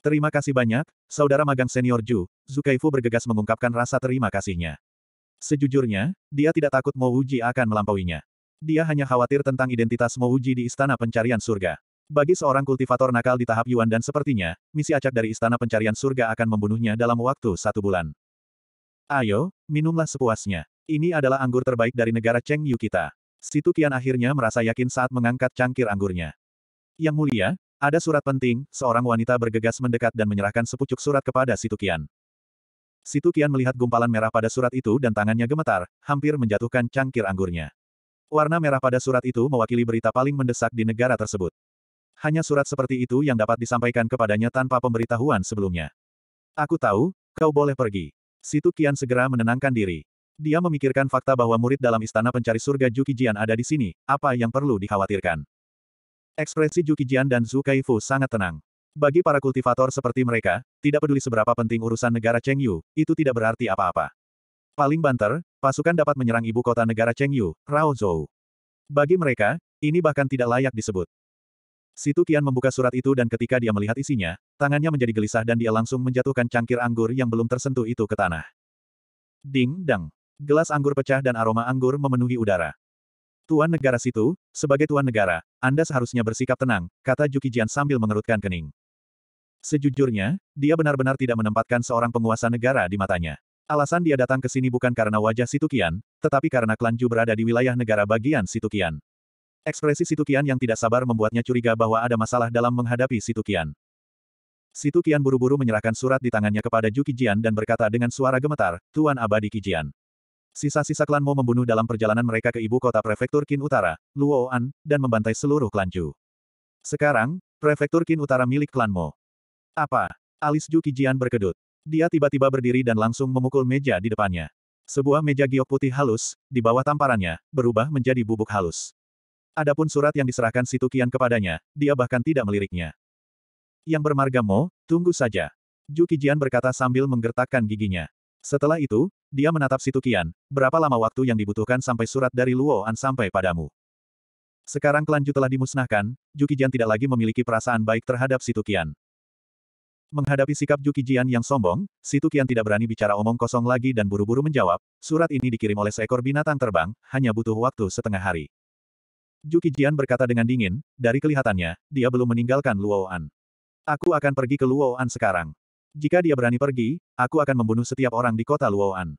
Terima kasih banyak, Saudara Magang Senior Ju, Zukaifu bergegas mengungkapkan rasa terima kasihnya. Sejujurnya, dia tidak takut Mo Wuji akan melampauinya. Dia hanya khawatir tentang identitas Mo Wuji di Istana Pencarian Surga. Bagi seorang kultivator nakal di tahap Yuan dan sepertinya, misi acak dari Istana Pencarian Surga akan membunuhnya dalam waktu satu bulan. Ayo, minumlah sepuasnya. Ini adalah anggur terbaik dari negara Cheng Yu kita. Situ Kian akhirnya merasa yakin saat mengangkat cangkir anggurnya. Yang mulia, ada surat penting, seorang wanita bergegas mendekat dan menyerahkan sepucuk surat kepada Situ Qian. Situ Qian melihat gumpalan merah pada surat itu dan tangannya gemetar, hampir menjatuhkan cangkir anggurnya. Warna merah pada surat itu mewakili berita paling mendesak di negara tersebut. Hanya surat seperti itu yang dapat disampaikan kepadanya tanpa pemberitahuan sebelumnya. Aku tahu, kau boleh pergi. Situ Qian segera menenangkan diri. Dia memikirkan fakta bahwa murid dalam istana pencari surga Jukijian ada di sini, apa yang perlu dikhawatirkan. Ekspresi Jian dan Zhu Kaifu sangat tenang. Bagi para kultivator seperti mereka, tidak peduli seberapa penting urusan negara Cheng Yu, itu tidak berarti apa-apa. Paling banter, pasukan dapat menyerang ibu kota negara Cheng Yu, Rao Zhou. Bagi mereka, ini bahkan tidak layak disebut. Situ Qian membuka surat itu dan ketika dia melihat isinya, tangannya menjadi gelisah dan dia langsung menjatuhkan cangkir anggur yang belum tersentuh itu ke tanah. Ding dang. Gelas anggur pecah dan aroma anggur memenuhi udara. Tuan negara situ, sebagai tuan negara, Anda seharusnya bersikap tenang, kata Juki Jian sambil mengerutkan kening. Sejujurnya, dia benar-benar tidak menempatkan seorang penguasa negara di matanya. Alasan dia datang ke sini bukan karena wajah Situkian, tetapi karena klan Ju berada di wilayah negara bagian Situkian. Ekspresi Situkian yang tidak sabar membuatnya curiga bahwa ada masalah dalam menghadapi Situkian. Situkian buru-buru menyerahkan surat di tangannya kepada Juki Jian dan berkata dengan suara gemetar, Tuan Abadi Kijian. Sisa-sisa klan Mo membunuh dalam perjalanan mereka ke ibu kota prefektur Qin Utara, Luoan, dan membantai seluruh klan Ju. Sekarang, prefektur Qin Utara milik klan Mo. Apa? Alis Ju Kijian berkedut. Dia tiba-tiba berdiri dan langsung memukul meja di depannya. Sebuah meja giok putih halus, di bawah tamparannya, berubah menjadi bubuk halus. Adapun surat yang diserahkan Situ Qian kepadanya, dia bahkan tidak meliriknya. Yang bermarga Mo, tunggu saja. Ju Qijian berkata sambil menggertakkan giginya. Setelah itu, dia menatap Situ Qian, berapa lama waktu yang dibutuhkan sampai surat dari Luo An sampai padamu. Sekarang klan Ju telah dimusnahkan, Jukijian tidak lagi memiliki perasaan baik terhadap Situ Qian. Menghadapi sikap Jian yang sombong, Situ Qian tidak berani bicara omong kosong lagi dan buru-buru menjawab, surat ini dikirim oleh seekor binatang terbang, hanya butuh waktu setengah hari. Jian berkata dengan dingin, dari kelihatannya, dia belum meninggalkan An. Aku akan pergi ke Luo An sekarang. Jika dia berani pergi, aku akan membunuh setiap orang di kota Luoan.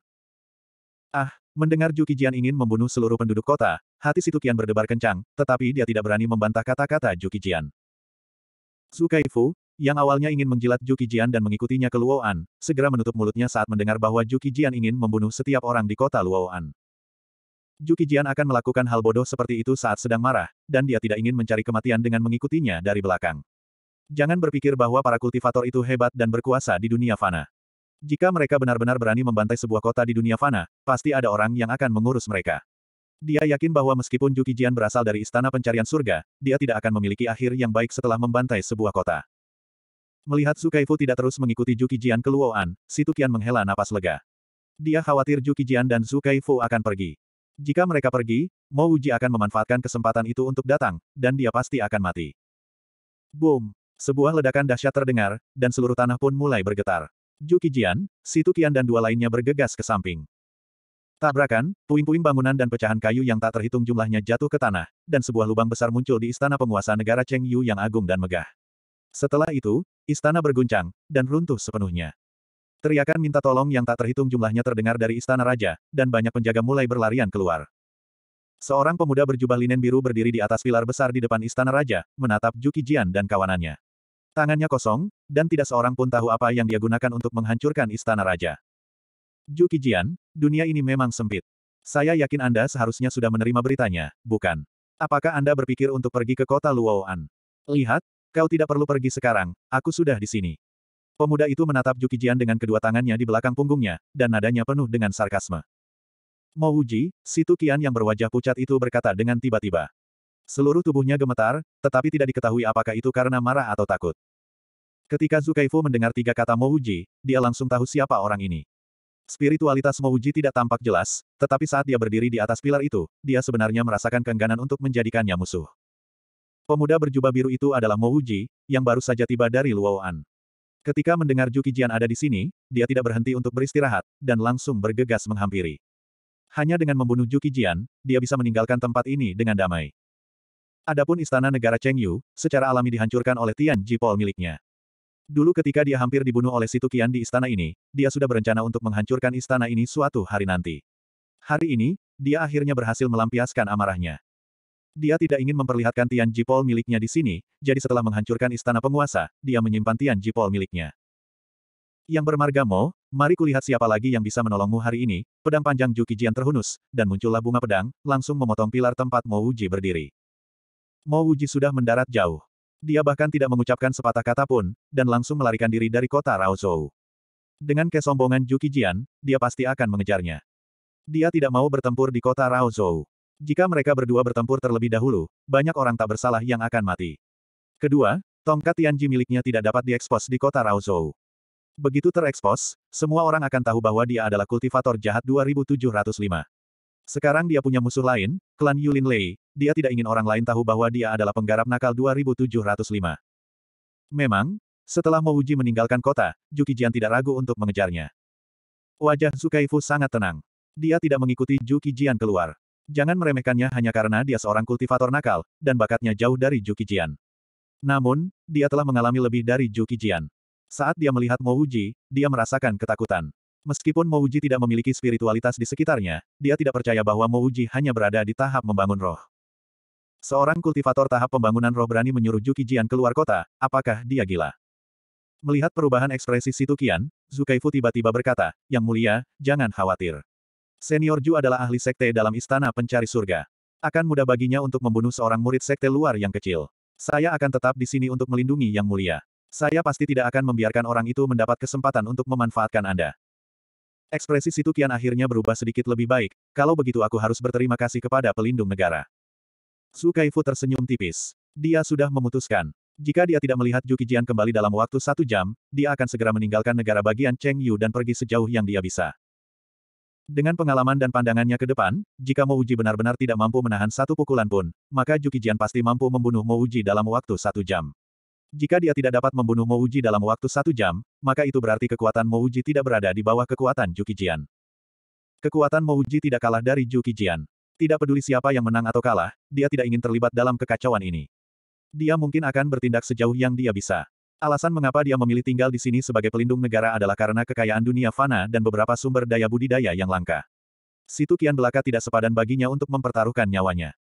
Ah, mendengar Ju Kijian ingin membunuh seluruh penduduk kota, hati Situ Kian berdebar kencang, tetapi dia tidak berani membantah kata-kata Ju Jian. Su Kaifu, yang awalnya ingin menjilat Ju Kijian dan mengikutinya ke Luoan, segera menutup mulutnya saat mendengar bahwa Ju Kijian ingin membunuh setiap orang di kota Luoan. Ju Kijian akan melakukan hal bodoh seperti itu saat sedang marah, dan dia tidak ingin mencari kematian dengan mengikutinya dari belakang. Jangan berpikir bahwa para kultivator itu hebat dan berkuasa di dunia fana. Jika mereka benar-benar berani membantai sebuah kota di dunia fana, pasti ada orang yang akan mengurus mereka. Dia yakin bahwa meskipun Juki Jian berasal dari istana pencarian surga, dia tidak akan memiliki akhir yang baik setelah membantai sebuah kota. Melihat Sukaifu tidak terus mengikuti Juki Jian ke Luoan, Situ Kian menghela napas lega. Dia khawatir Juki Jian dan Sukaifu akan pergi. Jika mereka pergi, Mo Wuji akan memanfaatkan kesempatan itu untuk datang, dan dia pasti akan mati. Boom! Sebuah ledakan dahsyat terdengar, dan seluruh tanah pun mulai bergetar. Ju Qijian, Situ Qian dan dua lainnya bergegas ke samping. Tabrakan, puing-puing bangunan dan pecahan kayu yang tak terhitung jumlahnya jatuh ke tanah, dan sebuah lubang besar muncul di istana penguasa negara Cheng Yu yang agung dan megah. Setelah itu, istana berguncang, dan runtuh sepenuhnya. Teriakan minta tolong yang tak terhitung jumlahnya terdengar dari istana raja, dan banyak penjaga mulai berlarian keluar. Seorang pemuda berjubah linen biru berdiri di atas pilar besar di depan istana raja, menatap Juki Jian dan kawanannya. Tangannya kosong, dan tidak seorang pun tahu apa yang dia gunakan untuk menghancurkan istana raja. Ju Qijian, dunia ini memang sempit. Saya yakin Anda seharusnya sudah menerima beritanya, bukan? Apakah Anda berpikir untuk pergi ke kota Luoan? Lihat, kau tidak perlu pergi sekarang, aku sudah di sini. Pemuda itu menatap Ju Qijian dengan kedua tangannya di belakang punggungnya, dan nadanya penuh dengan sarkasme. Mouji, Wuji, si Tukian yang berwajah pucat itu berkata dengan tiba-tiba. Seluruh tubuhnya gemetar, tetapi tidak diketahui apakah itu karena marah atau takut. Ketika Zukaifu mendengar tiga kata Mouji, dia langsung tahu siapa orang ini. Spiritualitas Mouji tidak tampak jelas, tetapi saat dia berdiri di atas pilar itu, dia sebenarnya merasakan keengganan untuk menjadikannya musuh. Pemuda berjubah biru itu adalah Mouji, yang baru saja tiba dari Luoan. Ketika mendengar Jukijian ada di sini, dia tidak berhenti untuk beristirahat, dan langsung bergegas menghampiri. Hanya dengan membunuh Jukijian, dia bisa meninggalkan tempat ini dengan damai. Adapun istana negara Cheng Yu, secara alami dihancurkan oleh Tian Ji Pol miliknya. Dulu ketika dia hampir dibunuh oleh Situ Qian di istana ini, dia sudah berencana untuk menghancurkan istana ini suatu hari nanti. Hari ini, dia akhirnya berhasil melampiaskan amarahnya. Dia tidak ingin memperlihatkan Tian Ji Pol miliknya di sini, jadi setelah menghancurkan istana penguasa, dia menyimpan Tian Ji Pol miliknya. Yang bermarga Mo, mari kulihat siapa lagi yang bisa menolongmu hari ini, pedang panjang Jian terhunus, dan muncullah bunga pedang, langsung memotong pilar tempat Mo Uji berdiri. Mo Wuji sudah mendarat jauh. Dia bahkan tidak mengucapkan sepatah kata pun, dan langsung melarikan diri dari kota Raozhou. Dengan kesombongan Juki Jian, dia pasti akan mengejarnya. Dia tidak mau bertempur di kota Raozhou. Jika mereka berdua bertempur terlebih dahulu, banyak orang tak bersalah yang akan mati. Kedua, tongkat Tianji miliknya tidak dapat diekspos di kota Raozhou. Begitu terekspos, semua orang akan tahu bahwa dia adalah kultivator jahat 2705. Sekarang dia punya musuh lain, klan Yulin Lei, dia tidak ingin orang lain tahu bahwa dia adalah penggarap nakal 2705. Memang, setelah Mouji meninggalkan kota, Jukijian tidak ragu untuk mengejarnya. Wajah Zukaifu sangat tenang. Dia tidak mengikuti Jukijian keluar. Jangan meremehkannya hanya karena dia seorang kultivator nakal, dan bakatnya jauh dari Jukijian. Namun, dia telah mengalami lebih dari Jukijian. Saat dia melihat Mouji, dia merasakan ketakutan. Meskipun Mouji tidak memiliki spiritualitas di sekitarnya, dia tidak percaya bahwa Mouji hanya berada di tahap membangun roh. Seorang kultivator tahap pembangunan roh berani menyuruh Juki Jian keluar kota, apakah dia gila? Melihat perubahan ekspresi Situ Qian, Zukaifu tiba-tiba berkata, Yang mulia, jangan khawatir. Senior Ju adalah ahli sekte dalam istana pencari surga. Akan mudah baginya untuk membunuh seorang murid sekte luar yang kecil. Saya akan tetap di sini untuk melindungi Yang Mulia. Saya pasti tidak akan membiarkan orang itu mendapat kesempatan untuk memanfaatkan Anda. Ekspresi situ kian akhirnya berubah sedikit lebih baik, kalau begitu aku harus berterima kasih kepada pelindung negara. Su Kaifu tersenyum tipis. Dia sudah memutuskan. Jika dia tidak melihat Juki Jian kembali dalam waktu satu jam, dia akan segera meninggalkan negara bagian Cheng Yu dan pergi sejauh yang dia bisa. Dengan pengalaman dan pandangannya ke depan, jika Mo Uji benar-benar tidak mampu menahan satu pukulan pun, maka Juki Jian pasti mampu membunuh Mo Uji dalam waktu satu jam. Jika dia tidak dapat membunuh Mouji dalam waktu satu jam, maka itu berarti kekuatan Mouji tidak berada di bawah kekuatan Jukijian. Kekuatan Mouji tidak kalah dari Jukijian. Tidak peduli siapa yang menang atau kalah, dia tidak ingin terlibat dalam kekacauan ini. Dia mungkin akan bertindak sejauh yang dia bisa. Alasan mengapa dia memilih tinggal di sini sebagai pelindung negara adalah karena kekayaan dunia fana dan beberapa sumber daya budidaya yang langka. Situ kian belaka tidak sepadan baginya untuk mempertaruhkan nyawanya.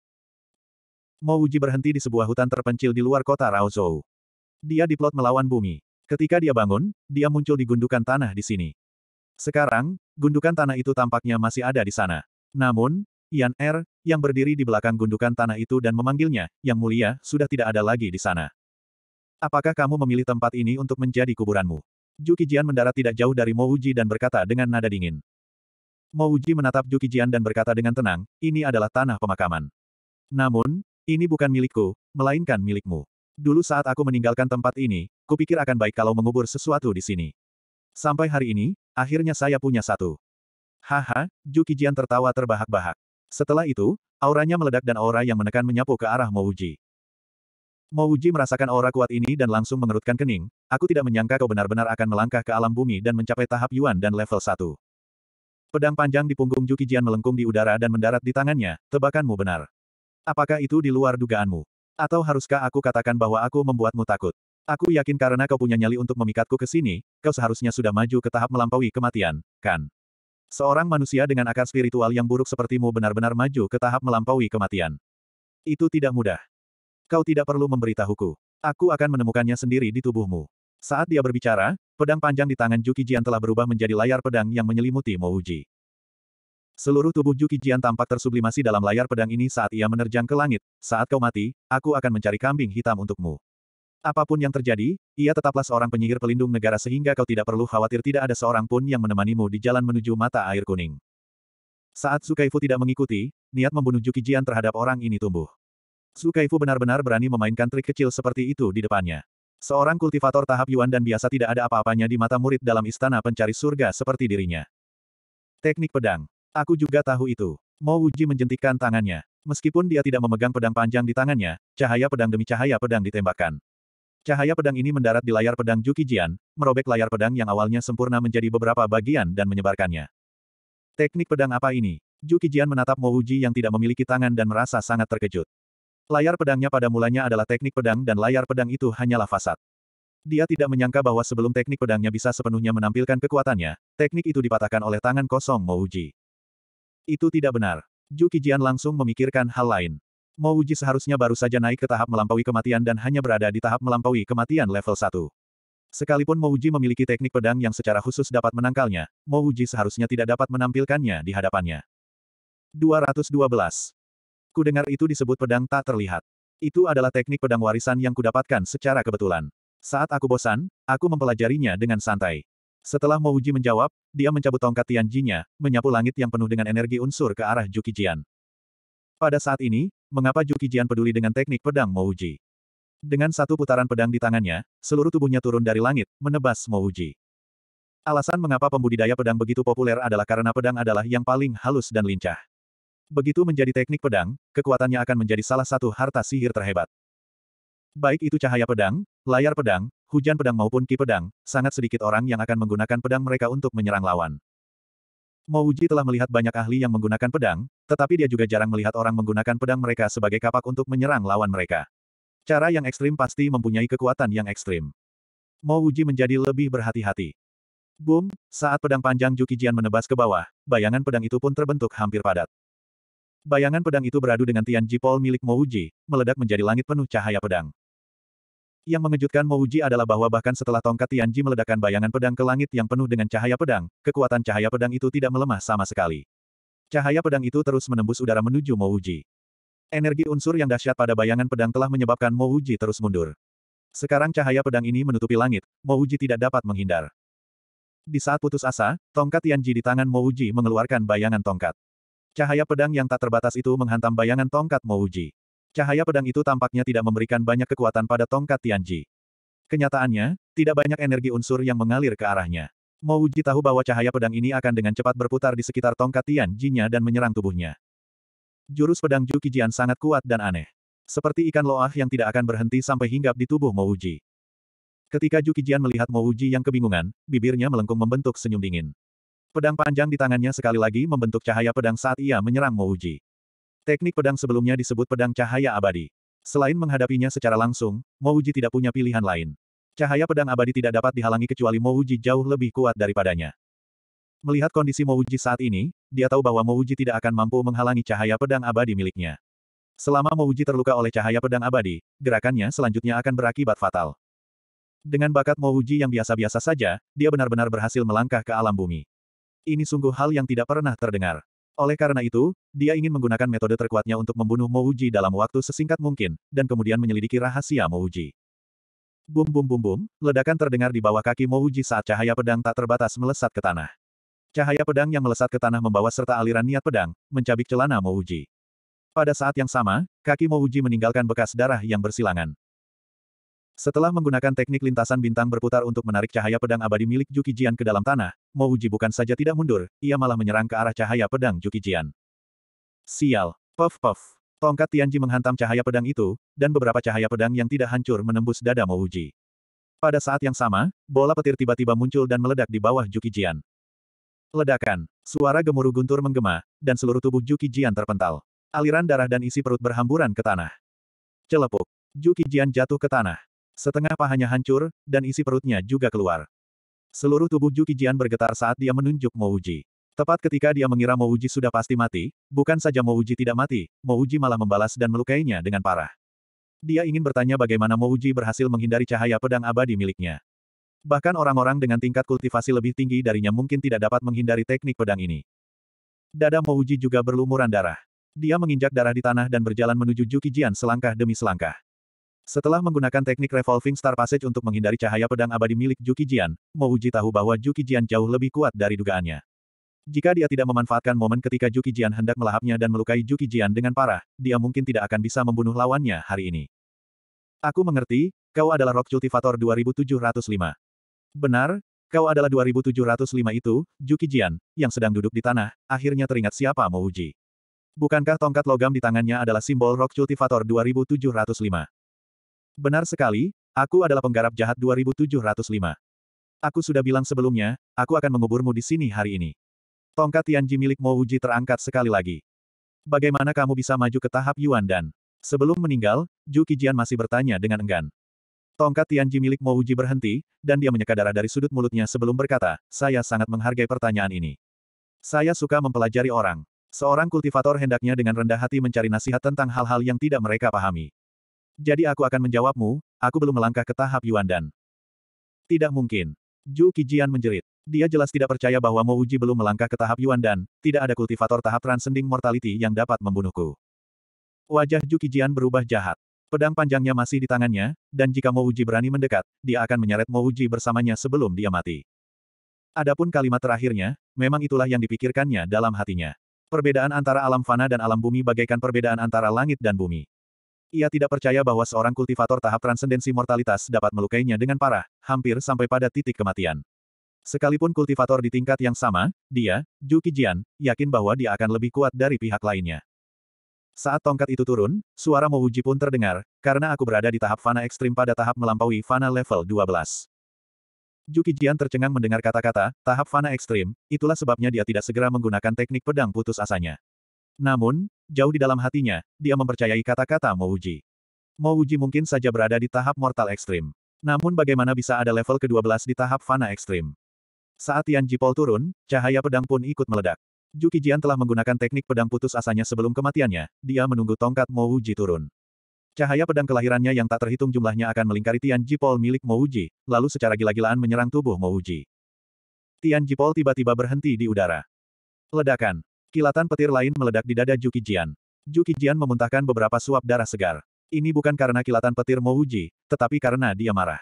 Mouji berhenti di sebuah hutan terpencil di luar kota Raozhou. Dia diplot melawan bumi. Ketika dia bangun, dia muncul di gundukan tanah di sini. Sekarang, gundukan tanah itu tampaknya masih ada di sana. Namun, Ian Er, yang berdiri di belakang gundukan tanah itu dan memanggilnya, Yang Mulia, sudah tidak ada lagi di sana. Apakah kamu memilih tempat ini untuk menjadi kuburanmu? Jukijian mendarat tidak jauh dari Mouji dan berkata dengan nada dingin. Mouji menatap Jukijian dan berkata dengan tenang, ini adalah tanah pemakaman. Namun, ini bukan milikku, melainkan milikmu. Dulu saat aku meninggalkan tempat ini, kupikir akan baik kalau mengubur sesuatu di sini. Sampai hari ini, akhirnya saya punya satu. Haha, Jukijian tertawa terbahak-bahak. Setelah itu, auranya meledak dan aura yang menekan menyapu ke arah Mouji. Mouji merasakan aura kuat ini dan langsung mengerutkan kening, aku tidak menyangka kau benar-benar akan melangkah ke alam bumi dan mencapai tahap Yuan dan level 1. Pedang panjang di punggung Jukijian melengkung di udara dan mendarat di tangannya, tebakanmu benar. Apakah itu di luar dugaanmu? Atau haruskah aku katakan bahwa aku membuatmu takut? Aku yakin karena kau punya nyali untuk memikatku ke sini, kau seharusnya sudah maju ke tahap melampaui kematian, kan? Seorang manusia dengan akar spiritual yang buruk sepertimu benar-benar maju ke tahap melampaui kematian. Itu tidak mudah. Kau tidak perlu memberitahuku. Aku akan menemukannya sendiri di tubuhmu. Saat dia berbicara, pedang panjang di tangan Juki Jian telah berubah menjadi layar pedang yang menyelimuti Mouji. Seluruh tubuh Juki Jian tampak tersublimasi dalam layar pedang ini saat ia menerjang ke langit. Saat kau mati, aku akan mencari kambing hitam untukmu. Apapun yang terjadi, ia tetaplah seorang penyihir pelindung negara sehingga kau tidak perlu khawatir tidak ada seorang pun yang menemanimu di jalan menuju mata air kuning. Saat Sukaifu tidak mengikuti, niat membunuh Juki Jian terhadap orang ini tumbuh. Sukaifu benar-benar berani memainkan trik kecil seperti itu di depannya. Seorang kultivator tahap Yuan dan biasa tidak ada apa-apanya di mata murid dalam istana pencari surga seperti dirinya. Teknik pedang Aku juga tahu itu. Mo Wuji menjentikkan tangannya. Meskipun dia tidak memegang pedang panjang di tangannya, cahaya pedang demi cahaya pedang ditembakkan. Cahaya pedang ini mendarat di layar pedang Jukijian, merobek layar pedang yang awalnya sempurna menjadi beberapa bagian dan menyebarkannya. Teknik pedang apa ini? Jukijian menatap Mo Wuji yang tidak memiliki tangan dan merasa sangat terkejut. Layar pedangnya pada mulanya adalah teknik pedang dan layar pedang itu hanyalah fasad. Dia tidak menyangka bahwa sebelum teknik pedangnya bisa sepenuhnya menampilkan kekuatannya, teknik itu dipatahkan oleh tangan kosong Mouji. Itu tidak benar. Ju Qijian langsung memikirkan hal lain. Mo Wuji seharusnya baru saja naik ke tahap melampaui kematian dan hanya berada di tahap melampaui kematian level 1. Sekalipun Mo Wuji memiliki teknik pedang yang secara khusus dapat menangkalnya, Mo Wuji seharusnya tidak dapat menampilkannya di hadapannya. 212. Kudengar itu disebut pedang tak terlihat. Itu adalah teknik pedang warisan yang kudapatkan secara kebetulan. Saat aku bosan, aku mempelajarinya dengan santai. Setelah Mo Uji menjawab, dia mencabut tongkat Tianjinya, menyapu langit yang penuh dengan energi unsur ke arah Juki Jian. Pada saat ini, mengapa Juki Jian peduli dengan teknik pedang Mo Uji? Dengan satu putaran pedang di tangannya, seluruh tubuhnya turun dari langit, menebas Mo Uji. Alasan mengapa pembudidaya pedang begitu populer adalah karena pedang adalah yang paling halus dan lincah. Begitu menjadi teknik pedang, kekuatannya akan menjadi salah satu harta sihir terhebat. Baik itu cahaya pedang, layar pedang, hujan pedang maupun ki pedang, sangat sedikit orang yang akan menggunakan pedang mereka untuk menyerang lawan. Mouji telah melihat banyak ahli yang menggunakan pedang, tetapi dia juga jarang melihat orang menggunakan pedang mereka sebagai kapak untuk menyerang lawan mereka. Cara yang ekstrim pasti mempunyai kekuatan yang ekstrim. Mouji menjadi lebih berhati-hati. Boom, saat pedang panjang Jukijian menebas ke bawah, bayangan pedang itu pun terbentuk hampir padat. Bayangan pedang itu beradu dengan Tian Jipol milik Mouji, meledak menjadi langit penuh cahaya pedang. Yang mengejutkan Mouji adalah bahwa bahkan setelah tongkat Tianji meledakkan bayangan pedang ke langit yang penuh dengan cahaya pedang, kekuatan cahaya pedang itu tidak melemah sama sekali. Cahaya pedang itu terus menembus udara menuju Mouji. Energi unsur yang dahsyat pada bayangan pedang telah menyebabkan Mouji terus mundur. Sekarang cahaya pedang ini menutupi langit, Mouji tidak dapat menghindar. Di saat putus asa, tongkat Tianji di tangan Mouji mengeluarkan bayangan tongkat. Cahaya pedang yang tak terbatas itu menghantam bayangan tongkat Mouji. Cahaya pedang itu tampaknya tidak memberikan banyak kekuatan pada tongkat Tianji. Kenyataannya, tidak banyak energi unsur yang mengalir ke arahnya. Mo Uji tahu bahwa cahaya pedang ini akan dengan cepat berputar di sekitar tongkat tianji dan menyerang tubuhnya. Jurus pedang Kijian sangat kuat dan aneh. Seperti ikan loah yang tidak akan berhenti sampai hinggap di tubuh Mo Uji. Ketika Kijian melihat Mo Uji yang kebingungan, bibirnya melengkung membentuk senyum dingin. Pedang panjang di tangannya sekali lagi membentuk cahaya pedang saat ia menyerang Mo Uji. Teknik pedang sebelumnya disebut pedang cahaya abadi. Selain menghadapinya secara langsung, Mouji tidak punya pilihan lain. Cahaya pedang abadi tidak dapat dihalangi kecuali Mouji jauh lebih kuat daripadanya. Melihat kondisi Mouji saat ini, dia tahu bahwa Mouji tidak akan mampu menghalangi cahaya pedang abadi miliknya. Selama Mouji terluka oleh cahaya pedang abadi, gerakannya selanjutnya akan berakibat fatal. Dengan bakat Mouji yang biasa-biasa saja, dia benar-benar berhasil melangkah ke alam bumi. Ini sungguh hal yang tidak pernah terdengar. Oleh karena itu, dia ingin menggunakan metode terkuatnya untuk membunuh Mouji dalam waktu sesingkat mungkin, dan kemudian menyelidiki rahasia Mouji. Bum bum bum bum, ledakan terdengar di bawah kaki Mouji saat cahaya pedang tak terbatas melesat ke tanah. Cahaya pedang yang melesat ke tanah membawa serta aliran niat pedang, mencabik celana Mouji. Pada saat yang sama, kaki Mouji meninggalkan bekas darah yang bersilangan. Setelah menggunakan teknik lintasan bintang berputar untuk menarik cahaya pedang abadi milik Jukijian ke dalam tanah, Mo Uji bukan saja tidak mundur, ia malah menyerang ke arah cahaya pedang Jukijian. Sial! Puff puff! Tongkat Tianji menghantam cahaya pedang itu, dan beberapa cahaya pedang yang tidak hancur menembus dada Mo Uji. Pada saat yang sama, bola petir tiba-tiba muncul dan meledak di bawah Jukijian. Ledakan, suara gemuruh guntur menggema, dan seluruh tubuh Jukijian terpental. Aliran darah dan isi perut berhamburan ke tanah. Celepuk, Jukijian jatuh ke tanah. Setengah pahanya hancur, dan isi perutnya juga keluar. Seluruh tubuh Juki Jian bergetar saat dia menunjuk Mouji. Tepat ketika dia mengira Mouji sudah pasti mati, bukan saja Mouji tidak mati, Mouji malah membalas dan melukainya dengan parah. Dia ingin bertanya bagaimana Mouji berhasil menghindari cahaya pedang abadi miliknya. Bahkan orang-orang dengan tingkat kultivasi lebih tinggi darinya mungkin tidak dapat menghindari teknik pedang ini. Dada Mouji juga berlumuran darah. Dia menginjak darah di tanah dan berjalan menuju Juki Jian selangkah demi selangkah. Setelah menggunakan teknik Revolving Star Passage untuk menghindari cahaya pedang abadi milik Juki Jian, Uji tahu bahwa Juki Jian jauh lebih kuat dari dugaannya. Jika dia tidak memanfaatkan momen ketika Juki Jian hendak melahapnya dan melukai Juki Jian dengan parah, dia mungkin tidak akan bisa membunuh lawannya hari ini. Aku mengerti, kau adalah Rock Cultivator 2705. Benar, kau adalah 2705 itu, Juki Jian, yang sedang duduk di tanah, akhirnya teringat siapa Mouji. Bukankah tongkat logam di tangannya adalah simbol Rock Cultivator 2705? Benar sekali, aku adalah penggarap jahat 2705. Aku sudah bilang sebelumnya, aku akan menguburmu di sini hari ini. Tongkat Tianji milik Mo Uji terangkat sekali lagi. Bagaimana kamu bisa maju ke tahap Yuan Dan? Sebelum meninggal, Ju Qijian masih bertanya dengan enggan. Tongkat Tianji milik Mo Uji berhenti, dan dia menyeka darah dari sudut mulutnya sebelum berkata, saya sangat menghargai pertanyaan ini. Saya suka mempelajari orang. Seorang kultivator hendaknya dengan rendah hati mencari nasihat tentang hal-hal yang tidak mereka pahami. Jadi aku akan menjawabmu, aku belum melangkah ke tahap Yuan Dan. Tidak mungkin. Ju Qijian menjerit. Dia jelas tidak percaya bahwa Mo Uji belum melangkah ke tahap Yuan Dan, tidak ada kultivator tahap transcending mortality yang dapat membunuhku. Wajah Ju Qijian berubah jahat. Pedang panjangnya masih di tangannya, dan jika Mo Uji berani mendekat, dia akan menyeret Mo Uji bersamanya sebelum dia mati. Adapun kalimat terakhirnya, memang itulah yang dipikirkannya dalam hatinya. Perbedaan antara alam fana dan alam bumi bagaikan perbedaan antara langit dan bumi. Ia tidak percaya bahwa seorang kultivator tahap transendensi mortalitas dapat melukainya dengan parah, hampir sampai pada titik kematian. Sekalipun kultivator di tingkat yang sama, dia, Ju Qijian, yakin bahwa dia akan lebih kuat dari pihak lainnya. Saat tongkat itu turun, suara Mouji pun terdengar, karena aku berada di tahap fana ekstrim pada tahap melampaui fana level 12. Zhu Jian tercengang mendengar kata-kata, tahap fana ekstrim, itulah sebabnya dia tidak segera menggunakan teknik pedang putus asanya. Namun, Jauh di dalam hatinya, dia mempercayai kata-kata Mouji. Mouji mungkin saja berada di tahap mortal ekstrim. Namun bagaimana bisa ada level ke-12 di tahap fana ekstrim? Saat Tian Jipol turun, cahaya pedang pun ikut meledak. Juki Jian telah menggunakan teknik pedang putus asanya sebelum kematiannya, dia menunggu tongkat Mouji turun. Cahaya pedang kelahirannya yang tak terhitung jumlahnya akan melingkari Tian Jipol milik Mouji, lalu secara gila-gilaan menyerang tubuh Mouji. Tian Jipol tiba-tiba berhenti di udara. Ledakan. Kilatan petir lain meledak di dada Juki Jian. Juki Jian memuntahkan beberapa suap darah segar. Ini bukan karena kilatan petir Mouji, tetapi karena dia marah.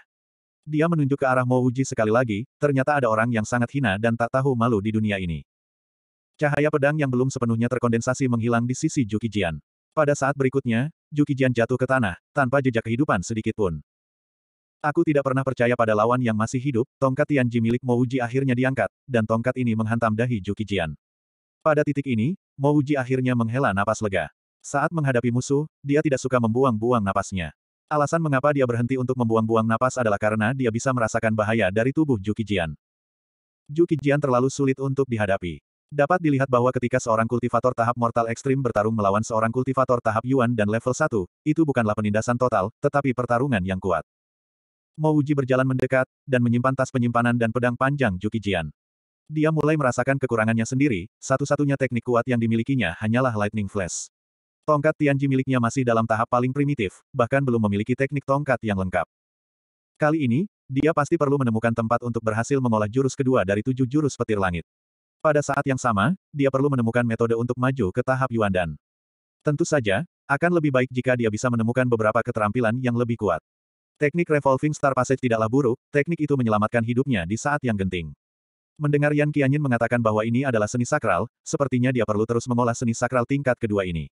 Dia menunjuk ke arah Mouji sekali lagi, ternyata ada orang yang sangat hina dan tak tahu malu di dunia ini. Cahaya pedang yang belum sepenuhnya terkondensasi menghilang di sisi Juki Jian. Pada saat berikutnya, Juki Jian jatuh ke tanah, tanpa jejak kehidupan sedikitpun. Aku tidak pernah percaya pada lawan yang masih hidup, tongkat Tianji milik Mouji akhirnya diangkat, dan tongkat ini menghantam dahi Juki Jian. Pada titik ini, Mouji akhirnya menghela napas lega. Saat menghadapi musuh, dia tidak suka membuang-buang napasnya. Alasan mengapa dia berhenti untuk membuang-buang napas adalah karena dia bisa merasakan bahaya dari tubuh Juki Jian. Juki Jian terlalu sulit untuk dihadapi. Dapat dilihat bahwa ketika seorang kultivator tahap mortal ekstrim bertarung melawan seorang kultivator tahap Yuan dan level 1, itu bukanlah penindasan total, tetapi pertarungan yang kuat. Mouji berjalan mendekat, dan menyimpan tas penyimpanan dan pedang panjang Juki Jian. Dia mulai merasakan kekurangannya sendiri, satu-satunya teknik kuat yang dimilikinya hanyalah Lightning Flash. Tongkat Tianji miliknya masih dalam tahap paling primitif, bahkan belum memiliki teknik tongkat yang lengkap. Kali ini, dia pasti perlu menemukan tempat untuk berhasil mengolah jurus kedua dari tujuh jurus petir langit. Pada saat yang sama, dia perlu menemukan metode untuk maju ke tahap Yuan Dan. Tentu saja, akan lebih baik jika dia bisa menemukan beberapa keterampilan yang lebih kuat. Teknik Revolving Star Passage tidaklah buruk, teknik itu menyelamatkan hidupnya di saat yang genting. Mendengar Yan Qianyin mengatakan bahwa ini adalah seni sakral, sepertinya dia perlu terus mengolah seni sakral tingkat kedua ini.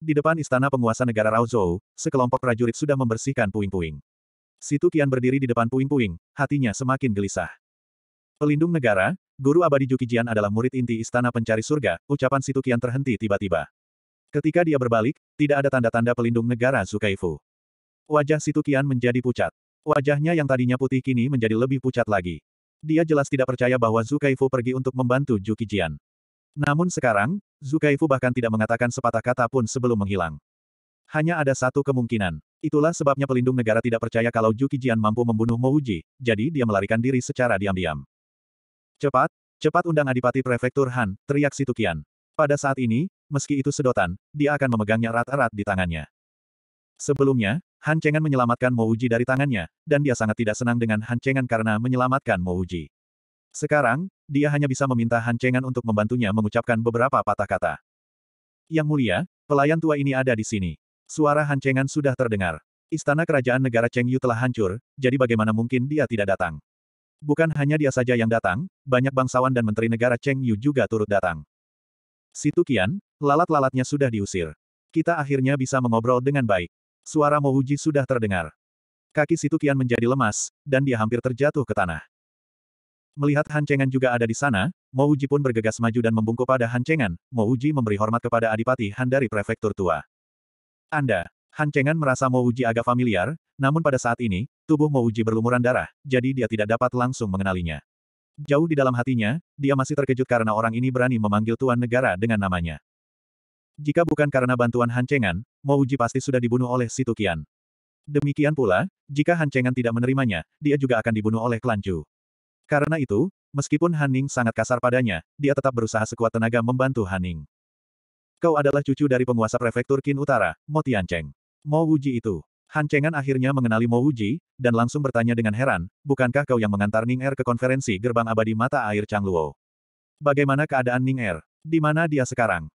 Di depan istana penguasa negara Raozhou, sekelompok prajurit sudah membersihkan puing-puing. Situ Qian berdiri di depan puing-puing, hatinya semakin gelisah. Pelindung negara, guru abadi Juki Jian adalah murid inti istana pencari surga, ucapan Situ Qian terhenti tiba-tiba. Ketika dia berbalik, tidak ada tanda-tanda pelindung negara Zukaifu. Wajah Situ Qian menjadi pucat. Wajahnya yang tadinya putih kini menjadi lebih pucat lagi. Dia jelas tidak percaya bahwa Zukaifu pergi untuk membantu Zhu Qijian. Namun sekarang, Zukaifu bahkan tidak mengatakan sepatah kata pun sebelum menghilang. Hanya ada satu kemungkinan. Itulah sebabnya pelindung negara tidak percaya kalau Zhu Qijian mampu membunuh Mouji, jadi dia melarikan diri secara diam-diam. Cepat, cepat undang Adipati Prefektur Han, teriak Situkian. Pada saat ini, meski itu sedotan, dia akan memegangnya erat-erat di tangannya. Sebelumnya, Han Chengan menyelamatkan Uji dari tangannya, dan dia sangat tidak senang dengan Han Chengan karena menyelamatkan Mo Uji. Sekarang, dia hanya bisa meminta Han Chengan untuk membantunya mengucapkan beberapa patah kata. Yang mulia, pelayan tua ini ada di sini. Suara Han Chengan sudah terdengar. Istana kerajaan negara Cheng Yu telah hancur, jadi bagaimana mungkin dia tidak datang? Bukan hanya dia saja yang datang, banyak bangsawan dan menteri negara Cheng Yu juga turut datang. Situ Kian, lalat-lalatnya sudah diusir. Kita akhirnya bisa mengobrol dengan baik. Suara Mouji sudah terdengar. Kaki situ kian menjadi lemas, dan dia hampir terjatuh ke tanah. Melihat Hancengan juga ada di sana, Mouji pun bergegas maju dan membungkuk pada Hancengan. Mouji memberi hormat kepada Adipati Han dari prefektur tua. Anda, Hancengan merasa Mouji agak familiar, namun pada saat ini, tubuh Mouji berlumuran darah, jadi dia tidak dapat langsung mengenalinya. Jauh di dalam hatinya, dia masih terkejut karena orang ini berani memanggil tuan negara dengan namanya. Jika bukan karena bantuan Han Hancengan, Mouji pasti sudah dibunuh oleh Situ Qian. Demikian pula, jika Han Hancengan tidak menerimanya, dia juga akan dibunuh oleh klan Chu. Karena itu, meskipun Haning sangat kasar padanya, dia tetap berusaha sekuat tenaga membantu Haning. Kau adalah cucu dari penguasa prefektur Qin Utara, Mo Tiancheng. Mo Wuji itu. Han Hancengan akhirnya mengenali Mo Wuji, dan langsung bertanya dengan heran, bukankah kau yang mengantar Ning Er ke konferensi gerbang abadi mata air Changluo? Bagaimana keadaan Ning Er? Di mana dia sekarang?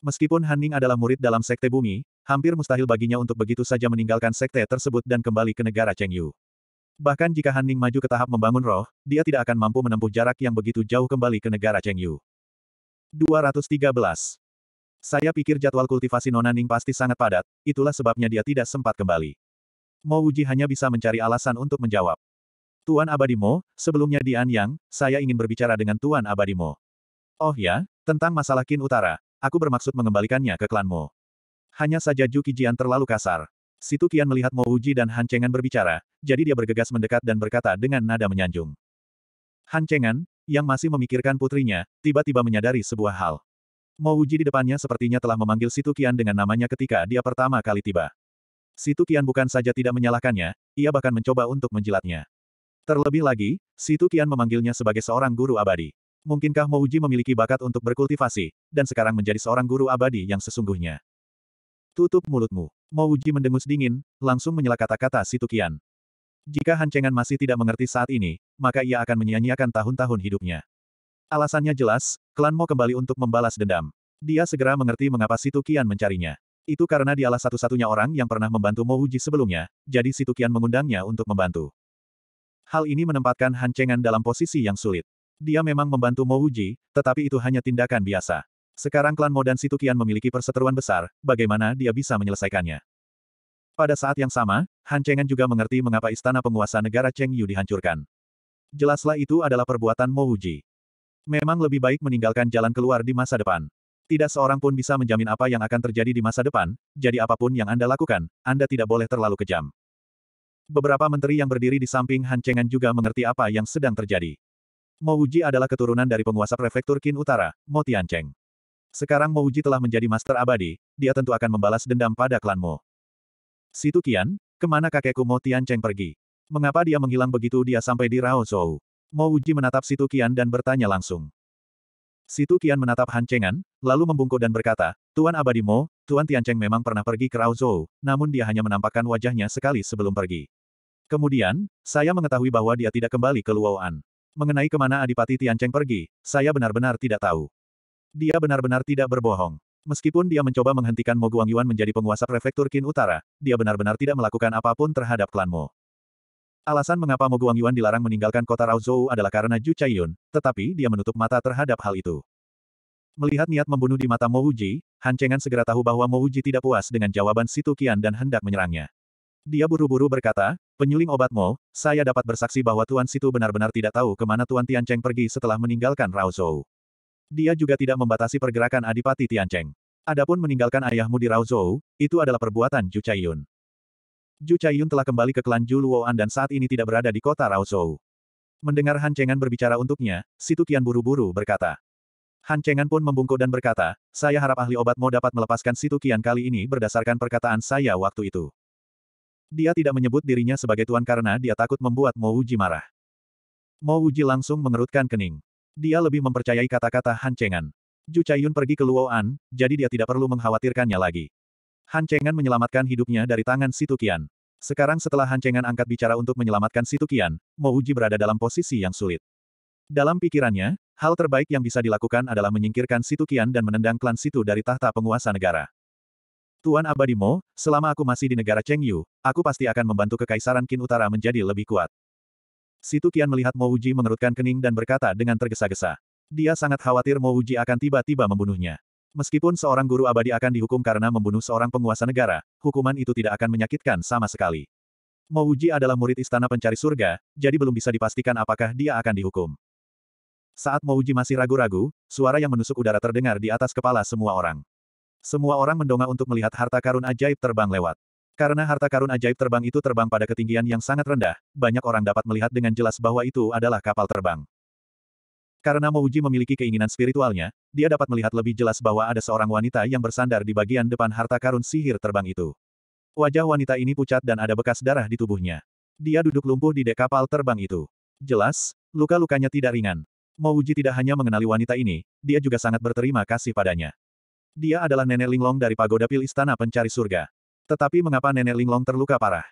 Meskipun Hanning adalah murid dalam Sekte Bumi, hampir mustahil baginya untuk begitu saja meninggalkan Sekte tersebut dan kembali ke negara Cheng Yu. Bahkan jika Hanning maju ke tahap membangun roh, dia tidak akan mampu menempuh jarak yang begitu jauh kembali ke negara Cheng Yu. 213. Saya pikir jadwal kultivasi Nona Ning pasti sangat padat, itulah sebabnya dia tidak sempat kembali. Mo Wuji hanya bisa mencari alasan untuk menjawab. Tuan Abadimo, sebelumnya di Anyang, saya ingin berbicara dengan Tuan Abadimo. Oh ya, tentang masalah Kin Utara, Aku bermaksud mengembalikannya ke klanmu. Hanya saja Ju Kijian terlalu kasar. Situ Qian melihat Mo Uji dan Han Chengan berbicara, jadi dia bergegas mendekat dan berkata dengan nada menyanjung. Han Chengan, yang masih memikirkan putrinya, tiba-tiba menyadari sebuah hal. Mo Uji di depannya sepertinya telah memanggil Situ Qian dengan namanya ketika dia pertama kali tiba. Situ Qian bukan saja tidak menyalahkannya, ia bahkan mencoba untuk menjilatnya. Terlebih lagi, Situ Qian memanggilnya sebagai seorang guru abadi. Mungkinkah Mouji memiliki bakat untuk berkultivasi, dan sekarang menjadi seorang guru abadi yang sesungguhnya? Tutup mulutmu. Mouji mendengus dingin, langsung menyela kata-kata Situkian. Jika Hancengan masih tidak mengerti saat ini, maka ia akan menyia-nyiakan tahun-tahun hidupnya. Alasannya jelas, klan Mo kembali untuk membalas dendam. Dia segera mengerti mengapa Situkian mencarinya. Itu karena dialah satu-satunya orang yang pernah membantu Mouji sebelumnya, jadi Situkian mengundangnya untuk membantu. Hal ini menempatkan Han Chengan dalam posisi yang sulit. Dia memang membantu Mouji, tetapi itu hanya tindakan biasa. Sekarang klan Mo dan Situkian memiliki perseteruan besar, bagaimana dia bisa menyelesaikannya? Pada saat yang sama, Han Chengen juga mengerti mengapa istana penguasa negara Cheng Yu dihancurkan. Jelaslah itu adalah perbuatan Mouji. Memang lebih baik meninggalkan jalan keluar di masa depan. Tidak seorang pun bisa menjamin apa yang akan terjadi di masa depan, jadi apapun yang Anda lakukan, Anda tidak boleh terlalu kejam. Beberapa menteri yang berdiri di samping Han Chengan juga mengerti apa yang sedang terjadi. Mo Uji adalah keturunan dari penguasa prefektur Qin Utara, Mo Tiancheng. Sekarang Mo Uji telah menjadi master abadi, dia tentu akan membalas dendam pada klanmu. Situ Qian, kemana kakekku Mo Tiancheng pergi? Mengapa dia menghilang begitu dia sampai di Rao Zhou? Mo Uji menatap Situ Qian dan bertanya langsung. Situ Qian menatap Han Chengan, lalu membungkuk dan berkata, Tuan Abadi Mo, Tuan Tiancheng memang pernah pergi ke Rao Zhou, namun dia hanya menampakkan wajahnya sekali sebelum pergi. Kemudian, saya mengetahui bahwa dia tidak kembali ke Luoan. Mengenai kemana Adipati Tiancheng pergi, saya benar-benar tidak tahu. Dia benar-benar tidak berbohong. Meskipun dia mencoba menghentikan Mo Guangyuan menjadi penguasa prefektur Qin Utara, dia benar-benar tidak melakukan apapun terhadap klan Mo. Alasan mengapa Mo Guangyuan dilarang meninggalkan kota Raozhou adalah karena Ju Chaiyun, tetapi dia menutup mata terhadap hal itu. Melihat niat membunuh di mata Mo Uji, Han Chengan segera tahu bahwa Mo Uji tidak puas dengan jawaban Situ Qian dan hendak menyerangnya. Dia buru-buru berkata, penyuling obat Mo, saya dapat bersaksi bahwa Tuan Situ benar-benar tidak tahu kemana Tuan Tiancheng pergi setelah meninggalkan Rao Zhou. Dia juga tidak membatasi pergerakan Adipati Tiancheng. Adapun meninggalkan ayahmu di Rao Zhou, itu adalah perbuatan Ju Chaiyun. Ju Chaiyun telah kembali ke klan Ju Luoan dan saat ini tidak berada di kota Rao Zhou. Mendengar Han Chengan berbicara untuknya, Situ Kian buru-buru berkata. Han Chengan pun membungkuk dan berkata, saya harap ahli obat Mo dapat melepaskan Situ Kian kali ini berdasarkan perkataan saya waktu itu. Dia tidak menyebut dirinya sebagai tuan karena dia takut membuat Mo Uji marah. Mo Uji langsung mengerutkan kening. Dia lebih mempercayai kata-kata Han Chengan. Ju Chaiyun pergi ke Luoan, jadi dia tidak perlu mengkhawatirkannya lagi. Han Chengan menyelamatkan hidupnya dari tangan Situ Qian. Sekarang setelah Han Chengan angkat bicara untuk menyelamatkan Situ Qian, Mo Uji berada dalam posisi yang sulit. Dalam pikirannya, hal terbaik yang bisa dilakukan adalah menyingkirkan Situ Qian dan menendang klan Situ dari tahta penguasa negara. Tuan Abadimo, selama aku masih di negara Chengyu, aku pasti akan membantu Kekaisaran Qin Utara menjadi lebih kuat. Situ Qian melihat Mo Uji mengerutkan kening dan berkata dengan tergesa-gesa. Dia sangat khawatir Mo Uji akan tiba-tiba membunuhnya. Meskipun seorang guru abadi akan dihukum karena membunuh seorang penguasa negara, hukuman itu tidak akan menyakitkan sama sekali. Mo Uji adalah murid istana pencari surga, jadi belum bisa dipastikan apakah dia akan dihukum. Saat Mo Uji masih ragu-ragu, suara yang menusuk udara terdengar di atas kepala semua orang. Semua orang mendongak untuk melihat harta karun ajaib terbang lewat. Karena harta karun ajaib terbang itu terbang pada ketinggian yang sangat rendah, banyak orang dapat melihat dengan jelas bahwa itu adalah kapal terbang. Karena Mouji memiliki keinginan spiritualnya, dia dapat melihat lebih jelas bahwa ada seorang wanita yang bersandar di bagian depan harta karun sihir terbang itu. Wajah wanita ini pucat dan ada bekas darah di tubuhnya. Dia duduk lumpuh di dek kapal terbang itu. Jelas, luka-lukanya tidak ringan. Mouji tidak hanya mengenali wanita ini, dia juga sangat berterima kasih padanya. Dia adalah nenek Linglong dari pagoda pil istana pencari surga. Tetapi mengapa nenek Linglong terluka parah?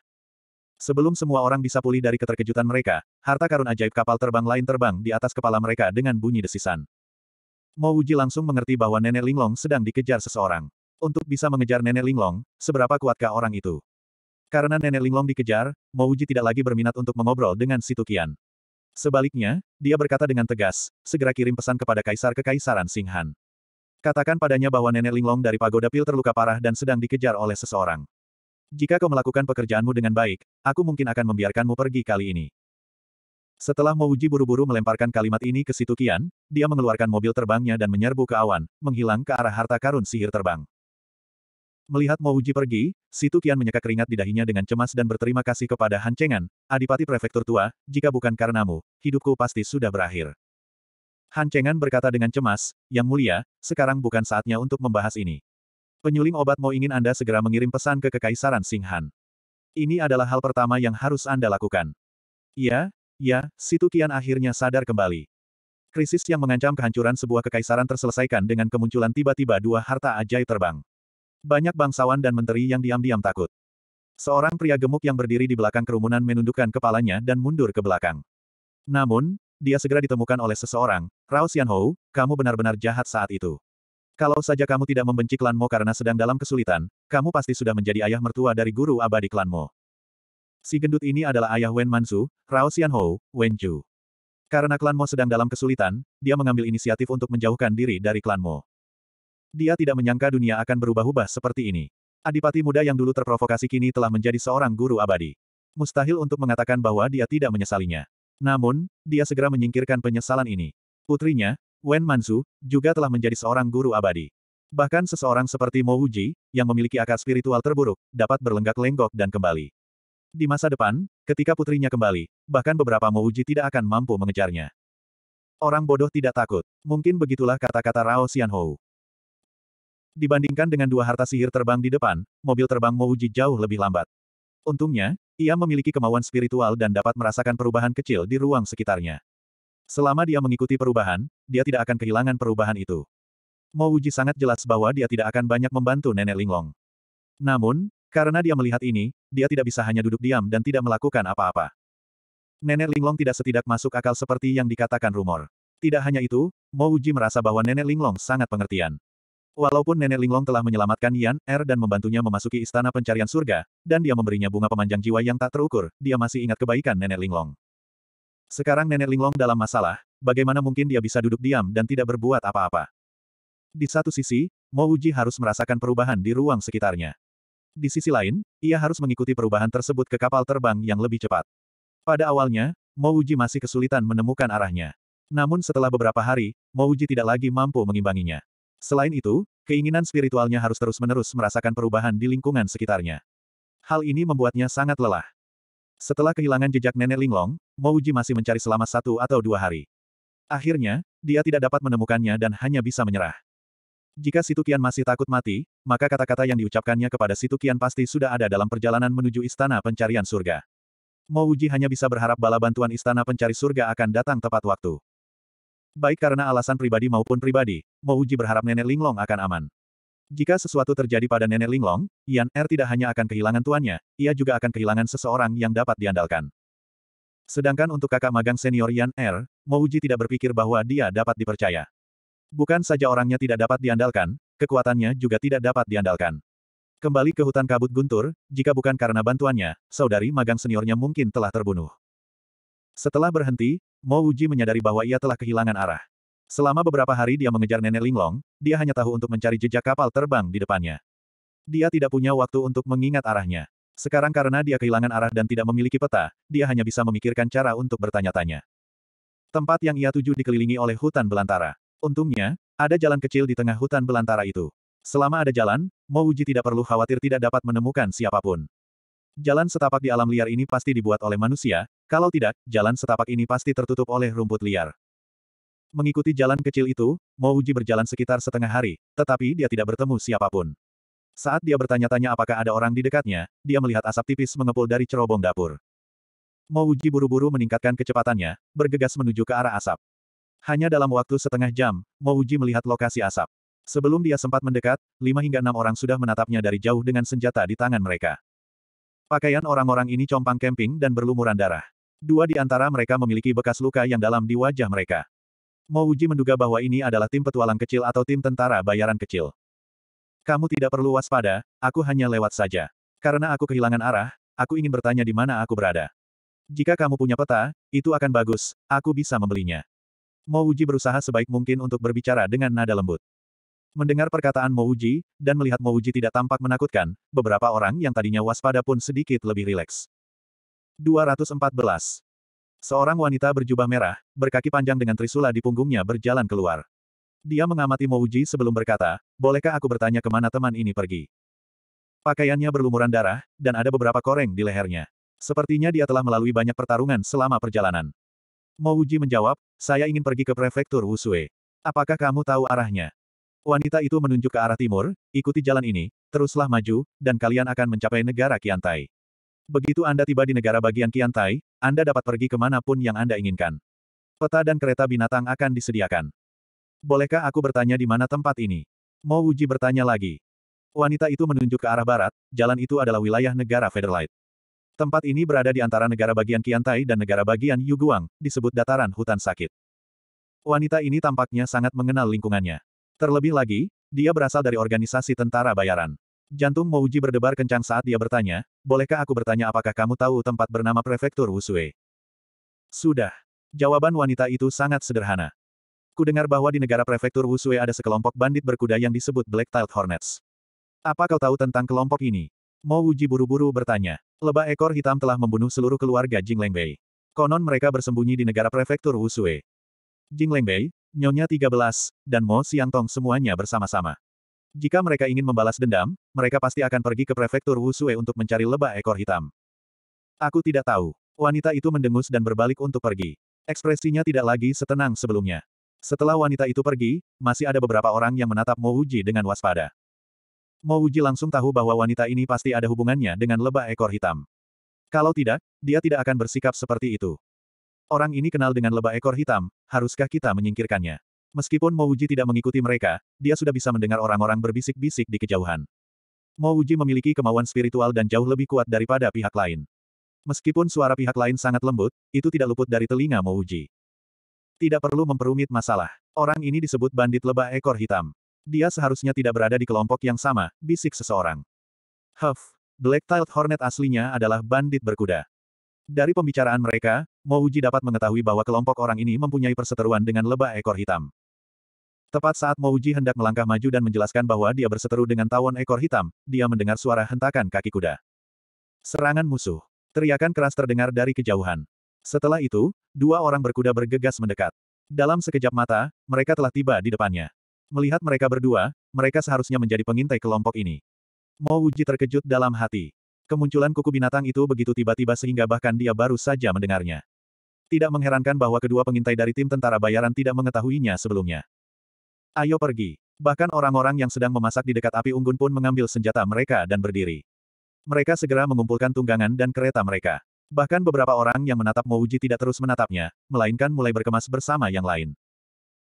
Sebelum semua orang bisa pulih dari keterkejutan mereka, harta karun ajaib kapal terbang lain terbang di atas kepala mereka dengan bunyi desisan. Mo Wuji langsung mengerti bahwa nenek Linglong sedang dikejar seseorang. Untuk bisa mengejar nenek Linglong, seberapa kuatkah orang itu? Karena nenek Linglong dikejar, Mo Wuji tidak lagi berminat untuk mengobrol dengan Situ Qian. Sebaliknya, dia berkata dengan tegas, segera kirim pesan kepada kaisar kekaisaran Singhan. Katakan padanya bahwa nenek Linglong dari pagoda pil terluka parah dan sedang dikejar oleh seseorang. Jika kau melakukan pekerjaanmu dengan baik, aku mungkin akan membiarkanmu pergi kali ini. Setelah Mouji buru-buru melemparkan kalimat ini ke situ Qian, dia mengeluarkan mobil terbangnya dan menyerbu ke awan, menghilang ke arah harta karun sihir terbang. Melihat Mouji pergi, situ Qian menyeka keringat di dahinya dengan cemas dan berterima kasih kepada Han Chengan, adipati prefektur tua, jika bukan karenamu, hidupku pasti sudah berakhir. Han Chengan berkata dengan cemas, Yang mulia, sekarang bukan saatnya untuk membahas ini. Penyuling obat mau ingin Anda segera mengirim pesan ke Kekaisaran Sing Han. Ini adalah hal pertama yang harus Anda lakukan. "Ya, ya, Situ Qian akhirnya sadar kembali. Krisis yang mengancam kehancuran sebuah kekaisaran terselesaikan dengan kemunculan tiba-tiba dua harta ajaib terbang. Banyak bangsawan dan menteri yang diam-diam takut. Seorang pria gemuk yang berdiri di belakang kerumunan menundukkan kepalanya dan mundur ke belakang. Namun, dia segera ditemukan oleh seseorang, Rao Xianhou, kamu benar-benar jahat saat itu. Kalau saja kamu tidak membenci klanmu karena sedang dalam kesulitan, kamu pasti sudah menjadi ayah mertua dari guru abadi klanmu. Si gendut ini adalah ayah Wen Mansu, Rao Xianhou, Wen Chu. Karena klanmu sedang dalam kesulitan, dia mengambil inisiatif untuk menjauhkan diri dari klanmu. Dia tidak menyangka dunia akan berubah-ubah seperti ini. Adipati muda yang dulu terprovokasi kini telah menjadi seorang guru abadi. Mustahil untuk mengatakan bahwa dia tidak menyesalinya. Namun, dia segera menyingkirkan penyesalan ini. Putrinya, Wen Manzu, juga telah menjadi seorang guru abadi. Bahkan seseorang seperti Mo Wuji, yang memiliki akar spiritual terburuk, dapat berlenggak lenggok dan kembali. Di masa depan, ketika putrinya kembali, bahkan beberapa Mo Wuji tidak akan mampu mengejarnya. Orang bodoh tidak takut. Mungkin begitulah kata-kata Rao Xianhou. Dibandingkan dengan dua harta sihir terbang di depan, mobil terbang Mo Wuji jauh lebih lambat. Untungnya, ia memiliki kemauan spiritual dan dapat merasakan perubahan kecil di ruang sekitarnya. Selama dia mengikuti perubahan, dia tidak akan kehilangan perubahan itu. Mo Wuji sangat jelas bahwa dia tidak akan banyak membantu Nenek Linglong. Namun, karena dia melihat ini, dia tidak bisa hanya duduk diam dan tidak melakukan apa-apa. Nenek Linglong tidak setidak masuk akal seperti yang dikatakan rumor. Tidak hanya itu, Mo Wuji merasa bahwa Nenek Linglong sangat pengertian. Walaupun Nenek Linglong telah menyelamatkan Yan Er dan membantunya memasuki istana pencarian surga, dan dia memberinya bunga pemanjang jiwa yang tak terukur, dia masih ingat kebaikan Nenek Linglong. Sekarang nenek Linglong dalam masalah, bagaimana mungkin dia bisa duduk diam dan tidak berbuat apa-apa. Di satu sisi, Mo Uji harus merasakan perubahan di ruang sekitarnya. Di sisi lain, ia harus mengikuti perubahan tersebut ke kapal terbang yang lebih cepat. Pada awalnya, Mo Uji masih kesulitan menemukan arahnya. Namun setelah beberapa hari, Mo Uji tidak lagi mampu mengimbanginya. Selain itu, keinginan spiritualnya harus terus-menerus merasakan perubahan di lingkungan sekitarnya. Hal ini membuatnya sangat lelah. Setelah kehilangan jejak nenek Linglong, Mouji masih mencari selama satu atau dua hari. Akhirnya, dia tidak dapat menemukannya dan hanya bisa menyerah. Jika Situ Qian masih takut mati, maka kata-kata yang diucapkannya kepada Situ Qian pasti sudah ada dalam perjalanan menuju istana pencarian surga. Mouji hanya bisa berharap bala bantuan istana pencari surga akan datang tepat waktu. Baik karena alasan pribadi maupun pribadi, Mouji berharap nenek Linglong akan aman. Jika sesuatu terjadi pada nenek Linglong, Yan Er tidak hanya akan kehilangan tuannya, ia juga akan kehilangan seseorang yang dapat diandalkan. Sedangkan untuk kakak magang senior Yan Er, Mouji tidak berpikir bahwa dia dapat dipercaya. Bukan saja orangnya tidak dapat diandalkan, kekuatannya juga tidak dapat diandalkan. Kembali ke hutan kabut guntur, jika bukan karena bantuannya, saudari magang seniornya mungkin telah terbunuh. Setelah berhenti, Mouji menyadari bahwa ia telah kehilangan arah. Selama beberapa hari dia mengejar nenek Linglong, dia hanya tahu untuk mencari jejak kapal terbang di depannya. Dia tidak punya waktu untuk mengingat arahnya. Sekarang karena dia kehilangan arah dan tidak memiliki peta, dia hanya bisa memikirkan cara untuk bertanya-tanya. Tempat yang ia tuju dikelilingi oleh hutan belantara. Untungnya, ada jalan kecil di tengah hutan belantara itu. Selama ada jalan, Mo Mouji tidak perlu khawatir tidak dapat menemukan siapapun. Jalan setapak di alam liar ini pasti dibuat oleh manusia, kalau tidak, jalan setapak ini pasti tertutup oleh rumput liar. Mengikuti jalan kecil itu, Mouji berjalan sekitar setengah hari, tetapi dia tidak bertemu siapapun. Saat dia bertanya-tanya apakah ada orang di dekatnya, dia melihat asap tipis mengepul dari cerobong dapur. Mouji buru-buru meningkatkan kecepatannya, bergegas menuju ke arah asap. Hanya dalam waktu setengah jam, Mouji melihat lokasi asap. Sebelum dia sempat mendekat, lima hingga enam orang sudah menatapnya dari jauh dengan senjata di tangan mereka. Pakaian orang-orang ini compang camping dan berlumuran darah. Dua di antara mereka memiliki bekas luka yang dalam di wajah mereka. Mo Uji menduga bahwa ini adalah tim petualang kecil atau tim tentara bayaran kecil. Kamu tidak perlu waspada, aku hanya lewat saja. Karena aku kehilangan arah, aku ingin bertanya di mana aku berada. Jika kamu punya peta, itu akan bagus, aku bisa membelinya. Mo Uji berusaha sebaik mungkin untuk berbicara dengan nada lembut. Mendengar perkataan Mo Mouji, dan melihat Mo Mouji tidak tampak menakutkan, beberapa orang yang tadinya waspada pun sedikit lebih rileks. 214. Seorang wanita berjubah merah, berkaki panjang dengan trisula di punggungnya berjalan keluar. Dia mengamati Mouji sebelum berkata, bolehkah aku bertanya kemana teman ini pergi? Pakaiannya berlumuran darah, dan ada beberapa koreng di lehernya. Sepertinya dia telah melalui banyak pertarungan selama perjalanan. Mouji menjawab, saya ingin pergi ke prefektur Wusue. Apakah kamu tahu arahnya? Wanita itu menunjuk ke arah timur, ikuti jalan ini, teruslah maju, dan kalian akan mencapai negara Kiantai. Begitu Anda tiba di negara bagian Kiantai, Anda dapat pergi kemanapun yang Anda inginkan. Peta dan kereta binatang akan disediakan. Bolehkah aku bertanya di mana tempat ini? Mau Uji bertanya lagi. Wanita itu menunjuk ke arah barat, jalan itu adalah wilayah negara Federlight. Tempat ini berada di antara negara bagian Kiantai dan negara bagian Yuguang, disebut dataran hutan sakit. Wanita ini tampaknya sangat mengenal lingkungannya. Terlebih lagi, dia berasal dari organisasi tentara bayaran. Jantung Mouji berdebar kencang saat dia bertanya, bolehkah aku bertanya apakah kamu tahu tempat bernama Prefektur Wusue? Sudah. Jawaban wanita itu sangat sederhana. Ku dengar bahwa di negara Prefektur Wusue ada sekelompok bandit berkuda yang disebut black Tiled Hornets. Apa kau tahu tentang kelompok ini? Mouji buru-buru bertanya. Lebah ekor hitam telah membunuh seluruh keluarga Jing Lengbei. Konon mereka bersembunyi di negara Prefektur Wusue. Jing Lengbei, Nyonya 13, dan Mo Tong semuanya bersama-sama. Jika mereka ingin membalas dendam, mereka pasti akan pergi ke prefektur Wusue untuk mencari lebah ekor hitam. Aku tidak tahu. Wanita itu mendengus dan berbalik untuk pergi. Ekspresinya tidak lagi setenang sebelumnya. Setelah wanita itu pergi, masih ada beberapa orang yang menatap Mo Uji dengan waspada. Mo Uji langsung tahu bahwa wanita ini pasti ada hubungannya dengan lebah ekor hitam. Kalau tidak, dia tidak akan bersikap seperti itu. Orang ini kenal dengan lebah ekor hitam, haruskah kita menyingkirkannya? Meskipun Mouji tidak mengikuti mereka, dia sudah bisa mendengar orang-orang berbisik-bisik di kejauhan. Mouji memiliki kemauan spiritual dan jauh lebih kuat daripada pihak lain. Meskipun suara pihak lain sangat lembut, itu tidak luput dari telinga Mouji. Tidak perlu memperumit masalah. Orang ini disebut bandit lebah ekor hitam. Dia seharusnya tidak berada di kelompok yang sama, bisik seseorang. Huff, Black-tailed Hornet aslinya adalah bandit berkuda. Dari pembicaraan mereka, Mouji dapat mengetahui bahwa kelompok orang ini mempunyai perseteruan dengan lebah ekor hitam. Tepat saat Mouji hendak melangkah maju dan menjelaskan bahwa dia berseteru dengan tawon ekor hitam, dia mendengar suara hentakan kaki kuda. Serangan musuh. Teriakan keras terdengar dari kejauhan. Setelah itu, dua orang berkuda bergegas mendekat. Dalam sekejap mata, mereka telah tiba di depannya. Melihat mereka berdua, mereka seharusnya menjadi pengintai kelompok ini. Mouji terkejut dalam hati. Kemunculan kuku binatang itu begitu tiba-tiba sehingga bahkan dia baru saja mendengarnya. Tidak mengherankan bahwa kedua pengintai dari tim tentara bayaran tidak mengetahuinya sebelumnya. Ayo pergi. Bahkan orang-orang yang sedang memasak di dekat api unggun pun mengambil senjata mereka dan berdiri. Mereka segera mengumpulkan tunggangan dan kereta mereka. Bahkan beberapa orang yang menatap Mo Wuji tidak terus menatapnya, melainkan mulai berkemas bersama yang lain.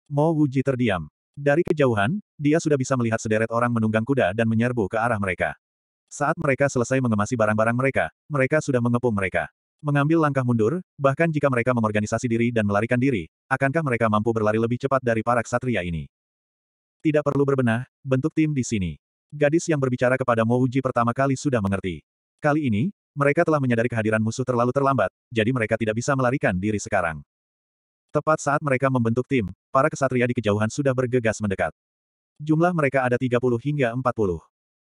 Mo Wuji terdiam. Dari kejauhan, dia sudah bisa melihat sederet orang menunggang kuda dan menyerbu ke arah mereka. Saat mereka selesai mengemasi barang-barang mereka, mereka sudah mengepung mereka. Mengambil langkah mundur, bahkan jika mereka mengorganisasi diri dan melarikan diri, akankah mereka mampu berlari lebih cepat dari para ksatria ini? Tidak perlu berbenah, bentuk tim di sini. Gadis yang berbicara kepada Mo Uji pertama kali sudah mengerti. Kali ini, mereka telah menyadari kehadiran musuh terlalu terlambat, jadi mereka tidak bisa melarikan diri sekarang. Tepat saat mereka membentuk tim, para kesatria di kejauhan sudah bergegas mendekat. Jumlah mereka ada 30 hingga 40.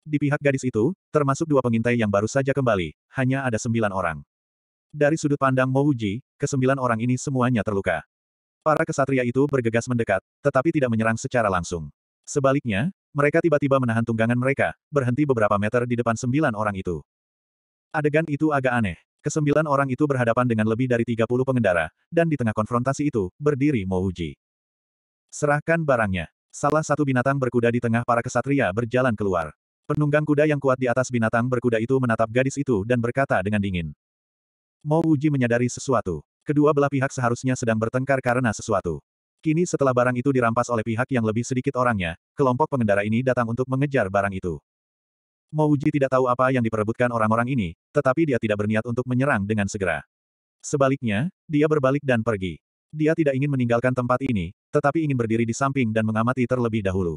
Di pihak gadis itu, termasuk dua pengintai yang baru saja kembali, hanya ada sembilan orang. Dari sudut pandang Mouji, kesembilan orang ini semuanya terluka. Para kesatria itu bergegas mendekat, tetapi tidak menyerang secara langsung. Sebaliknya, mereka tiba-tiba menahan tunggangan mereka, berhenti beberapa meter di depan sembilan orang itu. Adegan itu agak aneh. Kesembilan orang itu berhadapan dengan lebih dari 30 pengendara, dan di tengah konfrontasi itu, berdiri Mouji. Serahkan barangnya. Salah satu binatang berkuda di tengah para kesatria berjalan keluar. Penunggang kuda yang kuat di atas binatang berkuda itu menatap gadis itu dan berkata dengan dingin. Mouji menyadari sesuatu. Kedua belah pihak seharusnya sedang bertengkar karena sesuatu. Kini setelah barang itu dirampas oleh pihak yang lebih sedikit orangnya, kelompok pengendara ini datang untuk mengejar barang itu. Mouji tidak tahu apa yang diperebutkan orang-orang ini, tetapi dia tidak berniat untuk menyerang dengan segera. Sebaliknya, dia berbalik dan pergi. Dia tidak ingin meninggalkan tempat ini, tetapi ingin berdiri di samping dan mengamati terlebih dahulu.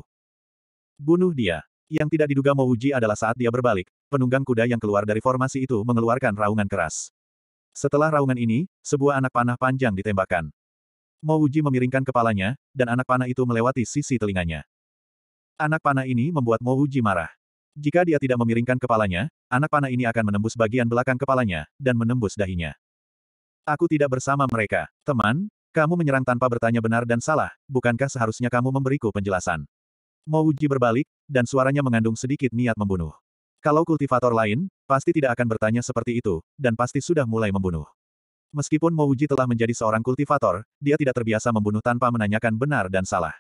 Bunuh dia. Yang tidak diduga Mouji adalah saat dia berbalik, penunggang kuda yang keluar dari formasi itu mengeluarkan raungan keras. Setelah raungan ini, sebuah anak panah panjang ditembakkan. Mo Uji memiringkan kepalanya, dan anak panah itu melewati sisi telinganya. Anak panah ini membuat Mo Uji marah. Jika dia tidak memiringkan kepalanya, anak panah ini akan menembus bagian belakang kepalanya, dan menembus dahinya. Aku tidak bersama mereka. Teman, kamu menyerang tanpa bertanya benar dan salah, bukankah seharusnya kamu memberiku penjelasan? Mo Uji berbalik, dan suaranya mengandung sedikit niat membunuh. Kalau kultivator lain, pasti tidak akan bertanya seperti itu, dan pasti sudah mulai membunuh. Meskipun Mouji telah menjadi seorang kultivator, dia tidak terbiasa membunuh tanpa menanyakan benar dan salah.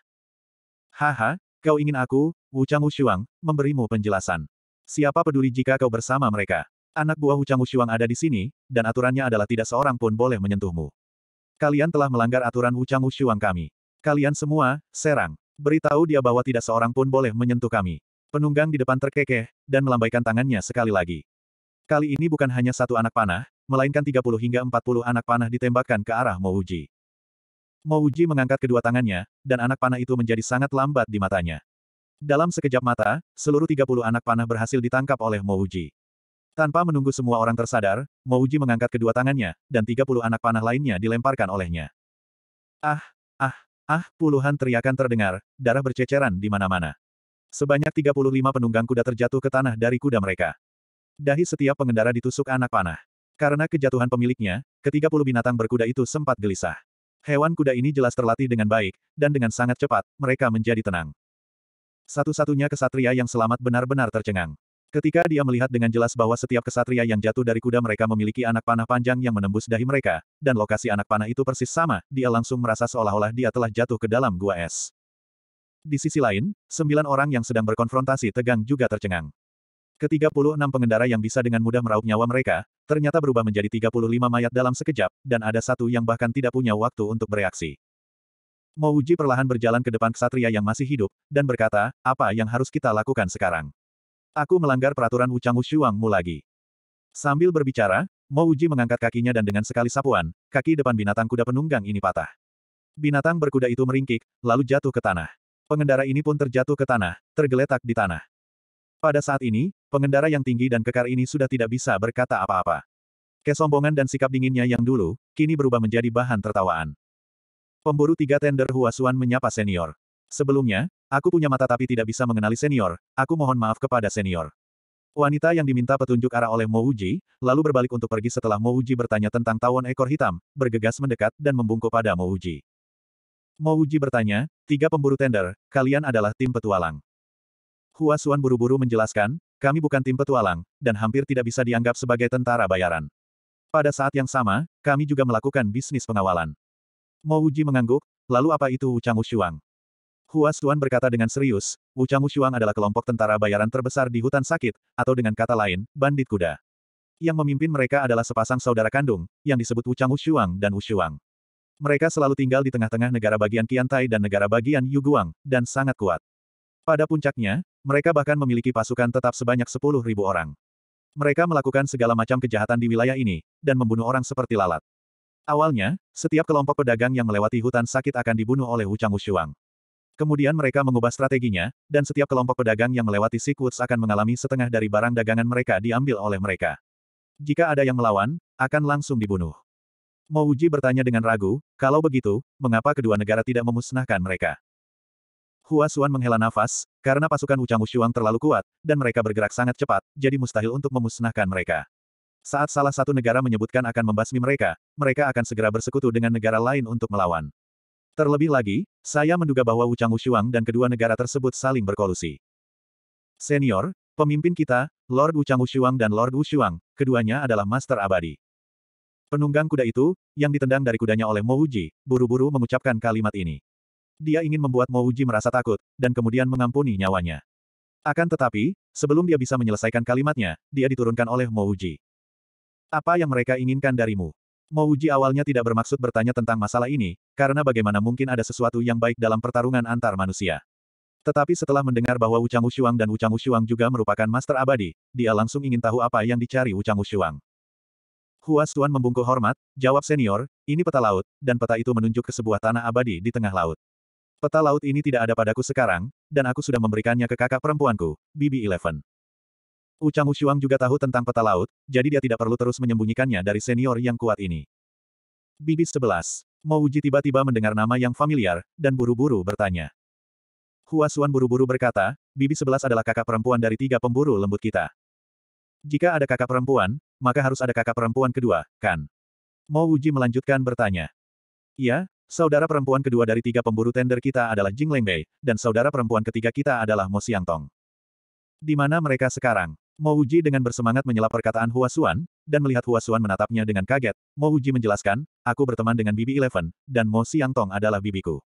Haha, kau ingin aku, Wu Chang Wushuang, memberimu penjelasan. Siapa peduli jika kau bersama mereka? Anak buah Wu Chang Wushuang ada di sini, dan aturannya adalah tidak seorang pun boleh menyentuhmu. Kalian telah melanggar aturan Wu Chang Wushuang kami. Kalian semua, serang. Beritahu dia bahwa tidak seorang pun boleh menyentuh kami. Penunggang di depan terkekeh, dan melambaikan tangannya sekali lagi. Kali ini bukan hanya satu anak panah, melainkan 30 hingga 40 anak panah ditembakkan ke arah Mouji. Mouji mengangkat kedua tangannya, dan anak panah itu menjadi sangat lambat di matanya. Dalam sekejap mata, seluruh 30 anak panah berhasil ditangkap oleh Mouji. Tanpa menunggu semua orang tersadar, Mouji mengangkat kedua tangannya, dan 30 anak panah lainnya dilemparkan olehnya. Ah, ah, ah, puluhan teriakan terdengar, darah berceceran di mana-mana. Sebanyak 35 penunggang kuda terjatuh ke tanah dari kuda mereka. Dahi setiap pengendara ditusuk anak panah. Karena kejatuhan pemiliknya, ketiga puluh binatang berkuda itu sempat gelisah. Hewan kuda ini jelas terlatih dengan baik, dan dengan sangat cepat, mereka menjadi tenang. Satu-satunya kesatria yang selamat benar-benar tercengang. Ketika dia melihat dengan jelas bahwa setiap kesatria yang jatuh dari kuda mereka memiliki anak panah panjang yang menembus dahi mereka, dan lokasi anak panah itu persis sama, dia langsung merasa seolah-olah dia telah jatuh ke dalam gua es. Di sisi lain, sembilan orang yang sedang berkonfrontasi tegang juga tercengang ke-36 pengendara yang bisa dengan mudah meraup nyawa mereka, ternyata berubah menjadi 35 mayat dalam sekejap, dan ada satu yang bahkan tidak punya waktu untuk bereaksi. Mouji perlahan berjalan ke depan ksatria yang masih hidup, dan berkata, apa yang harus kita lakukan sekarang? Aku melanggar peraturan Wuchang Wushuangmu lagi. Sambil berbicara, Mouji mengangkat kakinya dan dengan sekali sapuan, kaki depan binatang kuda penunggang ini patah. Binatang berkuda itu meringkik, lalu jatuh ke tanah. Pengendara ini pun terjatuh ke tanah, tergeletak di tanah. Pada saat ini, pengendara yang tinggi dan kekar ini sudah tidak bisa berkata apa-apa. Kesombongan dan sikap dinginnya yang dulu, kini berubah menjadi bahan tertawaan. Pemburu tiga tender Huasuan menyapa senior. Sebelumnya, aku punya mata tapi tidak bisa mengenali senior, aku mohon maaf kepada senior. Wanita yang diminta petunjuk arah oleh Mouji, lalu berbalik untuk pergi setelah Mouji bertanya tentang tawon ekor hitam, bergegas mendekat dan membungkuk pada Mouji. Mouji bertanya, tiga pemburu tender, kalian adalah tim petualang. Hua Xuan buru-buru menjelaskan, kami bukan tim petualang, dan hampir tidak bisa dianggap sebagai tentara bayaran. Pada saat yang sama, kami juga melakukan bisnis pengawalan. Mo Wuji mengangguk, lalu apa itu Wu Chang Shuang? Hua Xuan berkata dengan serius, Wu Chang Shuang adalah kelompok tentara bayaran terbesar di hutan sakit, atau dengan kata lain, bandit kuda. Yang memimpin mereka adalah sepasang saudara kandung, yang disebut Wu Chang Shuang dan Wu Mereka selalu tinggal di tengah-tengah negara bagian Kiantai dan negara bagian Yuguang, dan sangat kuat. Pada puncaknya, mereka bahkan memiliki pasukan tetap sebanyak 10.000 orang. Mereka melakukan segala macam kejahatan di wilayah ini, dan membunuh orang seperti lalat. Awalnya, setiap kelompok pedagang yang melewati hutan sakit akan dibunuh oleh Wu Chang Wushuang. Kemudian mereka mengubah strateginya, dan setiap kelompok pedagang yang melewati Sick Woods akan mengalami setengah dari barang dagangan mereka diambil oleh mereka. Jika ada yang melawan, akan langsung dibunuh. Mouji bertanya dengan ragu, kalau begitu, mengapa kedua negara tidak memusnahkan mereka? Hua Xuan menghela nafas, karena pasukan Wuchang Wushuang terlalu kuat, dan mereka bergerak sangat cepat, jadi mustahil untuk memusnahkan mereka. Saat salah satu negara menyebutkan akan membasmi mereka, mereka akan segera bersekutu dengan negara lain untuk melawan. Terlebih lagi, saya menduga bahwa Wuchang Wushuang dan kedua negara tersebut saling berkolusi. Senior, pemimpin kita, Lord Wuchang Wushuang dan Lord Wushuang, keduanya adalah master abadi. Penunggang kuda itu, yang ditendang dari kudanya oleh Mo Wuji, buru-buru mengucapkan kalimat ini dia ingin membuat Mouji merasa takut, dan kemudian mengampuni nyawanya. Akan tetapi, sebelum dia bisa menyelesaikan kalimatnya, dia diturunkan oleh Mouji. Apa yang mereka inginkan darimu? Mouji awalnya tidak bermaksud bertanya tentang masalah ini, karena bagaimana mungkin ada sesuatu yang baik dalam pertarungan antar manusia. Tetapi setelah mendengar bahwa Ucang Wushuang dan Ucang Wushuang juga merupakan master abadi, dia langsung ingin tahu apa yang dicari Ucang Wushuang. Huas Tuan membungkuk hormat, jawab senior, ini peta laut, dan peta itu menunjuk ke sebuah tanah abadi di tengah laut. Peta laut ini tidak ada padaku sekarang, dan aku sudah memberikannya ke kakak perempuanku, Bibi Eleven. Ucang Ushuang juga tahu tentang peta laut, jadi dia tidak perlu terus menyembunyikannya dari senior yang kuat ini. Bibi Sebelas, Mau Uji tiba-tiba mendengar nama yang familiar, dan buru-buru bertanya. Hua Suan buru-buru berkata, Bibi Sebelas adalah kakak perempuan dari tiga pemburu lembut kita. Jika ada kakak perempuan, maka harus ada kakak perempuan kedua, kan? Mau Uji melanjutkan bertanya. Iya, Saudara perempuan kedua dari tiga pemburu tender kita adalah Jing Lengbei, dan saudara perempuan ketiga kita adalah Mo Xiangtong. Di mana mereka sekarang? Mo Uji dengan bersemangat menyela perkataan Hua Xuan, dan melihat Hua Xuan menatapnya dengan kaget, Mo Uji menjelaskan, aku berteman dengan Bibi Eleven, dan Mo Xiangtong adalah bibiku.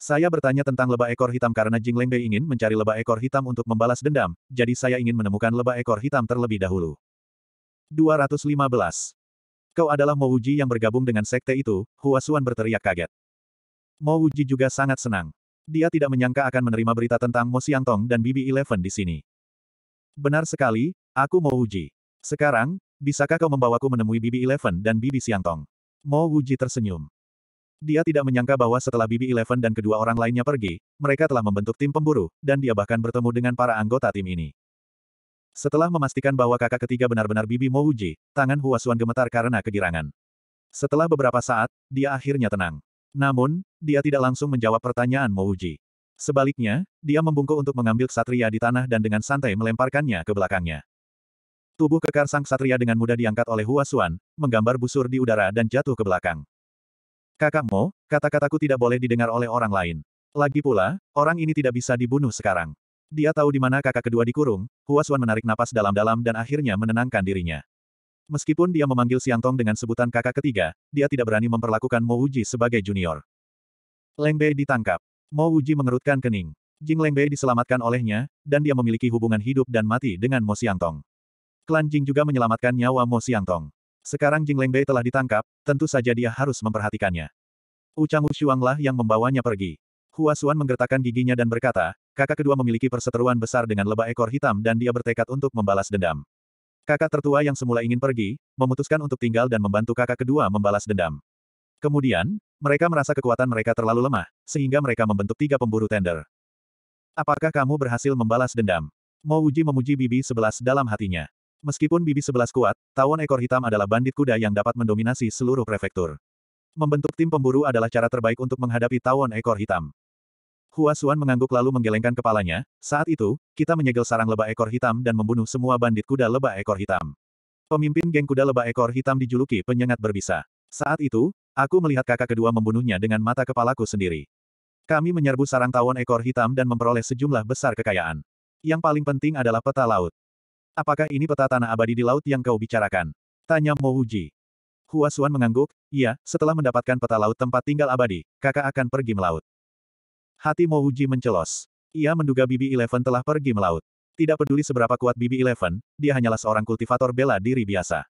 Saya bertanya tentang lebah ekor hitam karena Jing Lengbei ingin mencari lebah ekor hitam untuk membalas dendam, jadi saya ingin menemukan lebah ekor hitam terlebih dahulu. 215. Kau adalah Mo Uji yang bergabung dengan sekte itu, Hua Xuan berteriak kaget. Mo Wuji juga sangat senang. Dia tidak menyangka akan menerima berita tentang Mo Xiangtong dan Bibi Eleven di sini. Benar sekali, aku Mo Wuji. Sekarang, bisakah kau membawaku menemui Bibi Eleven dan Bibi Xiangtong? Mo Wuji tersenyum. Dia tidak menyangka bahwa setelah Bibi Eleven dan kedua orang lainnya pergi, mereka telah membentuk tim pemburu, dan dia bahkan bertemu dengan para anggota tim ini. Setelah memastikan bahwa kakak ketiga benar-benar Bibi Mo Wuji, tangan Huasuan gemetar karena kegirangan. Setelah beberapa saat, dia akhirnya tenang. Namun, dia tidak langsung menjawab pertanyaan Mouji. Sebaliknya, dia membungkuk untuk mengambil Satria di tanah dan dengan santai melemparkannya ke belakangnya. Tubuh kekar sang Satria dengan mudah diangkat oleh Huasuan, menggambar busur di udara dan jatuh ke belakang. Kakak Mo, kata-kataku tidak boleh didengar oleh orang lain. Lagi pula, orang ini tidak bisa dibunuh sekarang. Dia tahu di mana kakak kedua dikurung, Huasuan menarik napas dalam-dalam dan akhirnya menenangkan dirinya. Meskipun dia memanggil Siang Tong dengan sebutan kakak ketiga, dia tidak berani memperlakukan Mo Wuji sebagai junior. Leng Bei ditangkap. Mo Wuji mengerutkan kening. Jing Leng Bei diselamatkan olehnya, dan dia memiliki hubungan hidup dan mati dengan Mo Siang Tong. Klan Jing juga menyelamatkan nyawa Mo Siang Tong. Sekarang Jing Leng Bei telah ditangkap, tentu saja dia harus memperhatikannya. Ucang Shuanglah yang membawanya pergi. Hua Xuan menggertakkan giginya dan berkata, kakak kedua memiliki perseteruan besar dengan lebah ekor hitam dan dia bertekad untuk membalas dendam. Kakak tertua yang semula ingin pergi, memutuskan untuk tinggal dan membantu kakak kedua membalas dendam. Kemudian, mereka merasa kekuatan mereka terlalu lemah, sehingga mereka membentuk tiga pemburu tender. Apakah kamu berhasil membalas dendam? Uji memuji Bibi Sebelas dalam hatinya. Meskipun Bibi Sebelas kuat, tawon ekor hitam adalah bandit kuda yang dapat mendominasi seluruh prefektur. Membentuk tim pemburu adalah cara terbaik untuk menghadapi tawon ekor hitam. Huasuan mengangguk lalu menggelengkan kepalanya, saat itu, kita menyegel sarang lebah ekor hitam dan membunuh semua bandit kuda lebah ekor hitam. Pemimpin geng kuda lebah ekor hitam dijuluki penyengat berbisa. Saat itu, aku melihat kakak kedua membunuhnya dengan mata kepalaku sendiri. Kami menyerbu sarang tawon ekor hitam dan memperoleh sejumlah besar kekayaan. Yang paling penting adalah peta laut. Apakah ini peta tanah abadi di laut yang kau bicarakan? Tanya Mo Huji. Hua mengangguk, iya, setelah mendapatkan peta laut tempat tinggal abadi, kakak akan pergi melaut. Hati Mo Mouji mencelos. Ia menduga Bibi Eleven telah pergi melaut. Tidak peduli seberapa kuat Bibi Eleven, dia hanyalah seorang kultivator bela diri biasa.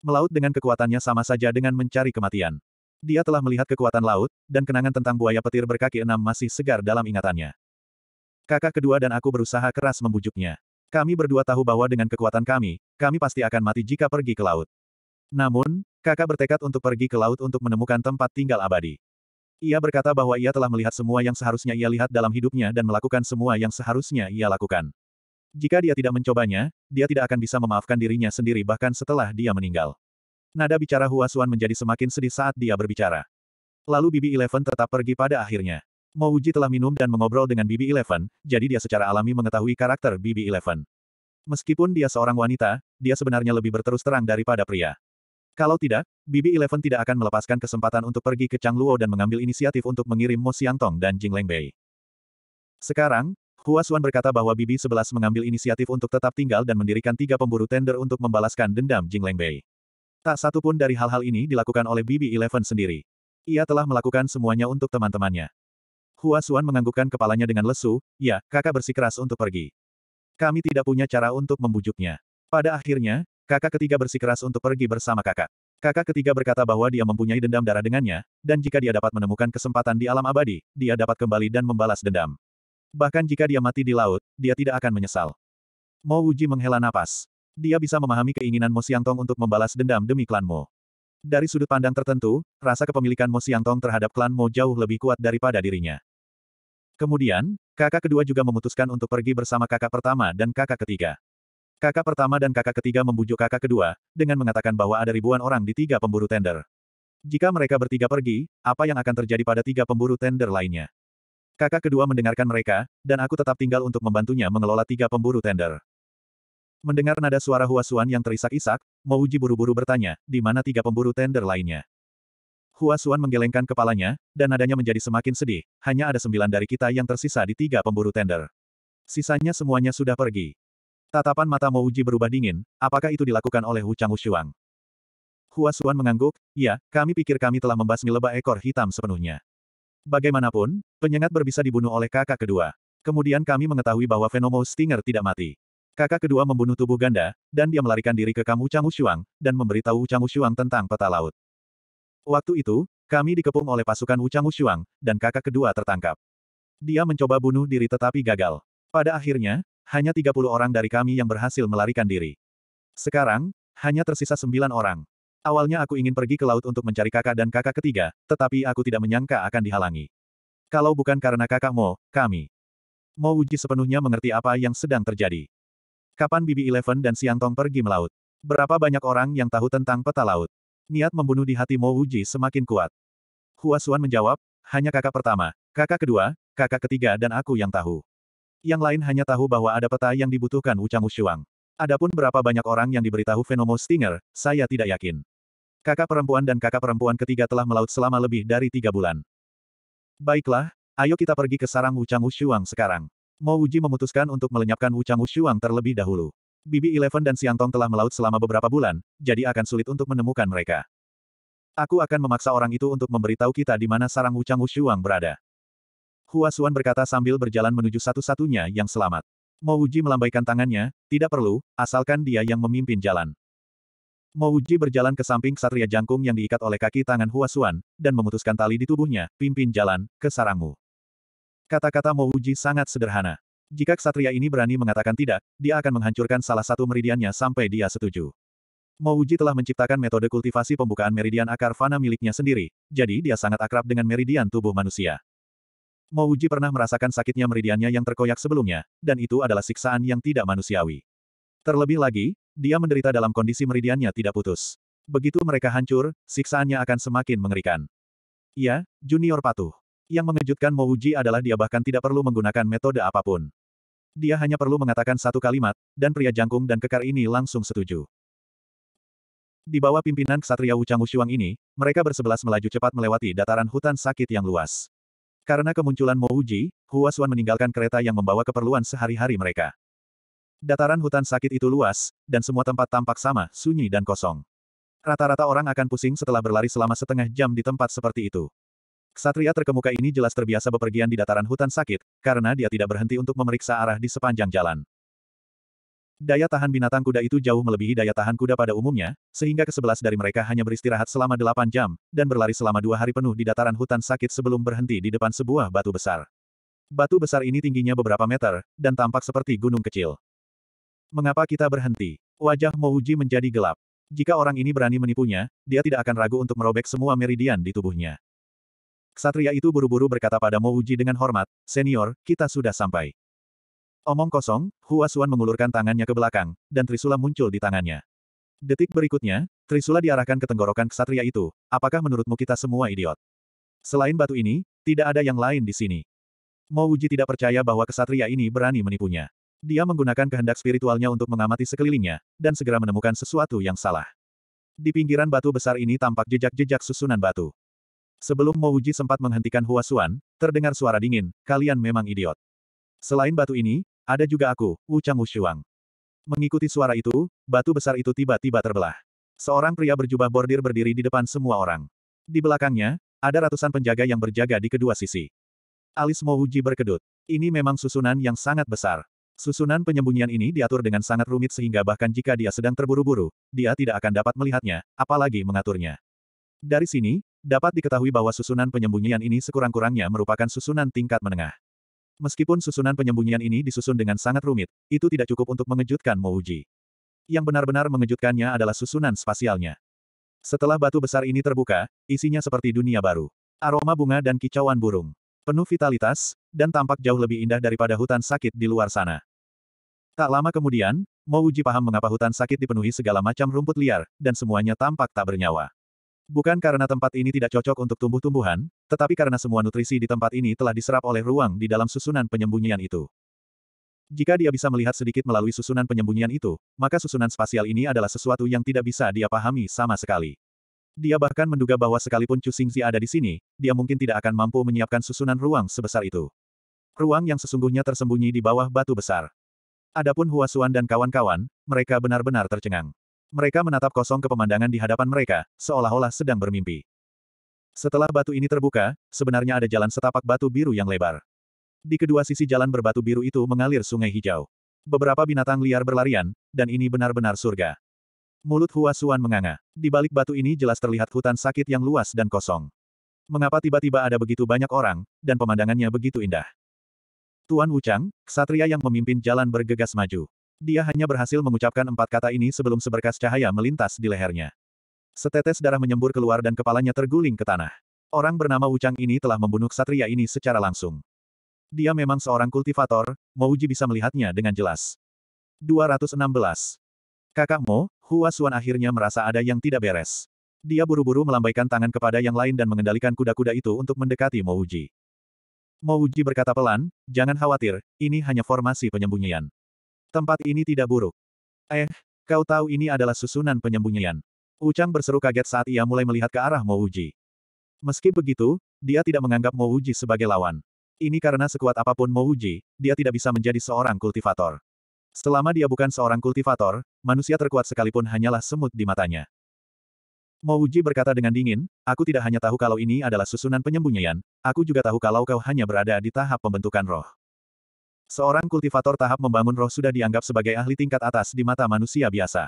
Melaut dengan kekuatannya sama saja dengan mencari kematian. Dia telah melihat kekuatan laut, dan kenangan tentang buaya petir berkaki enam masih segar dalam ingatannya. Kakak kedua dan aku berusaha keras membujuknya. Kami berdua tahu bahwa dengan kekuatan kami, kami pasti akan mati jika pergi ke laut. Namun, kakak bertekad untuk pergi ke laut untuk menemukan tempat tinggal abadi. Ia berkata bahwa ia telah melihat semua yang seharusnya ia lihat dalam hidupnya dan melakukan semua yang seharusnya ia lakukan. Jika dia tidak mencobanya, dia tidak akan bisa memaafkan dirinya sendiri bahkan setelah dia meninggal. Nada bicara Hua Xuan menjadi semakin sedih saat dia berbicara. Lalu Bibi Eleven tetap pergi pada akhirnya. Uji telah minum dan mengobrol dengan Bibi Eleven, jadi dia secara alami mengetahui karakter Bibi Eleven. Meskipun dia seorang wanita, dia sebenarnya lebih berterus terang daripada pria. Kalau tidak, Bibi Eleven tidak akan melepaskan kesempatan untuk pergi ke Chang Luo dan mengambil inisiatif untuk mengirim Mo Xiangtong dan Jing Bei. Sekarang, Hua Xuan berkata bahwa Bibi Sebelas mengambil inisiatif untuk tetap tinggal dan mendirikan tiga pemburu tender untuk membalaskan dendam Jing Bei. Tak satu pun dari hal-hal ini dilakukan oleh Bibi Eleven sendiri. Ia telah melakukan semuanya untuk teman-temannya. Hua Xuan menganggukkan kepalanya dengan lesu, ya, kakak bersikeras untuk pergi. Kami tidak punya cara untuk membujuknya. Pada akhirnya, Kakak ketiga bersikeras untuk pergi bersama kakak. Kakak ketiga berkata bahwa dia mempunyai dendam darah dengannya, dan jika dia dapat menemukan kesempatan di alam abadi, dia dapat kembali dan membalas dendam. Bahkan jika dia mati di laut, dia tidak akan menyesal. Mo Wuji menghela napas. Dia bisa memahami keinginan Mo Xiangtong untuk membalas dendam demi klan Mo. Dari sudut pandang tertentu, rasa kepemilikan Mo Xiangtong terhadap klan Mo jauh lebih kuat daripada dirinya. Kemudian, kakak kedua juga memutuskan untuk pergi bersama kakak pertama dan kakak ketiga. Kakak pertama dan kakak ketiga membujuk kakak kedua, dengan mengatakan bahwa ada ribuan orang di tiga pemburu tender. Jika mereka bertiga pergi, apa yang akan terjadi pada tiga pemburu tender lainnya? Kakak kedua mendengarkan mereka, dan aku tetap tinggal untuk membantunya mengelola tiga pemburu tender. Mendengar nada suara Huasuan yang terisak-isak, uji buru-buru bertanya, di mana tiga pemburu tender lainnya? Huasuan menggelengkan kepalanya, dan nadanya menjadi semakin sedih, hanya ada sembilan dari kita yang tersisa di tiga pemburu tender. Sisanya semuanya sudah pergi. Tatapan mata Mo Uji berubah dingin, apakah itu dilakukan oleh Hu Chang Wushuang? Hua Xuan mengangguk, ya, kami pikir kami telah membasmi lebah ekor hitam sepenuhnya. Bagaimanapun, penyengat berbisa dibunuh oleh kakak kedua. Kemudian kami mengetahui bahwa Venomo Stinger tidak mati. Kakak kedua membunuh tubuh ganda, dan dia melarikan diri ke kamu Chang Wushuang, dan memberitahu Chang Wushuang tentang peta laut. Waktu itu, kami dikepung oleh pasukan Chang Wushuang, dan kakak kedua tertangkap. Dia mencoba bunuh diri tetapi gagal. Pada akhirnya, hanya 30 orang dari kami yang berhasil melarikan diri. Sekarang, hanya tersisa 9 orang. Awalnya aku ingin pergi ke laut untuk mencari kakak dan kakak ketiga, tetapi aku tidak menyangka akan dihalangi. Kalau bukan karena kakak Mo, kami. Mo Uji sepenuhnya mengerti apa yang sedang terjadi. Kapan Bibi Eleven dan Siang Tong pergi melaut? Berapa banyak orang yang tahu tentang peta laut? Niat membunuh di hati Mo Uji semakin kuat. Hua Xuan menjawab, hanya kakak pertama, kakak kedua, kakak ketiga dan aku yang tahu. Yang lain hanya tahu bahwa ada peta yang dibutuhkan Wu Changwu Adapun berapa banyak orang yang diberitahu Venomo Stinger, saya tidak yakin. Kakak perempuan dan kakak perempuan ketiga telah melaut selama lebih dari tiga bulan. Baiklah, ayo kita pergi ke sarang Wu Changwu sekarang. Mo Wuji memutuskan untuk melenyapkan Wu Changwu terlebih dahulu. Bibi Eleven dan Siang Tong telah melaut selama beberapa bulan, jadi akan sulit untuk menemukan mereka. Aku akan memaksa orang itu untuk memberitahu kita di mana sarang Wu Changwu berada. Hua Xuan berkata sambil berjalan menuju satu-satunya yang selamat. Mo Uji melambaikan tangannya, tidak perlu, asalkan dia yang memimpin jalan. Mo Uji berjalan ke samping Satria Jangkung yang diikat oleh kaki tangan Hua Xuan, dan memutuskan tali di tubuhnya, pimpin jalan, ke sarangmu. Kata-kata Mo Uji sangat sederhana. Jika ksatria ini berani mengatakan tidak, dia akan menghancurkan salah satu meridiannya sampai dia setuju. Mo Uji telah menciptakan metode kultivasi pembukaan meridian akar fana miliknya sendiri, jadi dia sangat akrab dengan meridian tubuh manusia. Mo Uji pernah merasakan sakitnya meridiannya yang terkoyak sebelumnya, dan itu adalah siksaan yang tidak manusiawi. Terlebih lagi, dia menderita dalam kondisi meridiannya tidak putus. Begitu mereka hancur, siksaannya akan semakin mengerikan. Ya, junior patuh. Yang mengejutkan Mo Uji adalah dia bahkan tidak perlu menggunakan metode apapun. Dia hanya perlu mengatakan satu kalimat, dan pria jangkung dan kekar ini langsung setuju. Di bawah pimpinan Ksatria Wuchang Wushuang ini, mereka bersebelas melaju cepat melewati dataran hutan sakit yang luas. Karena kemunculan Mouji, Xuan meninggalkan kereta yang membawa keperluan sehari-hari mereka. Dataran hutan sakit itu luas, dan semua tempat tampak sama, sunyi dan kosong. Rata-rata orang akan pusing setelah berlari selama setengah jam di tempat seperti itu. Ksatria terkemuka ini jelas terbiasa bepergian di dataran hutan sakit, karena dia tidak berhenti untuk memeriksa arah di sepanjang jalan. Daya tahan binatang kuda itu jauh melebihi daya tahan kuda pada umumnya, sehingga kesebelas dari mereka hanya beristirahat selama delapan jam, dan berlari selama dua hari penuh di dataran hutan sakit sebelum berhenti di depan sebuah batu besar. Batu besar ini tingginya beberapa meter, dan tampak seperti gunung kecil. Mengapa kita berhenti? Wajah Mouji menjadi gelap. Jika orang ini berani menipunya, dia tidak akan ragu untuk merobek semua meridian di tubuhnya. Ksatria itu buru-buru berkata pada Mouji dengan hormat, Senior, kita sudah sampai. Omong kosong, Hua Xuan mengulurkan tangannya ke belakang, dan Trisula muncul di tangannya. Detik berikutnya, Trisula diarahkan ke tenggorokan kesatria itu, apakah menurutmu kita semua idiot? Selain batu ini, tidak ada yang lain di sini. Mo Wuji tidak percaya bahwa kesatria ini berani menipunya. Dia menggunakan kehendak spiritualnya untuk mengamati sekelilingnya, dan segera menemukan sesuatu yang salah. Di pinggiran batu besar ini tampak jejak-jejak susunan batu. Sebelum Mo Wuji sempat menghentikan Hua Xuan, terdengar suara dingin, kalian memang idiot. Selain batu ini, ada juga aku, Wu Chang Wushuang. Mengikuti suara itu, batu besar itu tiba-tiba terbelah. Seorang pria berjubah bordir berdiri di depan semua orang. Di belakangnya, ada ratusan penjaga yang berjaga di kedua sisi. Alis Mo Uji berkedut. Ini memang susunan yang sangat besar. Susunan penyembunyian ini diatur dengan sangat rumit sehingga bahkan jika dia sedang terburu-buru, dia tidak akan dapat melihatnya, apalagi mengaturnya. Dari sini, dapat diketahui bahwa susunan penyembunyian ini sekurang-kurangnya merupakan susunan tingkat menengah. Meskipun susunan penyembunyian ini disusun dengan sangat rumit, itu tidak cukup untuk mengejutkan Mouji. Yang benar-benar mengejutkannya adalah susunan spasialnya. Setelah batu besar ini terbuka, isinya seperti dunia baru. Aroma bunga dan kicauan burung. Penuh vitalitas, dan tampak jauh lebih indah daripada hutan sakit di luar sana. Tak lama kemudian, Mouji paham mengapa hutan sakit dipenuhi segala macam rumput liar, dan semuanya tampak tak bernyawa. Bukan karena tempat ini tidak cocok untuk tumbuh-tumbuhan, tetapi karena semua nutrisi di tempat ini telah diserap oleh ruang di dalam susunan penyembunyian itu. Jika dia bisa melihat sedikit melalui susunan penyembunyian itu, maka susunan spasial ini adalah sesuatu yang tidak bisa dia pahami sama sekali. Dia bahkan menduga bahwa sekalipun Chu Xingzi ada di sini, dia mungkin tidak akan mampu menyiapkan susunan ruang sebesar itu. Ruang yang sesungguhnya tersembunyi di bawah batu besar. Adapun Hua Suan dan kawan-kawan, mereka benar-benar tercengang. Mereka menatap kosong ke pemandangan di hadapan mereka, seolah-olah sedang bermimpi. Setelah batu ini terbuka, sebenarnya ada jalan setapak batu biru yang lebar. Di kedua sisi jalan berbatu biru itu mengalir sungai hijau. Beberapa binatang liar berlarian, dan ini benar-benar surga. Mulut Hua Suan menganga. Di balik batu ini jelas terlihat hutan sakit yang luas dan kosong. Mengapa tiba-tiba ada begitu banyak orang, dan pemandangannya begitu indah? Tuan Wuchang, satria yang memimpin jalan bergegas maju. Dia hanya berhasil mengucapkan empat kata ini sebelum seberkas cahaya melintas di lehernya. Setetes darah menyembur keluar dan kepalanya terguling ke tanah. Orang bernama Wuchang ini telah membunuh satria ini secara langsung. Dia memang seorang kultivator, Mouji bisa melihatnya dengan jelas. 216. Kakak Mo, Hua Xuan akhirnya merasa ada yang tidak beres. Dia buru-buru melambaikan tangan kepada yang lain dan mengendalikan kuda-kuda itu untuk mendekati Mouji. Mouji berkata pelan, jangan khawatir, ini hanya formasi penyembunyian. Tempat ini tidak buruk. Eh, kau tahu ini adalah susunan penyembunyian. Ucang berseru kaget saat ia mulai melihat ke arah Mouji. Meski begitu, dia tidak menganggap Mouji sebagai lawan. Ini karena sekuat apapun Mouji, dia tidak bisa menjadi seorang kultivator. Selama dia bukan seorang kultivator, manusia terkuat sekalipun hanyalah semut di matanya. Mouji berkata dengan dingin, aku tidak hanya tahu kalau ini adalah susunan penyembunyian, aku juga tahu kalau kau hanya berada di tahap pembentukan roh. Seorang kultivator tahap membangun roh sudah dianggap sebagai ahli tingkat atas di mata manusia biasa.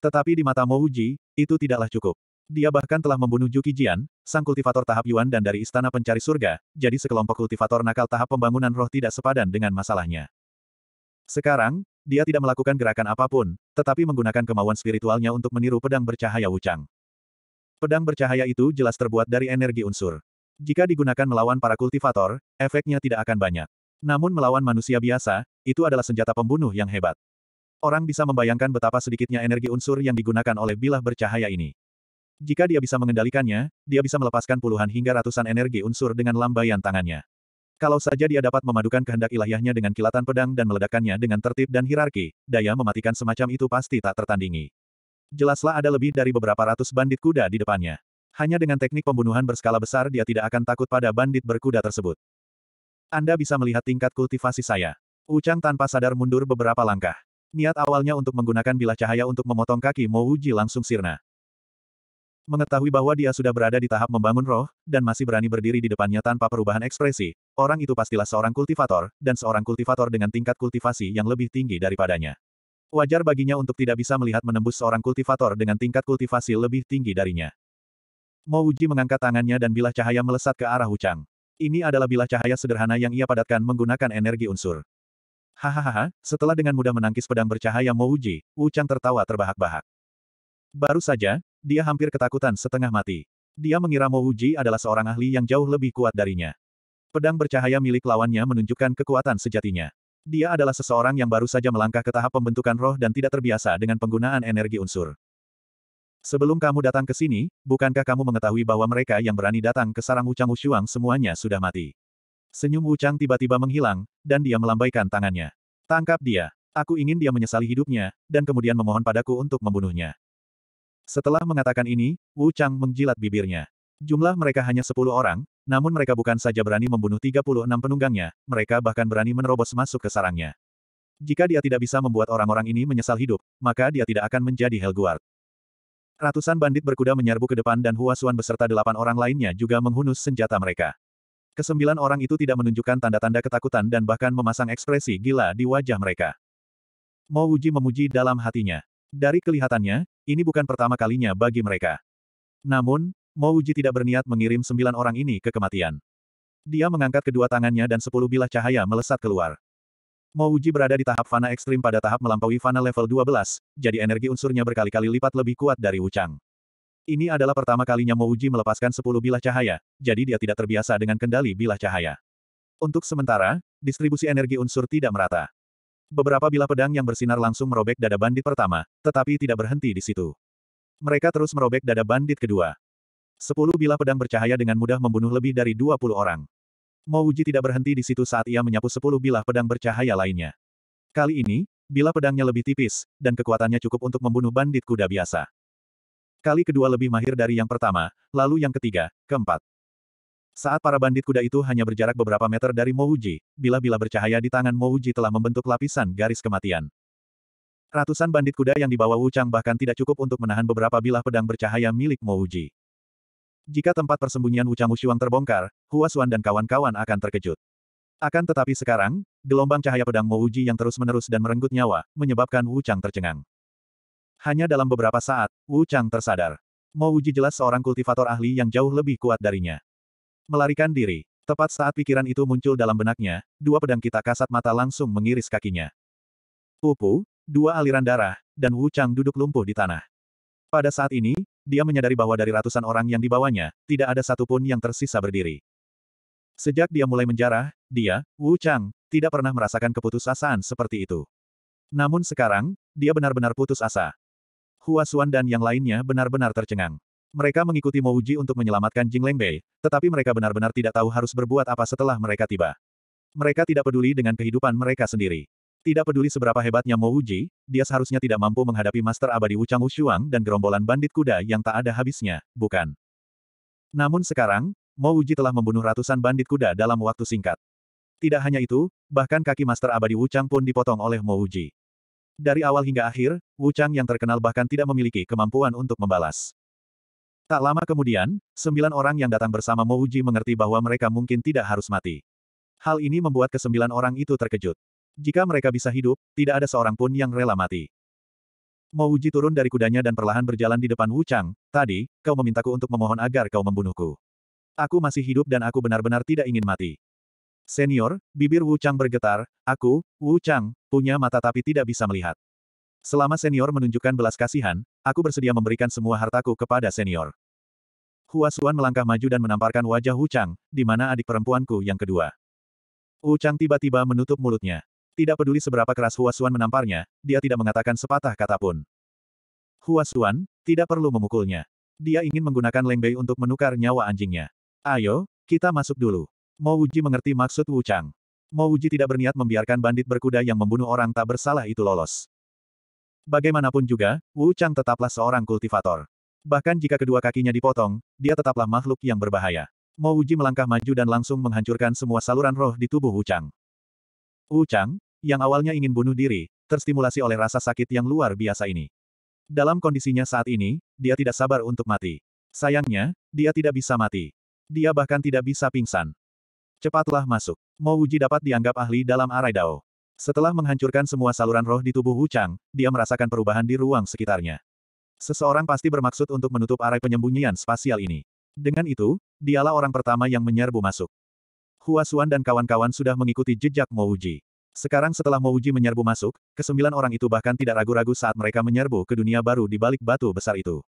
Tetapi di mata Mouji, itu tidaklah cukup. Dia bahkan telah membunuh Juki Jian, sang kultivator tahap Yuan dan dari Istana Pencari Surga, jadi sekelompok kultivator nakal tahap pembangunan roh tidak sepadan dengan masalahnya. Sekarang, dia tidak melakukan gerakan apapun, tetapi menggunakan kemauan spiritualnya untuk meniru pedang bercahaya Wuchang. Pedang bercahaya itu jelas terbuat dari energi unsur. Jika digunakan melawan para kultivator, efeknya tidak akan banyak. Namun melawan manusia biasa, itu adalah senjata pembunuh yang hebat. Orang bisa membayangkan betapa sedikitnya energi unsur yang digunakan oleh bilah bercahaya ini. Jika dia bisa mengendalikannya, dia bisa melepaskan puluhan hingga ratusan energi unsur dengan lambaian tangannya. Kalau saja dia dapat memadukan kehendak ilahiyahnya dengan kilatan pedang dan meledakkannya dengan tertib dan hierarki, daya mematikan semacam itu pasti tak tertandingi. Jelaslah ada lebih dari beberapa ratus bandit kuda di depannya. Hanya dengan teknik pembunuhan berskala besar dia tidak akan takut pada bandit berkuda tersebut. Anda bisa melihat tingkat kultivasi saya. Ucang tanpa sadar mundur beberapa langkah. Niat awalnya untuk menggunakan bilah cahaya untuk memotong kaki Mo Uji langsung sirna. Mengetahui bahwa dia sudah berada di tahap membangun roh, dan masih berani berdiri di depannya tanpa perubahan ekspresi, orang itu pastilah seorang kultivator, dan seorang kultivator dengan tingkat kultivasi yang lebih tinggi daripadanya. Wajar baginya untuk tidak bisa melihat menembus seorang kultivator dengan tingkat kultivasi lebih tinggi darinya. Mo Uji mengangkat tangannya dan bilah cahaya melesat ke arah Wuchang. Ini adalah bilah cahaya sederhana yang ia padatkan menggunakan energi unsur. Hahaha, setelah dengan mudah menangkis pedang bercahaya Mouji, Wu Chang tertawa terbahak-bahak. Baru saja, dia hampir ketakutan setengah mati. Dia mengira Mouji adalah seorang ahli yang jauh lebih kuat darinya. Pedang bercahaya milik lawannya menunjukkan kekuatan sejatinya. Dia adalah seseorang yang baru saja melangkah ke tahap pembentukan roh dan tidak terbiasa dengan penggunaan energi unsur. Sebelum kamu datang ke sini, bukankah kamu mengetahui bahwa mereka yang berani datang ke sarang Ucang Ushuang semuanya sudah mati? Senyum Ucang tiba-tiba menghilang, dan dia melambaikan tangannya. Tangkap dia. Aku ingin dia menyesali hidupnya, dan kemudian memohon padaku untuk membunuhnya. Setelah mengatakan ini, Wuchang menjilat bibirnya. Jumlah mereka hanya 10 orang, namun mereka bukan saja berani membunuh 36 penunggangnya, mereka bahkan berani menerobos masuk ke sarangnya. Jika dia tidak bisa membuat orang-orang ini menyesal hidup, maka dia tidak akan menjadi Helguard. Ratusan bandit berkuda menyerbu ke depan dan Hua Xuan beserta delapan orang lainnya juga menghunus senjata mereka. Kesembilan orang itu tidak menunjukkan tanda-tanda ketakutan dan bahkan memasang ekspresi gila di wajah mereka. Mo Wuji memuji dalam hatinya. Dari kelihatannya, ini bukan pertama kalinya bagi mereka. Namun, Mo Wuji tidak berniat mengirim sembilan orang ini ke kematian. Dia mengangkat kedua tangannya dan sepuluh bilah cahaya melesat keluar. Mo berada di tahap fana ekstrim pada tahap melampaui fana level 12, jadi energi unsurnya berkali-kali lipat lebih kuat dari Wuchang. Ini adalah pertama kalinya Mo melepaskan 10 bilah cahaya, jadi dia tidak terbiasa dengan kendali bilah cahaya. Untuk sementara, distribusi energi unsur tidak merata. Beberapa bilah pedang yang bersinar langsung merobek dada bandit pertama, tetapi tidak berhenti di situ. Mereka terus merobek dada bandit kedua. 10 bilah pedang bercahaya dengan mudah membunuh lebih dari 20 orang. Mo Uji tidak berhenti di situ saat ia menyapu sepuluh bilah pedang bercahaya lainnya. Kali ini, bilah pedangnya lebih tipis, dan kekuatannya cukup untuk membunuh bandit kuda biasa. Kali kedua lebih mahir dari yang pertama, lalu yang ketiga, keempat. Saat para bandit kuda itu hanya berjarak beberapa meter dari Mo Uji, bilah-bilah bercahaya di tangan Mo Uji telah membentuk lapisan garis kematian. Ratusan bandit kuda yang dibawa Wu Chang bahkan tidak cukup untuk menahan beberapa bilah pedang bercahaya milik Mo Uji. Jika tempat persembunyian Wuchang Wushuang terbongkar, Hua Xuan dan kawan-kawan akan terkejut. Akan tetapi sekarang, gelombang cahaya pedang Mo Uji yang terus-menerus dan merenggut nyawa, menyebabkan Wuchang tercengang. Hanya dalam beberapa saat, Wuchang tersadar. Mo Uji jelas seorang kultivator ahli yang jauh lebih kuat darinya. Melarikan diri, tepat saat pikiran itu muncul dalam benaknya, dua pedang kita kasat mata langsung mengiris kakinya. Upu, dua aliran darah, dan Wuchang duduk lumpuh di tanah. Pada saat ini, dia menyadari bahwa dari ratusan orang yang dibawanya, tidak ada satupun yang tersisa berdiri. Sejak dia mulai menjarah, dia, Wu Chang, tidak pernah merasakan keputusasaan seperti itu. Namun sekarang, dia benar-benar putus asa. Hua Xuan dan yang lainnya benar-benar tercengang. Mereka mengikuti Mouji untuk menyelamatkan Jing Lengbei, tetapi mereka benar-benar tidak tahu harus berbuat apa setelah mereka tiba. Mereka tidak peduli dengan kehidupan mereka sendiri. Tidak peduli seberapa hebatnya Mo Uji, dia seharusnya tidak mampu menghadapi Master Abadi Wuchang Wushuang dan gerombolan bandit kuda yang tak ada habisnya, bukan? Namun sekarang, Mo Uji telah membunuh ratusan bandit kuda dalam waktu singkat. Tidak hanya itu, bahkan kaki Master Abadi Wuchang pun dipotong oleh Mo Uji. Dari awal hingga akhir, Wuchang yang terkenal bahkan tidak memiliki kemampuan untuk membalas. Tak lama kemudian, sembilan orang yang datang bersama Mo Uji mengerti bahwa mereka mungkin tidak harus mati. Hal ini membuat kesembilan orang itu terkejut. Jika mereka bisa hidup, tidak ada seorang pun yang rela mati. Mau Uji turun dari kudanya dan perlahan berjalan di depan Wu Chang, tadi, kau memintaku untuk memohon agar kau membunuhku. Aku masih hidup dan aku benar-benar tidak ingin mati. Senior, bibir Wu Chang bergetar, aku, Wu Chang, punya mata tapi tidak bisa melihat. Selama senior menunjukkan belas kasihan, aku bersedia memberikan semua hartaku kepada senior. Hua Suan melangkah maju dan menamparkan wajah Wu Chang, di mana adik perempuanku yang kedua. Wu Chang tiba-tiba menutup mulutnya. Tidak peduli seberapa keras Hua Xuan menamparnya, dia tidak mengatakan sepatah kata pun. Hua Xuan, tidak perlu memukulnya. Dia ingin menggunakan Lengbei untuk menukar nyawa anjingnya. Ayo, kita masuk dulu. Mo Wuji mengerti maksud Wu Chang. Mo Wuji tidak berniat membiarkan bandit berkuda yang membunuh orang tak bersalah itu lolos. Bagaimanapun juga, Wu Chang tetaplah seorang kultivator. Bahkan jika kedua kakinya dipotong, dia tetaplah makhluk yang berbahaya. Mo Wuji melangkah maju dan langsung menghancurkan semua saluran roh di tubuh Wu Chang. Wu Chang, yang awalnya ingin bunuh diri, terstimulasi oleh rasa sakit yang luar biasa ini. Dalam kondisinya saat ini, dia tidak sabar untuk mati. Sayangnya, dia tidak bisa mati. Dia bahkan tidak bisa pingsan. Cepatlah masuk. Mo Wuji dapat dianggap ahli dalam arai dao. Setelah menghancurkan semua saluran roh di tubuh Wuchang, dia merasakan perubahan di ruang sekitarnya. Seseorang pasti bermaksud untuk menutup arai penyembunyian spasial ini. Dengan itu, dialah orang pertama yang menyerbu masuk. Hua dan kawan-kawan sudah mengikuti jejak Mo Wuji. Sekarang setelah Mouji menyerbu masuk, kesembilan orang itu bahkan tidak ragu-ragu saat mereka menyerbu ke dunia baru di balik batu besar itu.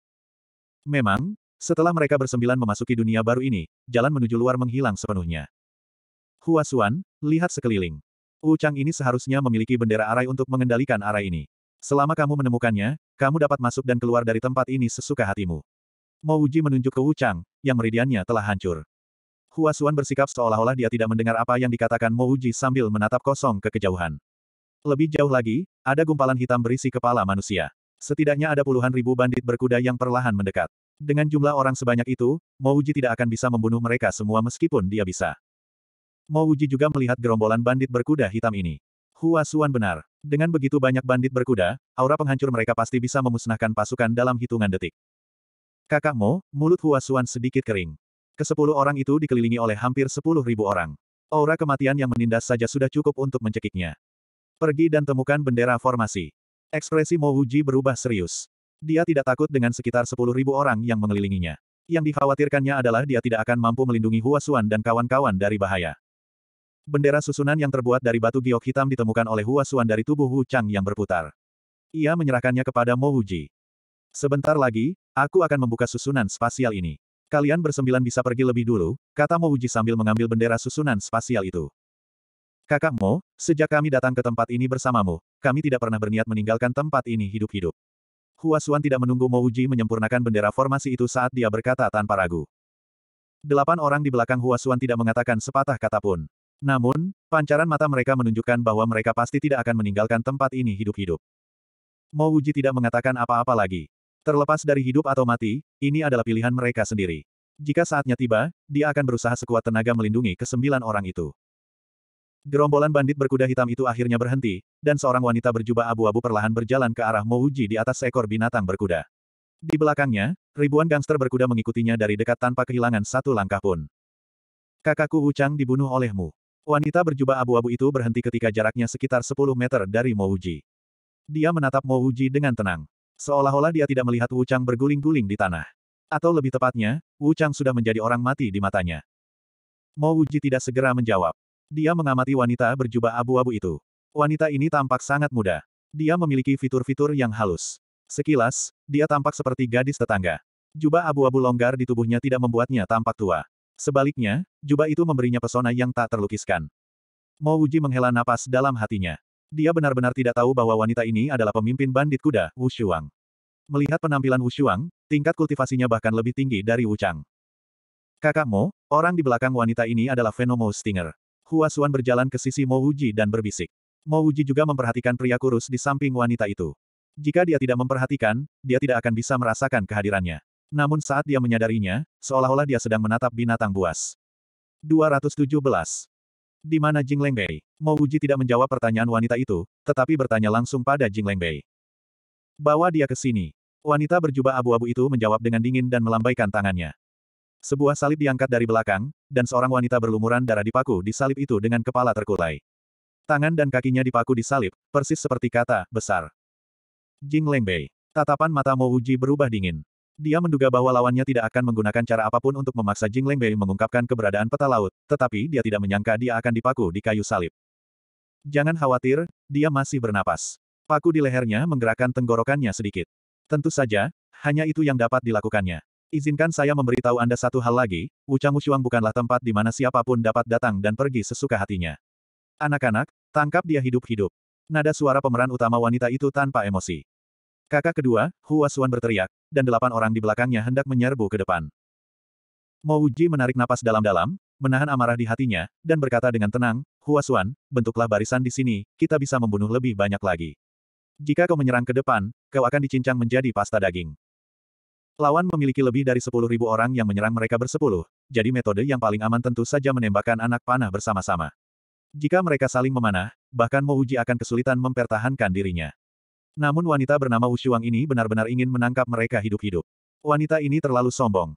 Memang, setelah mereka bersembilan memasuki dunia baru ini, jalan menuju luar menghilang sepenuhnya. Hua Xuan, lihat sekeliling. Wu ini seharusnya memiliki bendera arai untuk mengendalikan arai ini. Selama kamu menemukannya, kamu dapat masuk dan keluar dari tempat ini sesuka hatimu. Mo menunjuk ke Wu yang meridiannya telah hancur. Huasuan bersikap seolah-olah dia tidak mendengar apa yang dikatakan Mo Uji sambil menatap kosong ke kejauhan. Lebih jauh lagi, ada gumpalan hitam berisi kepala manusia. Setidaknya ada puluhan ribu bandit berkuda yang perlahan mendekat. Dengan jumlah orang sebanyak itu, Mo Uji tidak akan bisa membunuh mereka semua meskipun dia bisa. Mo Uji juga melihat gerombolan bandit berkuda hitam ini. Hua Xuan benar. Dengan begitu banyak bandit berkuda, aura penghancur mereka pasti bisa memusnahkan pasukan dalam hitungan detik. Kakak Mo, mulut Hua Xuan sedikit kering. Kesepuluh orang itu dikelilingi oleh hampir sepuluh ribu orang. Aura kematian yang menindas saja sudah cukup untuk mencekiknya. Pergi dan temukan bendera formasi. Ekspresi Mo Wuji berubah serius. Dia tidak takut dengan sekitar sepuluh ribu orang yang mengelilinginya. Yang dikhawatirkannya adalah dia tidak akan mampu melindungi Hua Suan dan kawan-kawan dari bahaya. Bendera susunan yang terbuat dari batu giok hitam ditemukan oleh Hua Suan dari tubuh Wu Chang yang berputar. Ia menyerahkannya kepada Mo Wuji. Sebentar lagi, aku akan membuka susunan spasial ini. Kalian bersembilan bisa pergi lebih dulu, kata Mo Uji sambil mengambil bendera susunan spasial itu. Kakak Mo, sejak kami datang ke tempat ini bersamamu, kami tidak pernah berniat meninggalkan tempat ini hidup-hidup. Huasuan tidak menunggu Mo Uji menyempurnakan bendera formasi itu saat dia berkata tanpa ragu. Delapan orang di belakang Huasuan tidak mengatakan sepatah kata pun. Namun, pancaran mata mereka menunjukkan bahwa mereka pasti tidak akan meninggalkan tempat ini hidup-hidup. Mo Uji tidak mengatakan apa-apa lagi. Terlepas dari hidup atau mati, ini adalah pilihan mereka sendiri. Jika saatnya tiba, dia akan berusaha sekuat tenaga melindungi kesembilan orang itu. Gerombolan bandit berkuda hitam itu akhirnya berhenti, dan seorang wanita berjubah abu-abu perlahan berjalan ke arah Mouji di atas seekor binatang berkuda. Di belakangnya, ribuan gangster berkuda mengikutinya dari dekat tanpa kehilangan satu langkah pun. Kakakku Ucang dibunuh olehmu. Wanita berjubah abu-abu itu berhenti ketika jaraknya sekitar 10 meter dari Mouji. Dia menatap Mouji dengan tenang. Seolah-olah dia tidak melihat Wu Chang berguling-guling di tanah. Atau lebih tepatnya, Wu Chang sudah menjadi orang mati di matanya. Mo Wuji tidak segera menjawab. Dia mengamati wanita berjubah abu-abu itu. Wanita ini tampak sangat muda. Dia memiliki fitur-fitur yang halus. Sekilas, dia tampak seperti gadis tetangga. Jubah abu-abu longgar di tubuhnya tidak membuatnya tampak tua. Sebaliknya, jubah itu memberinya pesona yang tak terlukiskan. Mo Wuji menghela napas dalam hatinya. Dia benar-benar tidak tahu bahwa wanita ini adalah pemimpin bandit kuda, Wu Shuang. Melihat penampilan Wu Shuang, tingkat kultivasinya bahkan lebih tinggi dari Wu Chang. Kakakmu, orang di belakang wanita ini adalah Venomo Stinger. Hua Xuan berjalan ke sisi Mo Wuji dan berbisik. Mo Wuji juga memperhatikan pria kurus di samping wanita itu. Jika dia tidak memperhatikan, dia tidak akan bisa merasakan kehadirannya. Namun saat dia menyadarinya, seolah-olah dia sedang menatap binatang buas. 217. Di mana Jing Lengbei? Mo Uji tidak menjawab pertanyaan wanita itu, tetapi bertanya langsung pada Jing Lengbei. Bawa dia ke sini. Wanita berjubah abu-abu itu menjawab dengan dingin dan melambaikan tangannya. Sebuah salib diangkat dari belakang, dan seorang wanita berlumuran darah dipaku di salib itu dengan kepala terkulai. Tangan dan kakinya dipaku di salib, persis seperti kata, besar. Jing Lengbei. Tatapan mata Mo Uji berubah dingin. Dia menduga bahwa lawannya tidak akan menggunakan cara apapun untuk memaksa Jing Lengbei mengungkapkan keberadaan peta laut, tetapi dia tidak menyangka dia akan dipaku di kayu salib. Jangan khawatir, dia masih bernapas. Paku di lehernya menggerakkan tenggorokannya sedikit. Tentu saja, hanya itu yang dapat dilakukannya. Izinkan saya memberitahu Anda satu hal lagi, Wuchang Wushuang bukanlah tempat di mana siapapun dapat datang dan pergi sesuka hatinya. Anak-anak, tangkap dia hidup-hidup. Nada suara pemeran utama wanita itu tanpa emosi. Kakak kedua, Hua Suan berteriak, dan delapan orang di belakangnya hendak menyerbu ke depan. Mo Wuji menarik napas dalam-dalam, menahan amarah di hatinya, dan berkata dengan tenang, Hua Suan, bentuklah barisan di sini, kita bisa membunuh lebih banyak lagi. Jika kau menyerang ke depan, kau akan dicincang menjadi pasta daging. Lawan memiliki lebih dari sepuluh ribu orang yang menyerang mereka bersepuluh, jadi metode yang paling aman tentu saja menembakkan anak panah bersama-sama. Jika mereka saling memanah, bahkan Mo Uji akan kesulitan mempertahankan dirinya. Namun wanita bernama Wushuang ini benar-benar ingin menangkap mereka hidup-hidup. Wanita ini terlalu sombong.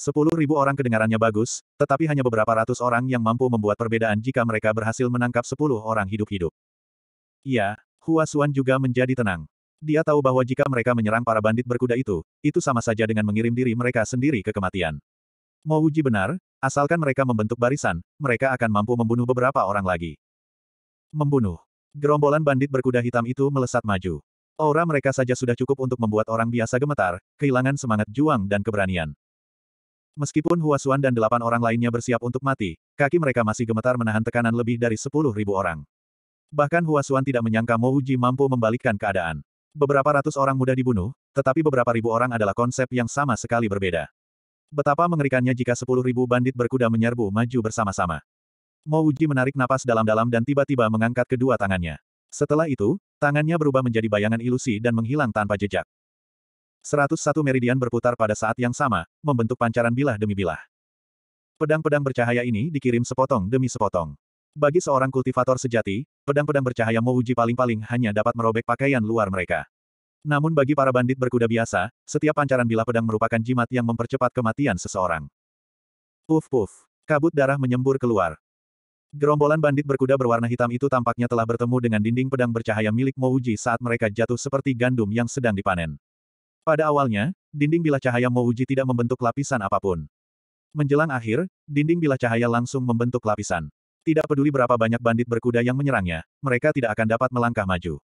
Sepuluh ribu orang kedengarannya bagus, tetapi hanya beberapa ratus orang yang mampu membuat perbedaan jika mereka berhasil menangkap sepuluh orang hidup-hidup. Ya, Hua Xuan juga menjadi tenang. Dia tahu bahwa jika mereka menyerang para bandit berkuda itu, itu sama saja dengan mengirim diri mereka sendiri ke kematian. Mau uji benar, asalkan mereka membentuk barisan, mereka akan mampu membunuh beberapa orang lagi. Membunuh. Gerombolan bandit berkuda hitam itu melesat maju. Aura mereka saja sudah cukup untuk membuat orang biasa gemetar, kehilangan semangat juang dan keberanian. Meskipun Huasuan dan delapan orang lainnya bersiap untuk mati, kaki mereka masih gemetar menahan tekanan lebih dari sepuluh ribu orang. Bahkan Huasuan tidak menyangka Uji mampu membalikkan keadaan. Beberapa ratus orang mudah dibunuh, tetapi beberapa ribu orang adalah konsep yang sama sekali berbeda. Betapa mengerikannya jika sepuluh ribu bandit berkuda menyerbu maju bersama-sama. Mo Uji menarik napas dalam-dalam dan tiba-tiba mengangkat kedua tangannya. Setelah itu, tangannya berubah menjadi bayangan ilusi dan menghilang tanpa jejak. 101 meridian berputar pada saat yang sama, membentuk pancaran bilah demi bilah. Pedang-pedang bercahaya ini dikirim sepotong demi sepotong. Bagi seorang kultivator sejati, pedang-pedang bercahaya Mo Uji paling-paling hanya dapat merobek pakaian luar mereka. Namun bagi para bandit berkuda biasa, setiap pancaran bilah pedang merupakan jimat yang mempercepat kematian seseorang. Puf puf. Kabut darah menyembur keluar. Gerombolan bandit berkuda berwarna hitam itu tampaknya telah bertemu dengan dinding pedang bercahaya milik Mouji saat mereka jatuh seperti gandum yang sedang dipanen. Pada awalnya, dinding bilah cahaya Mouji tidak membentuk lapisan apapun. Menjelang akhir, dinding bilah cahaya langsung membentuk lapisan. Tidak peduli berapa banyak bandit berkuda yang menyerangnya, mereka tidak akan dapat melangkah maju.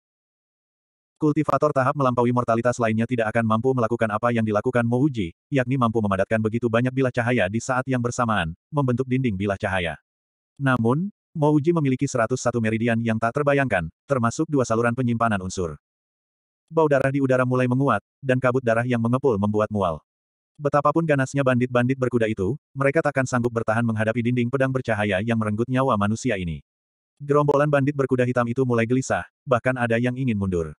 Kultivator tahap melampaui mortalitas lainnya tidak akan mampu melakukan apa yang dilakukan Mouji, yakni mampu memadatkan begitu banyak bilah cahaya di saat yang bersamaan, membentuk dinding bilah cahaya. Namun, Mouji memiliki 101 meridian yang tak terbayangkan, termasuk dua saluran penyimpanan unsur. Bau darah di udara mulai menguat, dan kabut darah yang mengepul membuat mual. Betapapun ganasnya bandit-bandit berkuda itu, mereka takkan sanggup bertahan menghadapi dinding pedang bercahaya yang merenggut nyawa manusia ini. Gerombolan bandit berkuda hitam itu mulai gelisah, bahkan ada yang ingin mundur.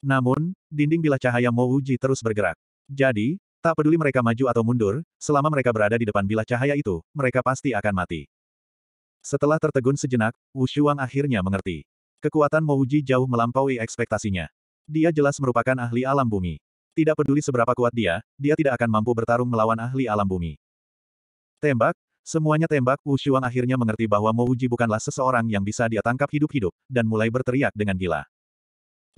Namun, dinding bila cahaya Mouji terus bergerak. Jadi, tak peduli mereka maju atau mundur, selama mereka berada di depan bila cahaya itu, mereka pasti akan mati. Setelah tertegun sejenak, Wu Shuang akhirnya mengerti. Kekuatan Mouji jauh melampaui ekspektasinya. Dia jelas merupakan ahli alam bumi. Tidak peduli seberapa kuat dia, dia tidak akan mampu bertarung melawan ahli alam bumi. Tembak, semuanya tembak, Wu Shuang akhirnya mengerti bahwa Mouji bukanlah seseorang yang bisa dia tangkap hidup-hidup, dan mulai berteriak dengan gila.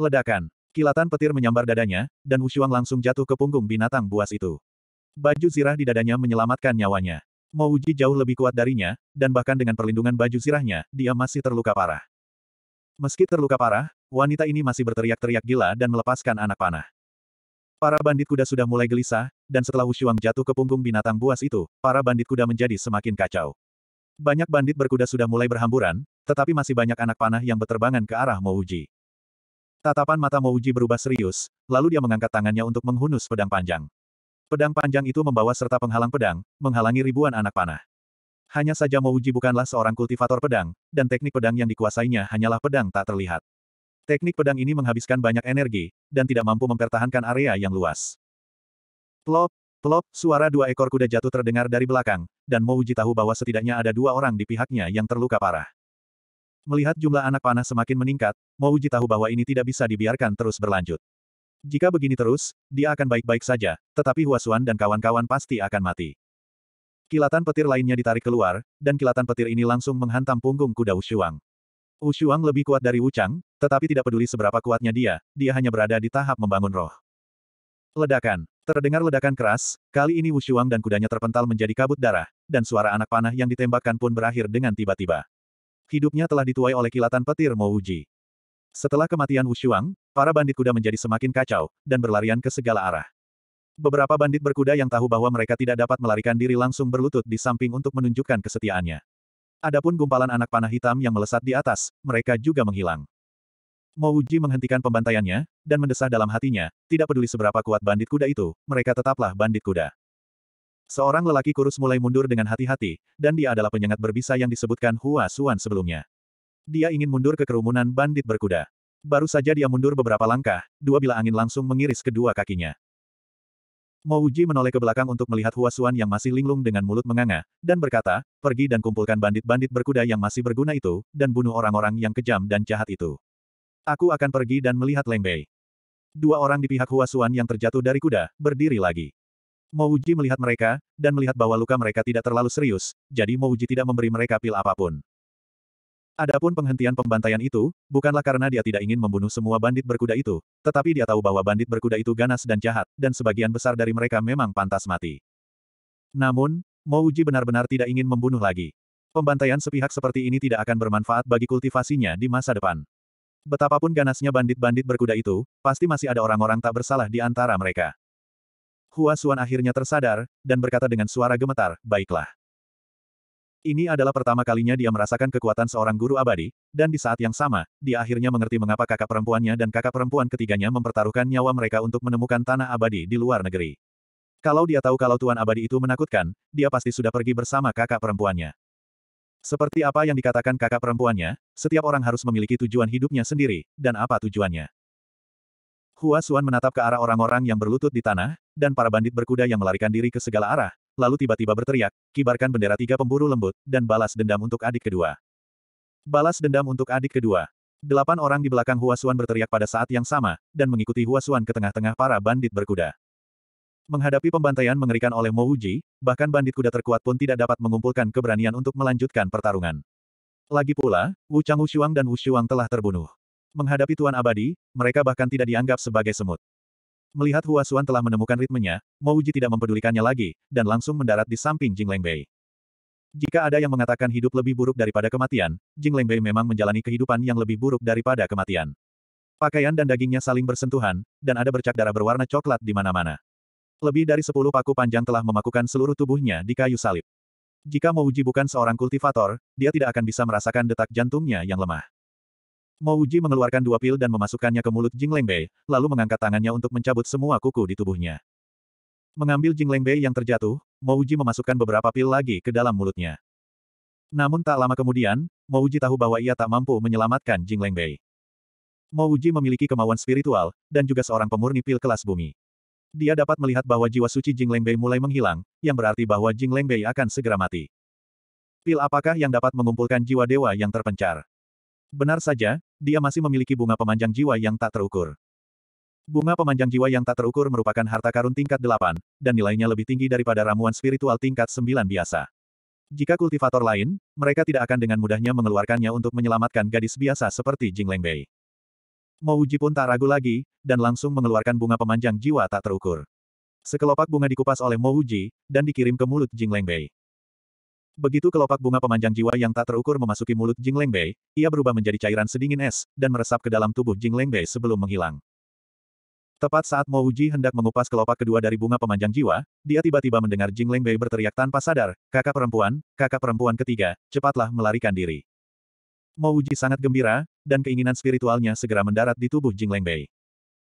Ledakan, kilatan petir menyambar dadanya, dan Wu Shuang langsung jatuh ke punggung binatang buas itu. Baju zirah di dadanya menyelamatkan nyawanya. Mouji jauh lebih kuat darinya, dan bahkan dengan perlindungan baju sirahnya, dia masih terluka parah. Meski terluka parah, wanita ini masih berteriak-teriak gila dan melepaskan anak panah. Para bandit kuda sudah mulai gelisah, dan setelah Wushuang jatuh ke punggung binatang buas itu, para bandit kuda menjadi semakin kacau. Banyak bandit berkuda sudah mulai berhamburan, tetapi masih banyak anak panah yang berterbangan ke arah Mo Tatapan mata Mo berubah serius, lalu dia mengangkat tangannya untuk menghunus pedang panjang. Pedang panjang itu membawa serta penghalang pedang, menghalangi ribuan anak panah. Hanya saja Mouji bukanlah seorang kultivator pedang, dan teknik pedang yang dikuasainya hanyalah pedang tak terlihat. Teknik pedang ini menghabiskan banyak energi, dan tidak mampu mempertahankan area yang luas. Plop, plop, suara dua ekor kuda jatuh terdengar dari belakang, dan Mouji tahu bahwa setidaknya ada dua orang di pihaknya yang terluka parah. Melihat jumlah anak panah semakin meningkat, Mouji tahu bahwa ini tidak bisa dibiarkan terus berlanjut. Jika begini terus, dia akan baik-baik saja, tetapi Huasuan dan kawan-kawan pasti akan mati. Kilatan petir lainnya ditarik keluar, dan kilatan petir ini langsung menghantam punggung kuda Ushuang. Ushuang lebih kuat dari Wuchang, tetapi tidak peduli seberapa kuatnya dia, dia hanya berada di tahap membangun roh. Ledakan. Terdengar ledakan keras, kali ini Wushuang dan kudanya terpental menjadi kabut darah, dan suara anak panah yang ditembakkan pun berakhir dengan tiba-tiba. Hidupnya telah dituai oleh kilatan petir Mouji. Setelah kematian Wushuang, Para bandit kuda menjadi semakin kacau, dan berlarian ke segala arah. Beberapa bandit berkuda yang tahu bahwa mereka tidak dapat melarikan diri langsung berlutut di samping untuk menunjukkan kesetiaannya. Adapun gumpalan anak panah hitam yang melesat di atas, mereka juga menghilang. Mouji menghentikan pembantaiannya, dan mendesah dalam hatinya, tidak peduli seberapa kuat bandit kuda itu, mereka tetaplah bandit kuda. Seorang lelaki kurus mulai mundur dengan hati-hati, dan dia adalah penyengat berbisa yang disebutkan Hua Suan sebelumnya. Dia ingin mundur ke kerumunan bandit berkuda. Baru saja dia mundur beberapa langkah, dua bila angin langsung mengiris kedua kakinya. Mo menoleh ke belakang untuk melihat Hua Xuan yang masih linglung dengan mulut menganga, dan berkata, pergi dan kumpulkan bandit-bandit berkuda yang masih berguna itu, dan bunuh orang-orang yang kejam dan jahat itu. Aku akan pergi dan melihat Leng Dua orang di pihak Hua Xuan yang terjatuh dari kuda, berdiri lagi. Mo melihat mereka, dan melihat bahwa luka mereka tidak terlalu serius, jadi Mo tidak memberi mereka pil apapun. Adapun penghentian pembantaian itu, bukanlah karena dia tidak ingin membunuh semua bandit berkuda itu, tetapi dia tahu bahwa bandit berkuda itu ganas dan jahat, dan sebagian besar dari mereka memang pantas mati. Namun, Mouji benar-benar tidak ingin membunuh lagi. Pembantaian sepihak seperti ini tidak akan bermanfaat bagi kultivasinya di masa depan. Betapapun ganasnya bandit-bandit berkuda itu, pasti masih ada orang-orang tak bersalah di antara mereka. Hua Xuan akhirnya tersadar, dan berkata dengan suara gemetar, baiklah. Ini adalah pertama kalinya dia merasakan kekuatan seorang guru abadi, dan di saat yang sama, dia akhirnya mengerti mengapa kakak perempuannya dan kakak perempuan ketiganya mempertaruhkan nyawa mereka untuk menemukan tanah abadi di luar negeri. Kalau dia tahu kalau Tuan Abadi itu menakutkan, dia pasti sudah pergi bersama kakak perempuannya. Seperti apa yang dikatakan kakak perempuannya, setiap orang harus memiliki tujuan hidupnya sendiri, dan apa tujuannya. Hua Suan menatap ke arah orang-orang yang berlutut di tanah, dan para bandit berkuda yang melarikan diri ke segala arah, lalu tiba-tiba berteriak, kibarkan bendera tiga pemburu lembut, dan balas dendam untuk adik kedua. Balas dendam untuk adik kedua. Delapan orang di belakang Huasuan berteriak pada saat yang sama, dan mengikuti Huasuan ke tengah-tengah para bandit berkuda. Menghadapi pembantaian mengerikan oleh Mo Wuji, bahkan bandit kuda terkuat pun tidak dapat mengumpulkan keberanian untuk melanjutkan pertarungan. Lagi pula, Wu Chang Wushuang dan Wushuang telah terbunuh. Menghadapi Tuan Abadi, mereka bahkan tidak dianggap sebagai semut. Melihat Hua Xuan telah menemukan ritmenya, Mouji tidak mempedulikannya lagi, dan langsung mendarat di samping Jing Lengbei. Jika ada yang mengatakan hidup lebih buruk daripada kematian, Jing Lengbei memang menjalani kehidupan yang lebih buruk daripada kematian. Pakaian dan dagingnya saling bersentuhan, dan ada bercak darah berwarna coklat di mana-mana. Lebih dari sepuluh paku panjang telah memakukan seluruh tubuhnya di kayu salib. Jika Mouji bukan seorang kultivator, dia tidak akan bisa merasakan detak jantungnya yang lemah. Mo Uji mengeluarkan dua pil dan memasukkannya ke mulut Jing Lengbei, lalu mengangkat tangannya untuk mencabut semua kuku di tubuhnya. Mengambil Jing Lengbei yang terjatuh, Mo Uji memasukkan beberapa pil lagi ke dalam mulutnya. Namun tak lama kemudian, Mo Uji tahu bahwa ia tak mampu menyelamatkan Jing Lengbei. Mo Uji memiliki kemauan spiritual, dan juga seorang pemurni pil kelas bumi. Dia dapat melihat bahwa jiwa suci Jing Lengbei mulai menghilang, yang berarti bahwa Jing Lengbei akan segera mati. Pil apakah yang dapat mengumpulkan jiwa dewa yang terpencar? Benar saja, dia masih memiliki bunga pemanjang jiwa yang tak terukur. Bunga pemanjang jiwa yang tak terukur merupakan harta karun tingkat 8, dan nilainya lebih tinggi daripada ramuan spiritual tingkat 9 biasa. Jika kultivator lain, mereka tidak akan dengan mudahnya mengeluarkannya untuk menyelamatkan gadis biasa seperti Jing Bei. Mouji pun tak ragu lagi, dan langsung mengeluarkan bunga pemanjang jiwa tak terukur. Sekelopak bunga dikupas oleh Mouji, dan dikirim ke mulut Jing Bei. Begitu kelopak bunga pemanjang jiwa yang tak terukur memasuki mulut Jing Lengbei, ia berubah menjadi cairan sedingin es, dan meresap ke dalam tubuh Jing Lengbei sebelum menghilang. Tepat saat Mo Uji hendak mengupas kelopak kedua dari bunga pemanjang jiwa, dia tiba-tiba mendengar Jing Lengbei berteriak tanpa sadar, kakak perempuan, kakak perempuan ketiga, cepatlah melarikan diri. Mo Uji sangat gembira, dan keinginan spiritualnya segera mendarat di tubuh Jing Lengbei.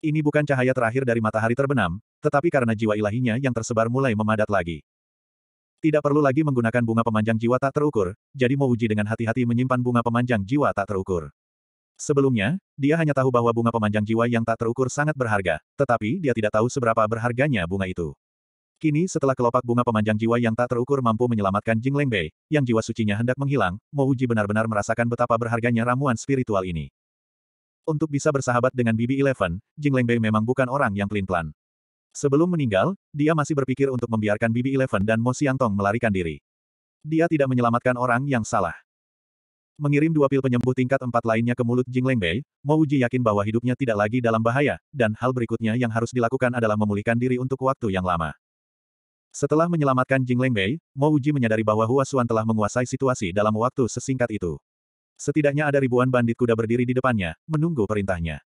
Ini bukan cahaya terakhir dari matahari terbenam, tetapi karena jiwa ilahinya yang tersebar mulai memadat lagi. Tidak perlu lagi menggunakan bunga pemanjang jiwa tak terukur, jadi Uji dengan hati-hati menyimpan bunga pemanjang jiwa tak terukur. Sebelumnya, dia hanya tahu bahwa bunga pemanjang jiwa yang tak terukur sangat berharga, tetapi dia tidak tahu seberapa berharganya bunga itu. Kini setelah kelopak bunga pemanjang jiwa yang tak terukur mampu menyelamatkan Jing Lengbei, yang jiwa sucinya hendak menghilang, Mo Uji benar-benar merasakan betapa berharganya ramuan spiritual ini. Untuk bisa bersahabat dengan Bibi Eleven, Jing Lengbei memang bukan orang yang pelin-pelan. Sebelum meninggal, dia masih berpikir untuk membiarkan Bibi Eleven dan Mo Tong melarikan diri. Dia tidak menyelamatkan orang yang salah. Mengirim dua pil penyembuh tingkat empat lainnya ke mulut Jing Lengbei, Mo Uji yakin bahwa hidupnya tidak lagi dalam bahaya, dan hal berikutnya yang harus dilakukan adalah memulihkan diri untuk waktu yang lama. Setelah menyelamatkan Jing Lengbei, Mo Uji menyadari bahwa Hua Xuan telah menguasai situasi dalam waktu sesingkat itu. Setidaknya ada ribuan bandit kuda berdiri di depannya, menunggu perintahnya.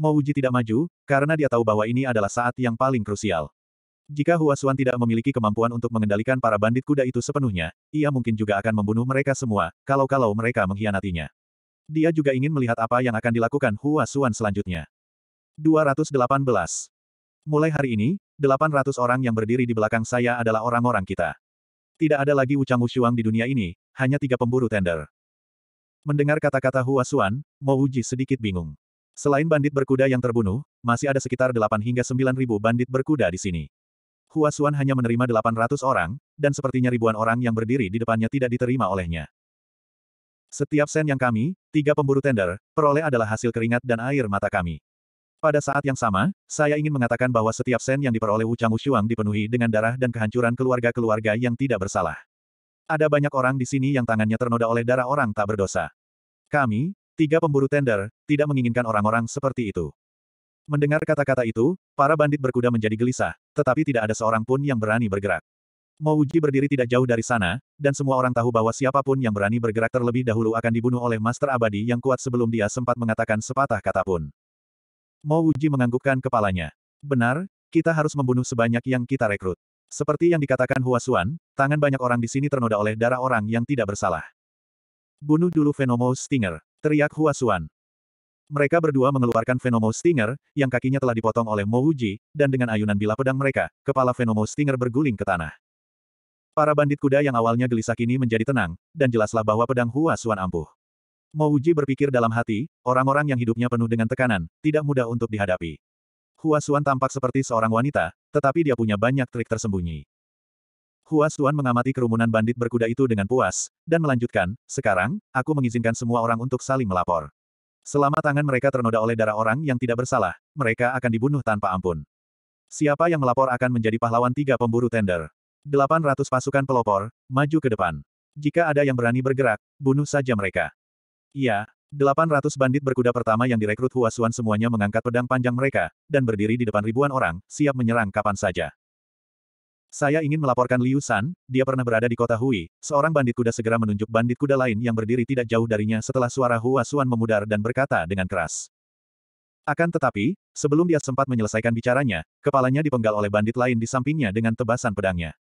Mo Uji tidak maju, karena dia tahu bahwa ini adalah saat yang paling krusial. Jika Huasuan tidak memiliki kemampuan untuk mengendalikan para bandit kuda itu sepenuhnya, ia mungkin juga akan membunuh mereka semua, kalau-kalau mereka mengkhianatinya. Dia juga ingin melihat apa yang akan dilakukan Huasuan selanjutnya. 218. Mulai hari ini, 800 orang yang berdiri di belakang saya adalah orang-orang kita. Tidak ada lagi Wuchang Wushuang di dunia ini, hanya tiga pemburu tender. Mendengar kata-kata Huasuan, Xuan, Mo sedikit bingung. Selain bandit berkuda yang terbunuh, masih ada sekitar 8 hingga 9 ribu bandit berkuda di sini. Hua Xuan hanya menerima 800 orang, dan sepertinya ribuan orang yang berdiri di depannya tidak diterima olehnya. Setiap sen yang kami, tiga pemburu tender, peroleh adalah hasil keringat dan air mata kami. Pada saat yang sama, saya ingin mengatakan bahwa setiap sen yang diperoleh Wu Chang Wushuang dipenuhi dengan darah dan kehancuran keluarga-keluarga yang tidak bersalah. Ada banyak orang di sini yang tangannya ternoda oleh darah orang tak berdosa. Kami, Tiga pemburu tender, tidak menginginkan orang-orang seperti itu. Mendengar kata-kata itu, para bandit berkuda menjadi gelisah, tetapi tidak ada seorang pun yang berani bergerak. Mouji berdiri tidak jauh dari sana, dan semua orang tahu bahwa siapapun yang berani bergerak terlebih dahulu akan dibunuh oleh Master Abadi yang kuat sebelum dia sempat mengatakan sepatah kata pun. Mouji menganggukkan kepalanya. Benar, kita harus membunuh sebanyak yang kita rekrut. Seperti yang dikatakan Huasuan, tangan banyak orang di sini ternoda oleh darah orang yang tidak bersalah. Bunuh dulu Venomous Stinger. Teriak Huasuan. Mereka berdua mengeluarkan Venomo Stinger, yang kakinya telah dipotong oleh Mo Wuji, dan dengan ayunan bila pedang mereka, kepala Venomo Stinger berguling ke tanah. Para bandit kuda yang awalnya gelisah kini menjadi tenang, dan jelaslah bahwa pedang Hua Xuan ampuh. Wuji berpikir dalam hati, orang-orang yang hidupnya penuh dengan tekanan, tidak mudah untuk dihadapi. Hua Xuan tampak seperti seorang wanita, tetapi dia punya banyak trik tersembunyi. Hua Xuan mengamati kerumunan bandit berkuda itu dengan puas, dan melanjutkan, sekarang, aku mengizinkan semua orang untuk saling melapor. Selama tangan mereka ternoda oleh darah orang yang tidak bersalah, mereka akan dibunuh tanpa ampun. Siapa yang melapor akan menjadi pahlawan tiga pemburu tender. 800 pasukan pelopor, maju ke depan. Jika ada yang berani bergerak, bunuh saja mereka. Iya, 800 bandit berkuda pertama yang direkrut Hua Xuan semuanya mengangkat pedang panjang mereka, dan berdiri di depan ribuan orang, siap menyerang kapan saja. Saya ingin melaporkan Liu San, dia pernah berada di kota Hui, seorang bandit kuda segera menunjuk bandit kuda lain yang berdiri tidak jauh darinya setelah suara Hua Suan memudar dan berkata dengan keras. Akan tetapi, sebelum dia sempat menyelesaikan bicaranya, kepalanya dipenggal oleh bandit lain di sampingnya dengan tebasan pedangnya.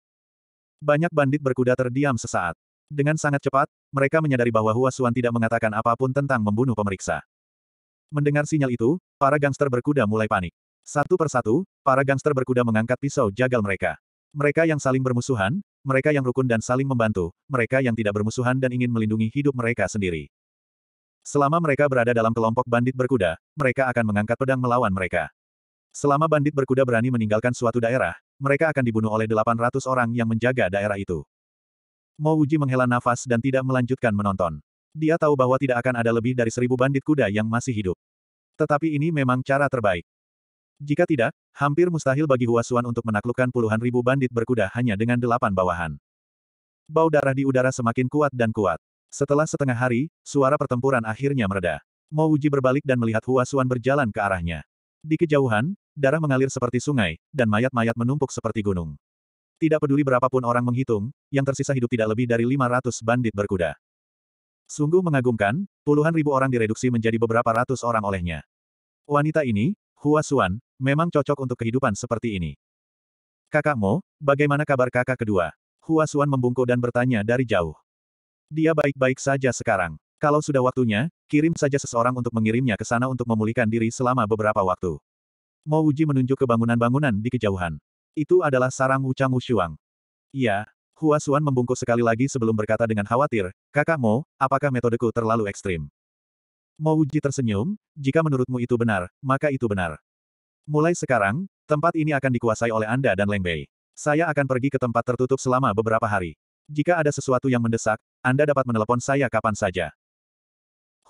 Banyak bandit berkuda terdiam sesaat. Dengan sangat cepat, mereka menyadari bahwa Hua Suan tidak mengatakan apapun tentang membunuh pemeriksa. Mendengar sinyal itu, para gangster berkuda mulai panik. Satu persatu, para gangster berkuda mengangkat pisau jagal mereka. Mereka yang saling bermusuhan, mereka yang rukun dan saling membantu, mereka yang tidak bermusuhan dan ingin melindungi hidup mereka sendiri. Selama mereka berada dalam kelompok bandit berkuda, mereka akan mengangkat pedang melawan mereka. Selama bandit berkuda berani meninggalkan suatu daerah, mereka akan dibunuh oleh 800 orang yang menjaga daerah itu. Mo Uji menghela nafas dan tidak melanjutkan menonton. Dia tahu bahwa tidak akan ada lebih dari seribu bandit kuda yang masih hidup. Tetapi ini memang cara terbaik. Jika tidak, hampir mustahil bagi Huasuan untuk menaklukkan puluhan ribu bandit berkuda hanya dengan delapan bawahan. Bau darah di udara semakin kuat dan kuat. Setelah setengah hari, suara pertempuran akhirnya mereda. Mo Uji berbalik dan melihat Huasuan berjalan ke arahnya. Di kejauhan, darah mengalir seperti sungai, dan mayat-mayat menumpuk seperti gunung. Tidak peduli berapapun orang menghitung, yang tersisa hidup tidak lebih dari 500 bandit berkuda. Sungguh mengagumkan, puluhan ribu orang direduksi menjadi beberapa ratus orang olehnya. Wanita ini, Hua Xuan, memang cocok untuk kehidupan seperti ini. Kakak Mo, bagaimana kabar kakak kedua? Hua Xuan membungkuk dan bertanya dari jauh. Dia baik-baik saja sekarang. Kalau sudah waktunya, kirim saja seseorang untuk mengirimnya ke sana untuk memulihkan diri selama beberapa waktu. Mo Uji menunjuk ke bangunan-bangunan di kejauhan. Itu adalah sarang Wuchang Wushuang. Iya, Hua Xuan membungkuk sekali lagi sebelum berkata dengan khawatir, Kakak Mo, apakah metodeku terlalu ekstrim? Mo Wuji tersenyum, jika menurutmu itu benar, maka itu benar. Mulai sekarang, tempat ini akan dikuasai oleh Anda dan Leng Bei. Saya akan pergi ke tempat tertutup selama beberapa hari. Jika ada sesuatu yang mendesak, Anda dapat menelepon saya kapan saja.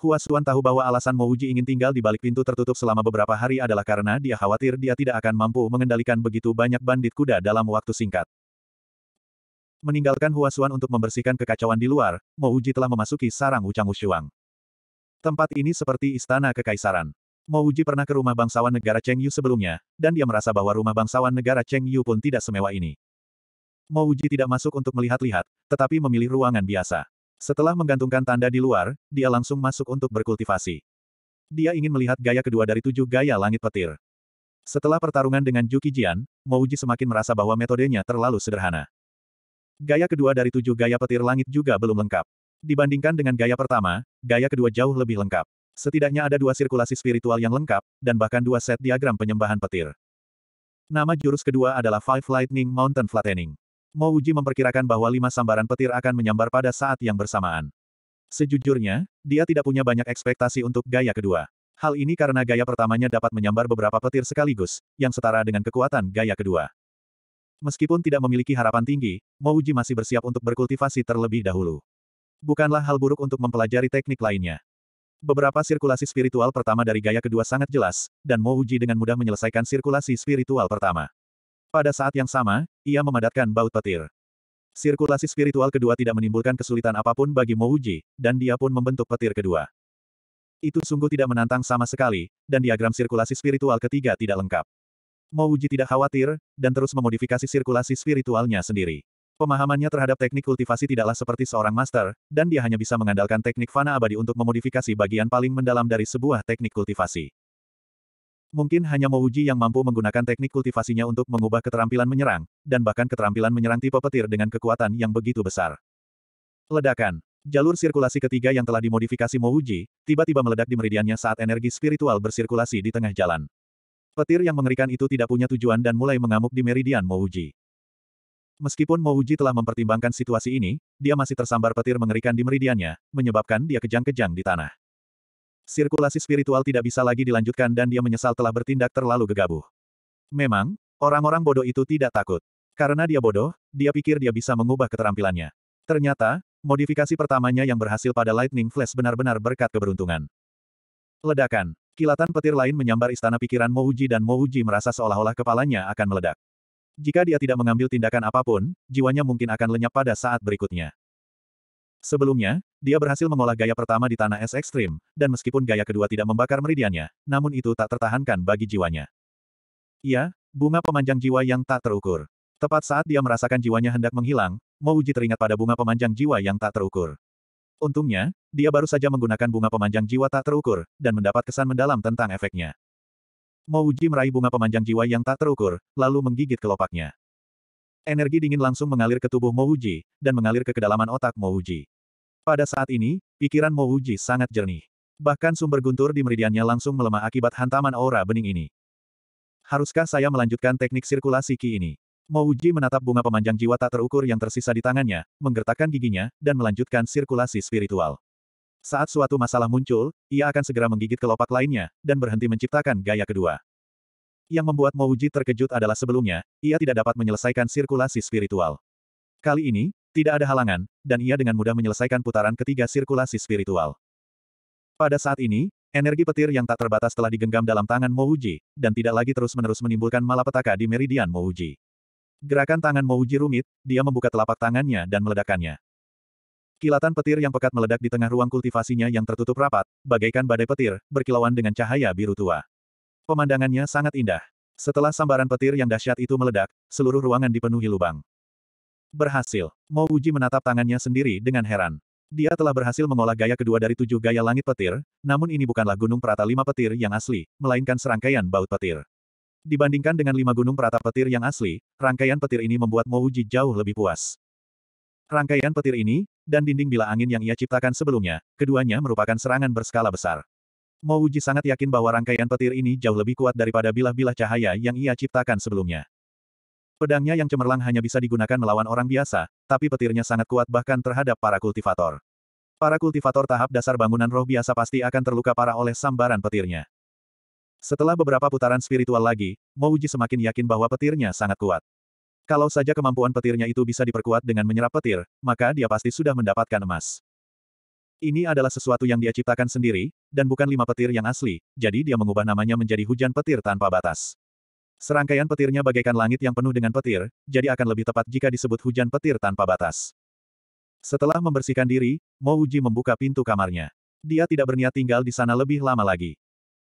Hua Xuan tahu bahwa alasan Mo Wuji ingin tinggal di balik pintu tertutup selama beberapa hari adalah karena dia khawatir dia tidak akan mampu mengendalikan begitu banyak bandit kuda dalam waktu singkat. Meninggalkan Huasuan untuk membersihkan kekacauan di luar, Mouji telah memasuki sarang Ucang Wushuang. Tempat ini seperti istana kekaisaran. Mo Uji pernah ke rumah bangsawan negara Cheng Yu sebelumnya, dan dia merasa bahwa rumah bangsawan negara Cheng Yu pun tidak semewah ini. Mo Uji tidak masuk untuk melihat-lihat, tetapi memilih ruangan biasa. Setelah menggantungkan tanda di luar, dia langsung masuk untuk berkultivasi. Dia ingin melihat gaya kedua dari tujuh gaya langit petir. Setelah pertarungan dengan Juki Jian, Mo Uji semakin merasa bahwa metodenya terlalu sederhana. Gaya kedua dari tujuh gaya petir langit juga belum lengkap. Dibandingkan dengan gaya pertama, gaya kedua jauh lebih lengkap. Setidaknya ada dua sirkulasi spiritual yang lengkap, dan bahkan dua set diagram penyembahan petir. Nama jurus kedua adalah Five Lightning Mountain Flattening. Mouji memperkirakan bahwa lima sambaran petir akan menyambar pada saat yang bersamaan. Sejujurnya, dia tidak punya banyak ekspektasi untuk gaya kedua. Hal ini karena gaya pertamanya dapat menyambar beberapa petir sekaligus, yang setara dengan kekuatan gaya kedua. Meskipun tidak memiliki harapan tinggi, Mouji masih bersiap untuk berkultivasi terlebih dahulu. Bukanlah hal buruk untuk mempelajari teknik lainnya. Beberapa sirkulasi spiritual pertama dari gaya kedua sangat jelas, dan Mo Uji dengan mudah menyelesaikan sirkulasi spiritual pertama. Pada saat yang sama, ia memadatkan baut petir. Sirkulasi spiritual kedua tidak menimbulkan kesulitan apapun bagi Mo Uji, dan dia pun membentuk petir kedua. Itu sungguh tidak menantang sama sekali, dan diagram sirkulasi spiritual ketiga tidak lengkap. Mo Uji tidak khawatir, dan terus memodifikasi sirkulasi spiritualnya sendiri. Pemahamannya terhadap teknik kultivasi tidaklah seperti seorang master, dan dia hanya bisa mengandalkan teknik fana abadi untuk memodifikasi bagian paling mendalam dari sebuah teknik kultivasi. Mungkin hanya Mouji yang mampu menggunakan teknik kultivasinya untuk mengubah keterampilan menyerang, dan bahkan keterampilan menyerang tipe petir dengan kekuatan yang begitu besar. Ledakan. Jalur sirkulasi ketiga yang telah dimodifikasi Mouji, tiba-tiba meledak di meridiannya saat energi spiritual bersirkulasi di tengah jalan. Petir yang mengerikan itu tidak punya tujuan dan mulai mengamuk di meridian Mouji. Meskipun Mouji telah mempertimbangkan situasi ini, dia masih tersambar petir mengerikan di meridiannya, menyebabkan dia kejang-kejang di tanah. Sirkulasi spiritual tidak bisa lagi dilanjutkan dan dia menyesal telah bertindak terlalu gegabah. Memang, orang-orang bodoh itu tidak takut. Karena dia bodoh, dia pikir dia bisa mengubah keterampilannya. Ternyata, modifikasi pertamanya yang berhasil pada Lightning Flash benar-benar berkat keberuntungan. Ledakan. Kilatan petir lain menyambar istana pikiran Mouji dan Mouji merasa seolah-olah kepalanya akan meledak. Jika dia tidak mengambil tindakan apapun, jiwanya mungkin akan lenyap pada saat berikutnya. Sebelumnya, dia berhasil mengolah gaya pertama di tanah es ekstrim, dan meskipun gaya kedua tidak membakar meridiannya, namun itu tak tertahankan bagi jiwanya. Ya, bunga pemanjang jiwa yang tak terukur. Tepat saat dia merasakan jiwanya hendak menghilang, Uji teringat pada bunga pemanjang jiwa yang tak terukur. Untungnya, dia baru saja menggunakan bunga pemanjang jiwa tak terukur, dan mendapat kesan mendalam tentang efeknya. Mouji meraih bunga pemanjang jiwa yang tak terukur, lalu menggigit kelopaknya. Energi dingin langsung mengalir ke tubuh Mouji, dan mengalir ke kedalaman otak Mouji. Pada saat ini, pikiran Mouji sangat jernih. Bahkan sumber guntur di meridiannya langsung melemah akibat hantaman aura bening ini. Haruskah saya melanjutkan teknik sirkulasi Ki ini? Mouji menatap bunga pemanjang jiwa tak terukur yang tersisa di tangannya, menggertakkan giginya, dan melanjutkan sirkulasi spiritual. Saat suatu masalah muncul, ia akan segera menggigit kelopak lainnya, dan berhenti menciptakan gaya kedua. Yang membuat Mouji terkejut adalah sebelumnya, ia tidak dapat menyelesaikan sirkulasi spiritual. Kali ini, tidak ada halangan, dan ia dengan mudah menyelesaikan putaran ketiga sirkulasi spiritual. Pada saat ini, energi petir yang tak terbatas telah digenggam dalam tangan Mouji, dan tidak lagi terus-menerus menimbulkan malapetaka di meridian Mouji. Gerakan tangan Mouji rumit, dia membuka telapak tangannya dan meledakkannya. Kilatan petir yang pekat meledak di tengah ruang kultivasinya yang tertutup rapat, bagaikan badai petir, berkilauan dengan cahaya biru tua. Pemandangannya sangat indah. Setelah sambaran petir yang dahsyat itu meledak, seluruh ruangan dipenuhi lubang. Berhasil. Mo Uji menatap tangannya sendiri dengan heran. Dia telah berhasil mengolah gaya kedua dari tujuh gaya langit petir, namun ini bukanlah gunung perata lima petir yang asli, melainkan serangkaian baut petir. Dibandingkan dengan lima gunung perata petir yang asli, rangkaian petir ini membuat Mo Uji jauh lebih puas. Rangkaian petir ini, dan dinding bila angin yang ia ciptakan sebelumnya, keduanya merupakan serangan berskala besar. Mo Uji sangat yakin bahwa rangkaian petir ini jauh lebih kuat daripada bilah-bilah cahaya yang ia ciptakan sebelumnya. Pedangnya yang cemerlang hanya bisa digunakan melawan orang biasa, tapi petirnya sangat kuat bahkan terhadap para kultivator. Para kultivator tahap dasar bangunan roh biasa pasti akan terluka parah oleh sambaran petirnya. Setelah beberapa putaran spiritual lagi, Mo semakin yakin bahwa petirnya sangat kuat. Kalau saja kemampuan petirnya itu bisa diperkuat dengan menyerap petir, maka dia pasti sudah mendapatkan emas. Ini adalah sesuatu yang dia ciptakan sendiri, dan bukan lima petir yang asli, jadi dia mengubah namanya menjadi hujan petir tanpa batas. Serangkaian petirnya bagaikan langit yang penuh dengan petir, jadi akan lebih tepat jika disebut hujan petir tanpa batas. Setelah membersihkan diri, Mo Uji membuka pintu kamarnya. Dia tidak berniat tinggal di sana lebih lama lagi.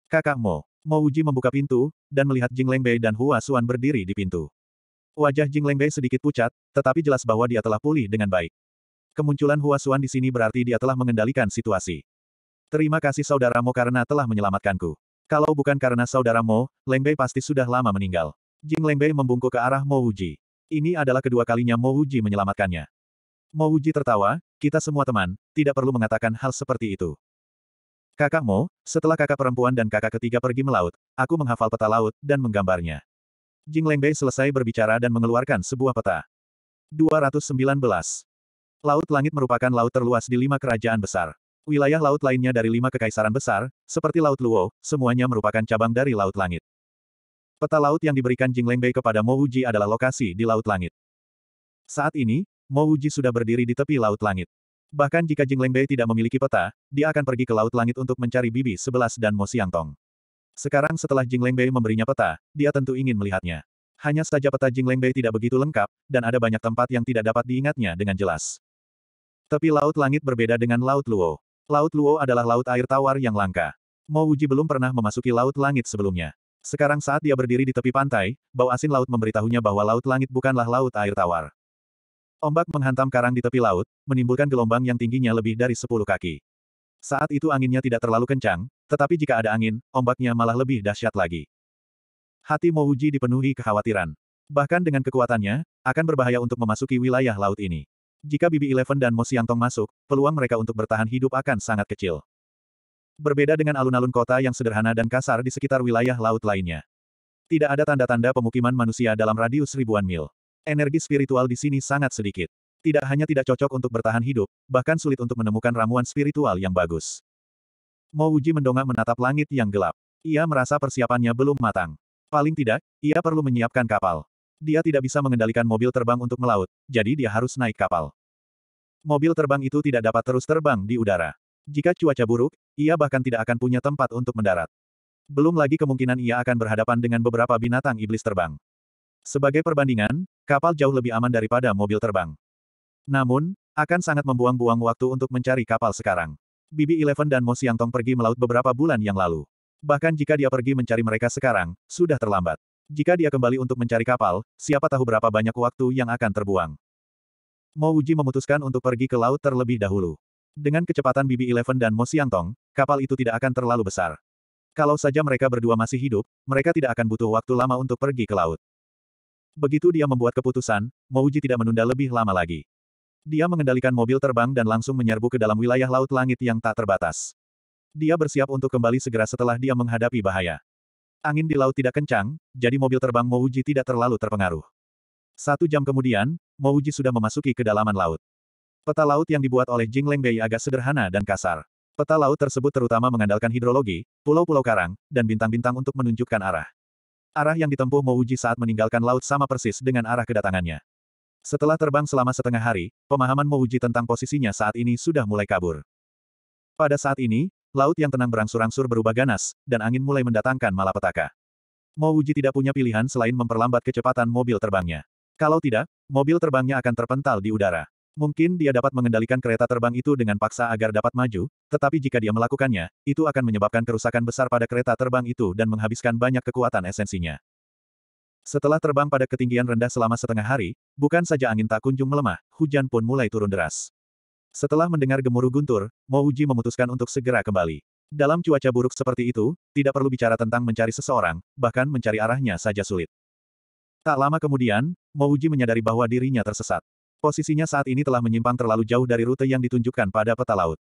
Kakak Mo, Mo Uji membuka pintu, dan melihat Jing Lengbei dan Hua Suan berdiri di pintu. Wajah Jing Lengbei sedikit pucat, tetapi jelas bahwa dia telah pulih dengan baik. Kemunculan Hua Xuan di sini berarti dia telah mengendalikan situasi. Terima kasih saudaramu karena telah menyelamatkanku. Kalau bukan karena saudaramu, Lengbei pasti sudah lama meninggal. Jing Lengbei membungkuk ke arah Mo Uji. Ini adalah kedua kalinya Mo Uji menyelamatkannya. Mo Uji tertawa, kita semua teman, tidak perlu mengatakan hal seperti itu. Kakak Mo, setelah kakak perempuan dan kakak ketiga pergi melaut, aku menghafal peta laut, dan menggambarnya. Jing Lengbei selesai berbicara dan mengeluarkan sebuah peta. 219. Laut Langit merupakan laut terluas di lima kerajaan besar. Wilayah laut lainnya dari lima kekaisaran besar, seperti Laut Luo, semuanya merupakan cabang dari Laut Langit. Peta laut yang diberikan Jing Lengbei kepada Mo Wuji adalah lokasi di Laut Langit. Saat ini, Mo Wuji sudah berdiri di tepi Laut Langit. Bahkan jika Jing Lengbei tidak memiliki peta, dia akan pergi ke Laut Langit untuk mencari Bibi Sebelas dan Mo Siang Tong. Sekarang setelah Jing Lengbei memberinya peta, dia tentu ingin melihatnya. Hanya saja peta Jing Lengbei tidak begitu lengkap, dan ada banyak tempat yang tidak dapat diingatnya dengan jelas. Tapi laut langit berbeda dengan Laut Luo. Laut Luo adalah laut air tawar yang langka. Mo Wuji belum pernah memasuki laut langit sebelumnya. Sekarang saat dia berdiri di tepi pantai, bau asin laut memberitahunya bahwa laut langit bukanlah laut air tawar. Ombak menghantam karang di tepi laut, menimbulkan gelombang yang tingginya lebih dari 10 kaki. Saat itu anginnya tidak terlalu kencang, tetapi jika ada angin, ombaknya malah lebih dahsyat lagi. Hati Mouji dipenuhi kekhawatiran. Bahkan dengan kekuatannya, akan berbahaya untuk memasuki wilayah laut ini. Jika Bibi Eleven dan Mo Siang Tong masuk, peluang mereka untuk bertahan hidup akan sangat kecil. Berbeda dengan alun-alun kota yang sederhana dan kasar di sekitar wilayah laut lainnya. Tidak ada tanda-tanda pemukiman manusia dalam radius ribuan mil. Energi spiritual di sini sangat sedikit. Tidak hanya tidak cocok untuk bertahan hidup, bahkan sulit untuk menemukan ramuan spiritual yang bagus. Mo Uji mendongak menatap langit yang gelap. Ia merasa persiapannya belum matang. Paling tidak, ia perlu menyiapkan kapal. Dia tidak bisa mengendalikan mobil terbang untuk melaut, jadi dia harus naik kapal. Mobil terbang itu tidak dapat terus terbang di udara. Jika cuaca buruk, ia bahkan tidak akan punya tempat untuk mendarat. Belum lagi kemungkinan ia akan berhadapan dengan beberapa binatang iblis terbang. Sebagai perbandingan, kapal jauh lebih aman daripada mobil terbang. Namun, akan sangat membuang-buang waktu untuk mencari kapal sekarang. Bibi Eleven dan Mo Tong pergi melaut beberapa bulan yang lalu. Bahkan jika dia pergi mencari mereka sekarang, sudah terlambat. Jika dia kembali untuk mencari kapal, siapa tahu berapa banyak waktu yang akan terbuang. Mo Uji memutuskan untuk pergi ke laut terlebih dahulu. Dengan kecepatan Bibi Eleven dan Mo Tong, kapal itu tidak akan terlalu besar. Kalau saja mereka berdua masih hidup, mereka tidak akan butuh waktu lama untuk pergi ke laut. Begitu dia membuat keputusan, Mo Uji tidak menunda lebih lama lagi. Dia mengendalikan mobil terbang dan langsung menyerbu ke dalam wilayah laut langit yang tak terbatas. Dia bersiap untuk kembali segera setelah dia menghadapi bahaya. Angin di laut tidak kencang, jadi mobil terbang Mouji tidak terlalu terpengaruh. Satu jam kemudian, Mouji sudah memasuki kedalaman laut. Peta laut yang dibuat oleh Jing Lengbei agak sederhana dan kasar. Peta laut tersebut terutama mengandalkan hidrologi, pulau-pulau karang, dan bintang-bintang untuk menunjukkan arah. Arah yang ditempuh Mouji saat meninggalkan laut sama persis dengan arah kedatangannya. Setelah terbang selama setengah hari, pemahaman Mouji tentang posisinya saat ini sudah mulai kabur. Pada saat ini, laut yang tenang berangsur-angsur berubah ganas, dan angin mulai mendatangkan malapetaka. Mouji tidak punya pilihan selain memperlambat kecepatan mobil terbangnya. Kalau tidak, mobil terbangnya akan terpental di udara. Mungkin dia dapat mengendalikan kereta terbang itu dengan paksa agar dapat maju, tetapi jika dia melakukannya, itu akan menyebabkan kerusakan besar pada kereta terbang itu dan menghabiskan banyak kekuatan esensinya. Setelah terbang pada ketinggian rendah selama setengah hari, bukan saja angin tak kunjung melemah, hujan pun mulai turun deras. Setelah mendengar gemuruh guntur, Mo Uji memutuskan untuk segera kembali. Dalam cuaca buruk seperti itu, tidak perlu bicara tentang mencari seseorang, bahkan mencari arahnya saja sulit. Tak lama kemudian, Mo Uji menyadari bahwa dirinya tersesat. Posisinya saat ini telah menyimpang terlalu jauh dari rute yang ditunjukkan pada peta laut.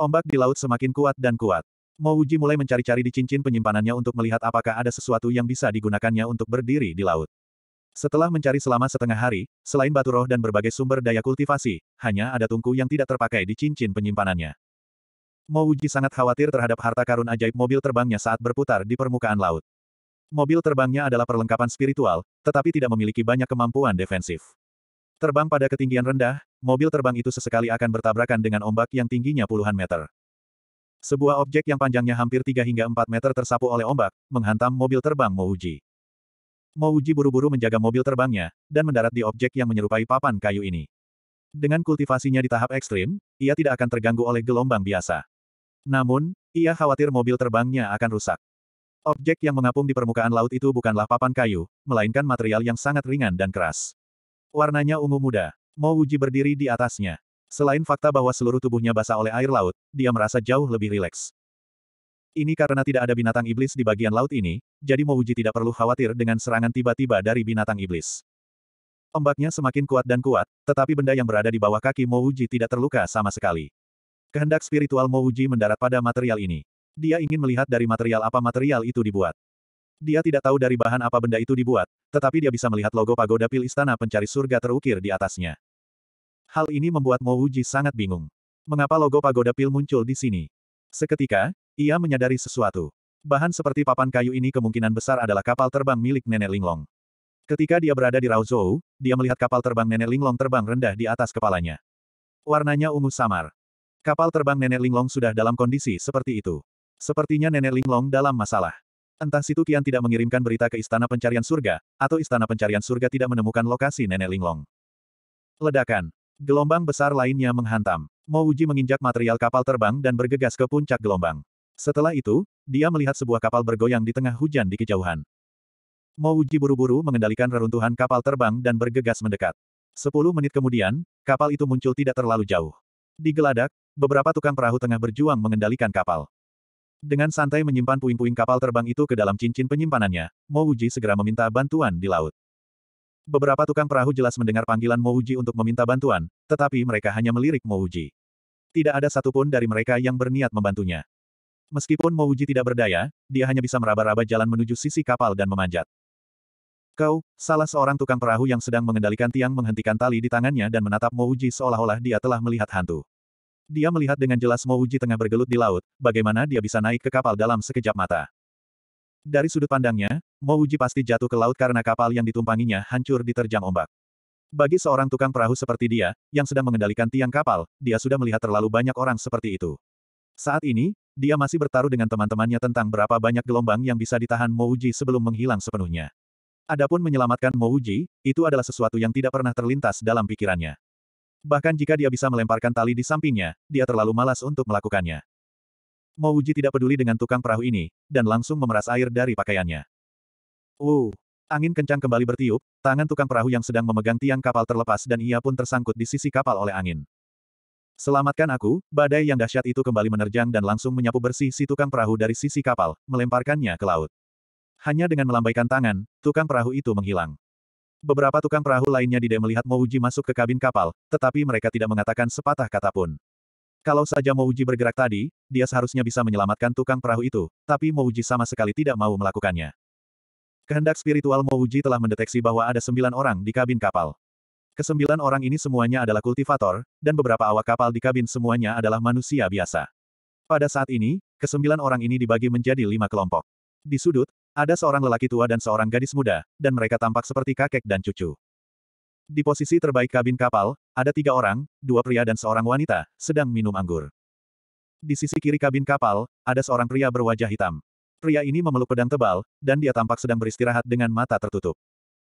Ombak di laut semakin kuat dan kuat. Mo mulai mencari-cari di cincin penyimpanannya untuk melihat apakah ada sesuatu yang bisa digunakannya untuk berdiri di laut. Setelah mencari selama setengah hari, selain batu roh dan berbagai sumber daya kultivasi, hanya ada tungku yang tidak terpakai di cincin penyimpanannya. Mo sangat khawatir terhadap harta karun ajaib mobil terbangnya saat berputar di permukaan laut. Mobil terbangnya adalah perlengkapan spiritual, tetapi tidak memiliki banyak kemampuan defensif. Terbang pada ketinggian rendah, mobil terbang itu sesekali akan bertabrakan dengan ombak yang tingginya puluhan meter. Sebuah objek yang panjangnya hampir 3 hingga 4 meter tersapu oleh ombak, menghantam mobil terbang Mouji. Mouji buru-buru menjaga mobil terbangnya, dan mendarat di objek yang menyerupai papan kayu ini. Dengan kultivasinya di tahap ekstrim, ia tidak akan terganggu oleh gelombang biasa. Namun, ia khawatir mobil terbangnya akan rusak. Objek yang mengapung di permukaan laut itu bukanlah papan kayu, melainkan material yang sangat ringan dan keras. Warnanya ungu muda. Mouji berdiri di atasnya. Selain fakta bahwa seluruh tubuhnya basah oleh air laut, dia merasa jauh lebih rileks. Ini karena tidak ada binatang iblis di bagian laut ini, jadi Mouji tidak perlu khawatir dengan serangan tiba-tiba dari binatang iblis. Ombaknya semakin kuat dan kuat, tetapi benda yang berada di bawah kaki Mouji tidak terluka sama sekali. Kehendak spiritual Mouji mendarat pada material ini. Dia ingin melihat dari material apa material itu dibuat. Dia tidak tahu dari bahan apa benda itu dibuat, tetapi dia bisa melihat logo pagoda pil istana pencari surga terukir di atasnya. Hal ini membuat Mo Wuji sangat bingung. Mengapa logo pagoda pil muncul di sini? Seketika, ia menyadari sesuatu. Bahan seperti papan kayu ini kemungkinan besar adalah kapal terbang milik Nenek Linglong. Ketika dia berada di Raozhou, dia melihat kapal terbang Nenek Linglong terbang rendah di atas kepalanya. Warnanya ungu samar. Kapal terbang Nenek Linglong sudah dalam kondisi seperti itu. Sepertinya Nenek Linglong dalam masalah. Entah Situ Kian tidak mengirimkan berita ke Istana Pencarian Surga, atau Istana Pencarian Surga tidak menemukan lokasi Nenek Linglong. Ledakan. Gelombang besar lainnya menghantam. Mouji menginjak material kapal terbang dan bergegas ke puncak gelombang. Setelah itu, dia melihat sebuah kapal bergoyang di tengah hujan di kejauhan. Mouji buru-buru mengendalikan reruntuhan kapal terbang dan bergegas mendekat. Sepuluh menit kemudian, kapal itu muncul tidak terlalu jauh. Di geladak, beberapa tukang perahu tengah berjuang mengendalikan kapal. Dengan santai menyimpan puing-puing kapal terbang itu ke dalam cincin penyimpanannya, Mouji segera meminta bantuan di laut. Beberapa tukang perahu jelas mendengar panggilan Mouji untuk meminta bantuan, tetapi mereka hanya melirik Mouji. Tidak ada satupun dari mereka yang berniat membantunya. Meskipun Mouji tidak berdaya, dia hanya bisa meraba-raba jalan menuju sisi kapal dan memanjat. Kau, salah seorang tukang perahu yang sedang mengendalikan tiang menghentikan tali di tangannya dan menatap Mouji seolah-olah dia telah melihat hantu. Dia melihat dengan jelas Mouji tengah bergelut di laut, bagaimana dia bisa naik ke kapal dalam sekejap mata. Dari sudut pandangnya, Uji pasti jatuh ke laut karena kapal yang ditumpanginya hancur diterjang ombak. Bagi seorang tukang perahu seperti dia, yang sedang mengendalikan tiang kapal, dia sudah melihat terlalu banyak orang seperti itu. Saat ini, dia masih bertaruh dengan teman-temannya tentang berapa banyak gelombang yang bisa ditahan Uji sebelum menghilang sepenuhnya. Adapun menyelamatkan Uji, itu adalah sesuatu yang tidak pernah terlintas dalam pikirannya. Bahkan jika dia bisa melemparkan tali di sampingnya, dia terlalu malas untuk melakukannya. Mo Uji tidak peduli dengan tukang perahu ini, dan langsung memeras air dari pakaiannya. Uh, Angin kencang kembali bertiup, tangan tukang perahu yang sedang memegang tiang kapal terlepas dan ia pun tersangkut di sisi kapal oleh angin. Selamatkan aku, badai yang dahsyat itu kembali menerjang dan langsung menyapu bersih si tukang perahu dari sisi kapal, melemparkannya ke laut. Hanya dengan melambaikan tangan, tukang perahu itu menghilang. Beberapa tukang perahu lainnya tidak melihat Mouji masuk ke kabin kapal, tetapi mereka tidak mengatakan sepatah kata pun. Kalau saja Mouji bergerak tadi, dia seharusnya bisa menyelamatkan tukang perahu itu, tapi Mouji sama sekali tidak mau melakukannya. Kehendak spiritual Mouji telah mendeteksi bahwa ada sembilan orang di kabin kapal. Kesembilan orang ini semuanya adalah kultivator, dan beberapa awak kapal di kabin semuanya adalah manusia biasa. Pada saat ini, kesembilan orang ini dibagi menjadi lima kelompok. Di sudut, ada seorang lelaki tua dan seorang gadis muda, dan mereka tampak seperti kakek dan cucu. Di posisi terbaik kabin kapal, ada tiga orang, dua pria dan seorang wanita, sedang minum anggur. Di sisi kiri kabin kapal, ada seorang pria berwajah hitam. Pria ini memeluk pedang tebal, dan dia tampak sedang beristirahat dengan mata tertutup.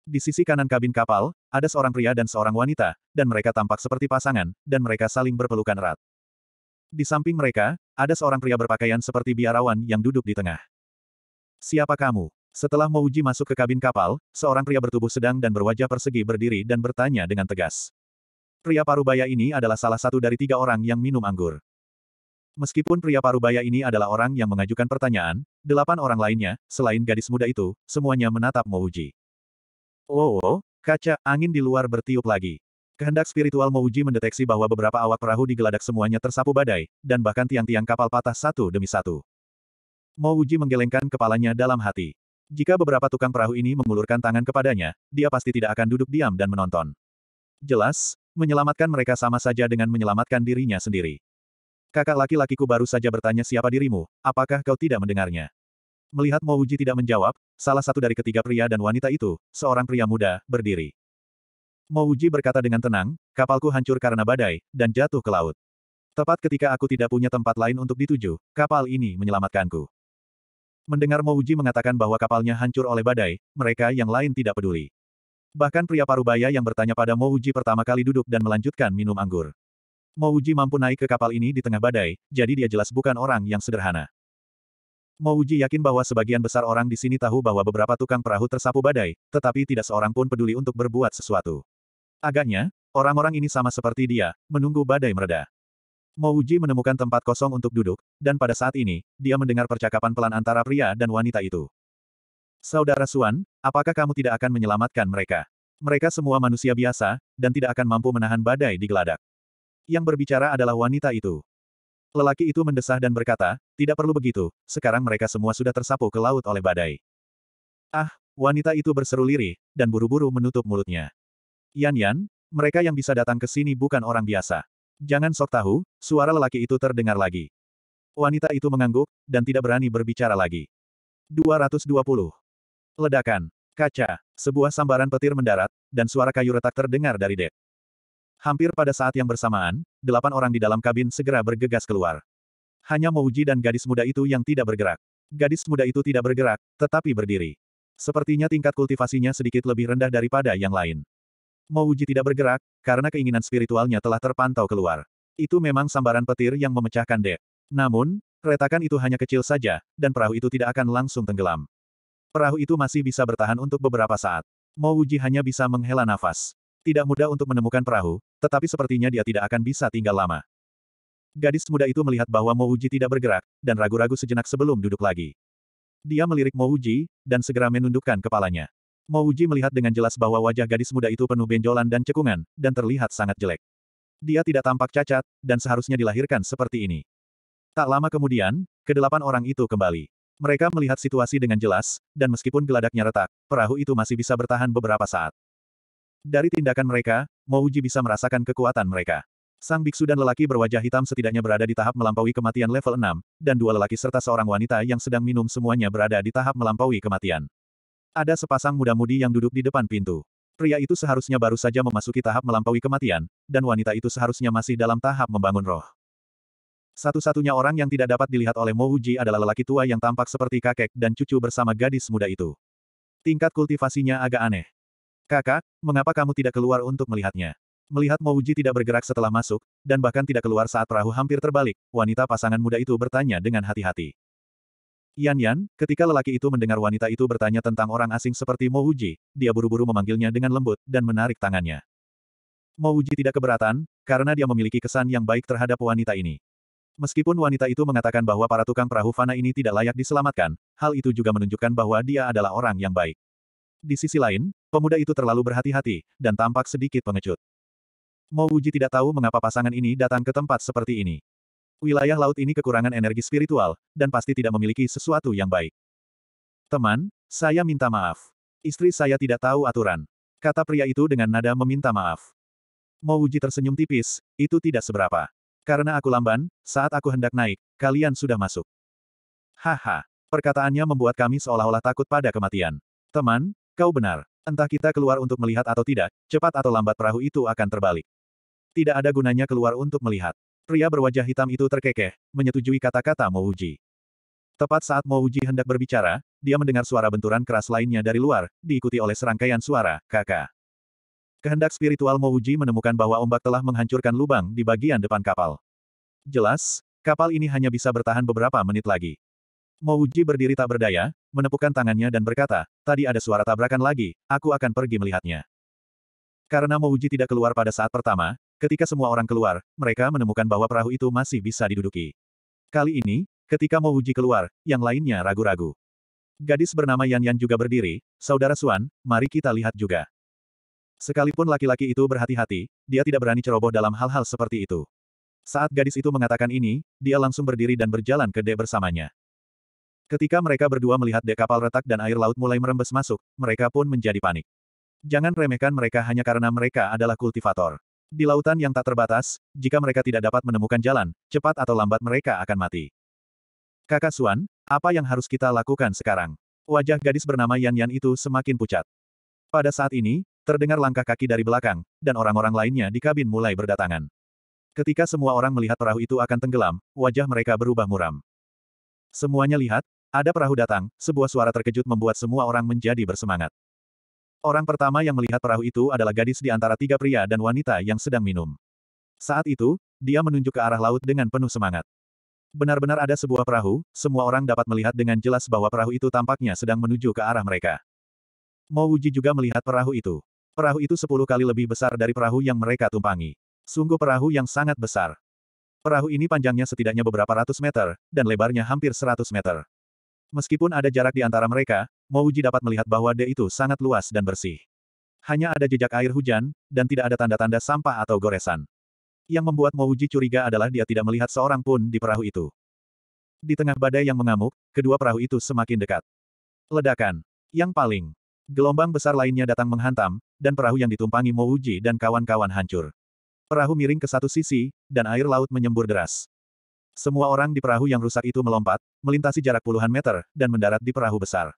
Di sisi kanan kabin kapal, ada seorang pria dan seorang wanita, dan mereka tampak seperti pasangan, dan mereka saling berpelukan erat. Di samping mereka, ada seorang pria berpakaian seperti biarawan yang duduk di tengah. Siapa kamu? Setelah Mouji masuk ke kabin kapal, seorang pria bertubuh sedang dan berwajah persegi berdiri dan bertanya dengan tegas. Pria parubaya ini adalah salah satu dari tiga orang yang minum anggur. Meskipun pria parubaya ini adalah orang yang mengajukan pertanyaan, delapan orang lainnya, selain gadis muda itu, semuanya menatap Mouji. Oh, oh, kaca, angin di luar bertiup lagi. Kehendak spiritual Mouji mendeteksi bahwa beberapa awak perahu di geladak semuanya tersapu badai, dan bahkan tiang-tiang kapal patah satu demi satu. Mouji menggelengkan kepalanya dalam hati. Jika beberapa tukang perahu ini mengulurkan tangan kepadanya, dia pasti tidak akan duduk diam dan menonton. Jelas, menyelamatkan mereka sama saja dengan menyelamatkan dirinya sendiri. Kakak laki-lakiku baru saja bertanya siapa dirimu, apakah kau tidak mendengarnya? Melihat Mo Uji tidak menjawab, salah satu dari ketiga pria dan wanita itu, seorang pria muda, berdiri. Mo Uji berkata dengan tenang, kapalku hancur karena badai, dan jatuh ke laut. Tepat ketika aku tidak punya tempat lain untuk dituju, kapal ini menyelamatkanku. Mendengar Mouji mengatakan bahwa kapalnya hancur oleh badai, mereka yang lain tidak peduli. Bahkan pria parubaya yang bertanya pada Mouji pertama kali duduk dan melanjutkan minum anggur. Mouji mampu naik ke kapal ini di tengah badai, jadi dia jelas bukan orang yang sederhana. Mouji yakin bahwa sebagian besar orang di sini tahu bahwa beberapa tukang perahu tersapu badai, tetapi tidak seorang pun peduli untuk berbuat sesuatu. Agaknya, orang-orang ini sama seperti dia, menunggu badai mereda. Mouji menemukan tempat kosong untuk duduk, dan pada saat ini, dia mendengar percakapan pelan antara pria dan wanita itu. Saudara Suan, apakah kamu tidak akan menyelamatkan mereka? Mereka semua manusia biasa, dan tidak akan mampu menahan badai di geladak. Yang berbicara adalah wanita itu. Lelaki itu mendesah dan berkata, tidak perlu begitu, sekarang mereka semua sudah tersapu ke laut oleh badai. Ah, wanita itu berseru lirih, dan buru-buru menutup mulutnya. Yan Yan, mereka yang bisa datang ke sini bukan orang biasa. Jangan sok tahu, suara lelaki itu terdengar lagi. Wanita itu mengangguk, dan tidak berani berbicara lagi. 220. Ledakan. Kaca. Sebuah sambaran petir mendarat, dan suara kayu retak terdengar dari dek. Hampir pada saat yang bersamaan, delapan orang di dalam kabin segera bergegas keluar. Hanya Mouji dan gadis muda itu yang tidak bergerak. Gadis muda itu tidak bergerak, tetapi berdiri. Sepertinya tingkat kultivasinya sedikit lebih rendah daripada yang lain. Mouji tidak bergerak, karena keinginan spiritualnya telah terpantau keluar. Itu memang sambaran petir yang memecahkan dek. Namun, retakan itu hanya kecil saja, dan perahu itu tidak akan langsung tenggelam. Perahu itu masih bisa bertahan untuk beberapa saat. Mouji hanya bisa menghela nafas. Tidak mudah untuk menemukan perahu, tetapi sepertinya dia tidak akan bisa tinggal lama. Gadis muda itu melihat bahwa Mouji tidak bergerak, dan ragu-ragu sejenak sebelum duduk lagi. Dia melirik Mouji, dan segera menundukkan kepalanya. Mo Uji melihat dengan jelas bahwa wajah gadis muda itu penuh benjolan dan cekungan, dan terlihat sangat jelek. Dia tidak tampak cacat, dan seharusnya dilahirkan seperti ini. Tak lama kemudian, kedelapan orang itu kembali. Mereka melihat situasi dengan jelas, dan meskipun geladaknya retak, perahu itu masih bisa bertahan beberapa saat. Dari tindakan mereka, Mo Uji bisa merasakan kekuatan mereka. Sang biksu dan lelaki berwajah hitam setidaknya berada di tahap melampaui kematian level 6, dan dua lelaki serta seorang wanita yang sedang minum semuanya berada di tahap melampaui kematian. Ada sepasang muda-mudi yang duduk di depan pintu. Pria itu seharusnya baru saja memasuki tahap melampaui kematian, dan wanita itu seharusnya masih dalam tahap membangun roh. Satu-satunya orang yang tidak dapat dilihat oleh Mo Uji adalah lelaki tua yang tampak seperti kakek dan cucu bersama gadis muda itu. Tingkat kultivasinya agak aneh. Kakak, mengapa kamu tidak keluar untuk melihatnya? Melihat Mo Uji tidak bergerak setelah masuk, dan bahkan tidak keluar saat perahu hampir terbalik, wanita pasangan muda itu bertanya dengan hati-hati. Yan Yan, ketika lelaki itu mendengar wanita itu bertanya tentang orang asing seperti Mo Uji, dia buru-buru memanggilnya dengan lembut, dan menarik tangannya. Mo Uji tidak keberatan, karena dia memiliki kesan yang baik terhadap wanita ini. Meskipun wanita itu mengatakan bahwa para tukang perahu fana ini tidak layak diselamatkan, hal itu juga menunjukkan bahwa dia adalah orang yang baik. Di sisi lain, pemuda itu terlalu berhati-hati, dan tampak sedikit pengecut. Mo Uji tidak tahu mengapa pasangan ini datang ke tempat seperti ini. Wilayah laut ini kekurangan energi spiritual, dan pasti tidak memiliki sesuatu yang baik. Teman, saya minta maaf. Istri saya tidak tahu aturan. Kata pria itu dengan nada meminta maaf. Mau uji tersenyum tipis, itu tidak seberapa. Karena aku lamban, saat aku hendak naik, kalian sudah masuk. Haha, perkataannya membuat kami seolah-olah takut pada kematian. Teman, kau benar. Entah kita keluar untuk melihat atau tidak, cepat atau lambat perahu itu akan terbalik. Tidak ada gunanya keluar untuk melihat. Pria berwajah hitam itu terkekeh, menyetujui kata-kata Mouji. Tepat saat Mouji hendak berbicara, dia mendengar suara benturan keras lainnya dari luar, diikuti oleh serangkaian suara, kakak. Kehendak spiritual Mouji menemukan bahwa ombak telah menghancurkan lubang di bagian depan kapal. Jelas, kapal ini hanya bisa bertahan beberapa menit lagi. Mouji berdiri tak berdaya, menepukkan tangannya dan berkata, tadi ada suara tabrakan lagi, aku akan pergi melihatnya. Karena Mouji tidak keluar pada saat pertama, Ketika semua orang keluar, mereka menemukan bahwa perahu itu masih bisa diduduki. Kali ini, ketika mau uji keluar, yang lainnya ragu-ragu. Gadis bernama Yan Yan juga berdiri, Saudara Suan, mari kita lihat juga. Sekalipun laki-laki itu berhati-hati, dia tidak berani ceroboh dalam hal-hal seperti itu. Saat gadis itu mengatakan ini, dia langsung berdiri dan berjalan ke dek bersamanya. Ketika mereka berdua melihat dek kapal retak dan air laut mulai merembes masuk, mereka pun menjadi panik. Jangan remehkan mereka hanya karena mereka adalah kultivator. Di lautan yang tak terbatas, jika mereka tidak dapat menemukan jalan, cepat atau lambat mereka akan mati. Kakak Suan, apa yang harus kita lakukan sekarang? Wajah gadis bernama Yan Yan itu semakin pucat. Pada saat ini, terdengar langkah kaki dari belakang, dan orang-orang lainnya di kabin mulai berdatangan. Ketika semua orang melihat perahu itu akan tenggelam, wajah mereka berubah muram. Semuanya lihat, ada perahu datang, sebuah suara terkejut membuat semua orang menjadi bersemangat. Orang pertama yang melihat perahu itu adalah gadis di antara tiga pria dan wanita yang sedang minum. Saat itu, dia menunjuk ke arah laut dengan penuh semangat. Benar-benar ada sebuah perahu, semua orang dapat melihat dengan jelas bahwa perahu itu tampaknya sedang menuju ke arah mereka. Mo Wuji juga melihat perahu itu. Perahu itu sepuluh kali lebih besar dari perahu yang mereka tumpangi. Sungguh perahu yang sangat besar. Perahu ini panjangnya setidaknya beberapa ratus meter, dan lebarnya hampir seratus meter. Meskipun ada jarak di antara mereka, Mouji dapat melihat bahwa de itu sangat luas dan bersih. Hanya ada jejak air hujan, dan tidak ada tanda-tanda sampah atau goresan. Yang membuat Mouji curiga adalah dia tidak melihat seorang pun di perahu itu. Di tengah badai yang mengamuk, kedua perahu itu semakin dekat. Ledakan. Yang paling. Gelombang besar lainnya datang menghantam, dan perahu yang ditumpangi Mouji dan kawan-kawan hancur. Perahu miring ke satu sisi, dan air laut menyembur deras. Semua orang di perahu yang rusak itu melompat, melintasi jarak puluhan meter, dan mendarat di perahu besar.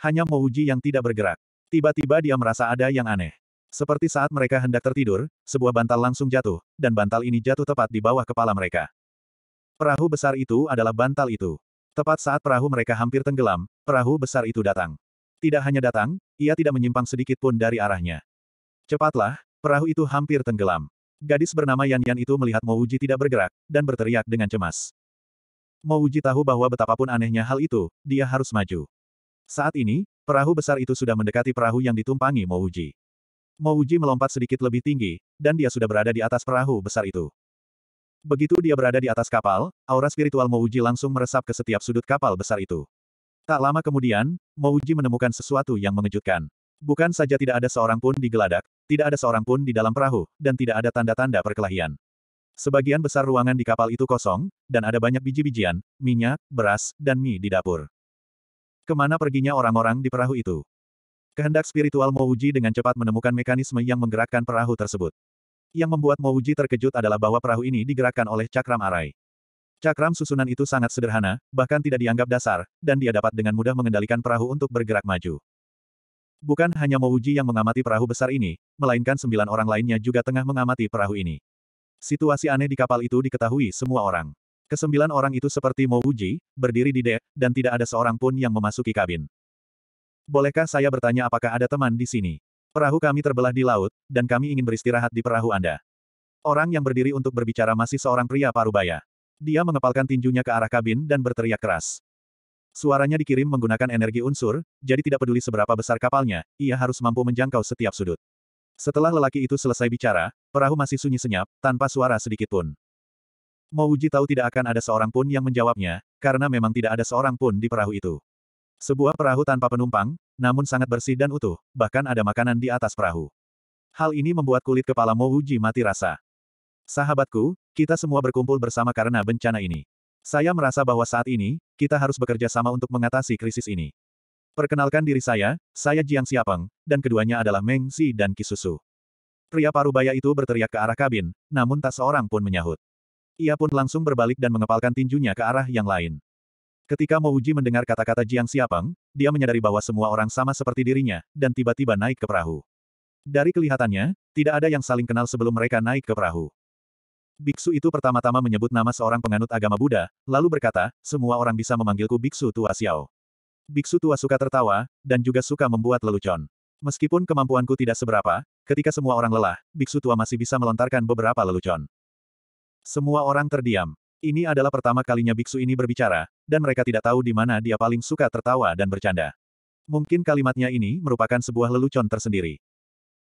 Hanya Mouji yang tidak bergerak. Tiba-tiba dia merasa ada yang aneh. Seperti saat mereka hendak tertidur, sebuah bantal langsung jatuh, dan bantal ini jatuh tepat di bawah kepala mereka. Perahu besar itu adalah bantal itu. Tepat saat perahu mereka hampir tenggelam, perahu besar itu datang. Tidak hanya datang, ia tidak menyimpang sedikit pun dari arahnya. Cepatlah, perahu itu hampir tenggelam. Gadis bernama Yan Yan itu melihat Mouji tidak bergerak, dan berteriak dengan cemas. Mouji tahu bahwa betapapun anehnya hal itu, dia harus maju. Saat ini, perahu besar itu sudah mendekati perahu yang ditumpangi Mouji. Mouji melompat sedikit lebih tinggi, dan dia sudah berada di atas perahu besar itu. Begitu dia berada di atas kapal, aura spiritual Mouji langsung meresap ke setiap sudut kapal besar itu. Tak lama kemudian, Mouji menemukan sesuatu yang mengejutkan. Bukan saja tidak ada seorang pun di geladak, tidak ada seorang pun di dalam perahu, dan tidak ada tanda-tanda perkelahian. Sebagian besar ruangan di kapal itu kosong, dan ada banyak biji-bijian, minyak, beras, dan mie di dapur. Kemana perginya orang-orang di perahu itu? Kehendak spiritual Mouji dengan cepat menemukan mekanisme yang menggerakkan perahu tersebut. Yang membuat Mouji terkejut adalah bahwa perahu ini digerakkan oleh cakram arai. Cakram susunan itu sangat sederhana, bahkan tidak dianggap dasar, dan dia dapat dengan mudah mengendalikan perahu untuk bergerak maju. Bukan hanya Mouji yang mengamati perahu besar ini, melainkan sembilan orang lainnya juga tengah mengamati perahu ini. Situasi aneh di kapal itu diketahui semua orang. Kesembilan orang itu seperti uji, berdiri di dek, dan tidak ada seorang pun yang memasuki kabin. Bolehkah saya bertanya apakah ada teman di sini? Perahu kami terbelah di laut, dan kami ingin beristirahat di perahu Anda. Orang yang berdiri untuk berbicara masih seorang pria parubaya. Dia mengepalkan tinjunya ke arah kabin dan berteriak keras. Suaranya dikirim menggunakan energi unsur, jadi tidak peduli seberapa besar kapalnya, ia harus mampu menjangkau setiap sudut. Setelah lelaki itu selesai bicara, perahu masih sunyi senyap, tanpa suara sedikit pun. Mo Uji tahu tidak akan ada seorang pun yang menjawabnya, karena memang tidak ada seorang pun di perahu itu. Sebuah perahu tanpa penumpang, namun sangat bersih dan utuh, bahkan ada makanan di atas perahu. Hal ini membuat kulit kepala Mo Uji mati rasa. Sahabatku, kita semua berkumpul bersama karena bencana ini. Saya merasa bahwa saat ini, kita harus bekerja sama untuk mengatasi krisis ini. Perkenalkan diri saya, saya Jiang Siapeng, dan keduanya adalah Meng Xi dan Kisusu. Pria parubaya itu berteriak ke arah kabin, namun tak seorang pun menyahut. Ia pun langsung berbalik dan mengepalkan tinjunya ke arah yang lain. Ketika Mo Uji mendengar kata-kata Jiang Xiapeng, dia menyadari bahwa semua orang sama seperti dirinya, dan tiba-tiba naik ke perahu. Dari kelihatannya, tidak ada yang saling kenal sebelum mereka naik ke perahu. Biksu itu pertama-tama menyebut nama seorang penganut agama Buddha, lalu berkata, semua orang bisa memanggilku Biksu Tua Xiao. Biksu Tua suka tertawa, dan juga suka membuat lelucon. Meskipun kemampuanku tidak seberapa, ketika semua orang lelah, Biksu Tua masih bisa melontarkan beberapa lelucon. Semua orang terdiam. Ini adalah pertama kalinya biksu ini berbicara, dan mereka tidak tahu di mana dia paling suka tertawa dan bercanda. Mungkin kalimatnya ini merupakan sebuah lelucon tersendiri.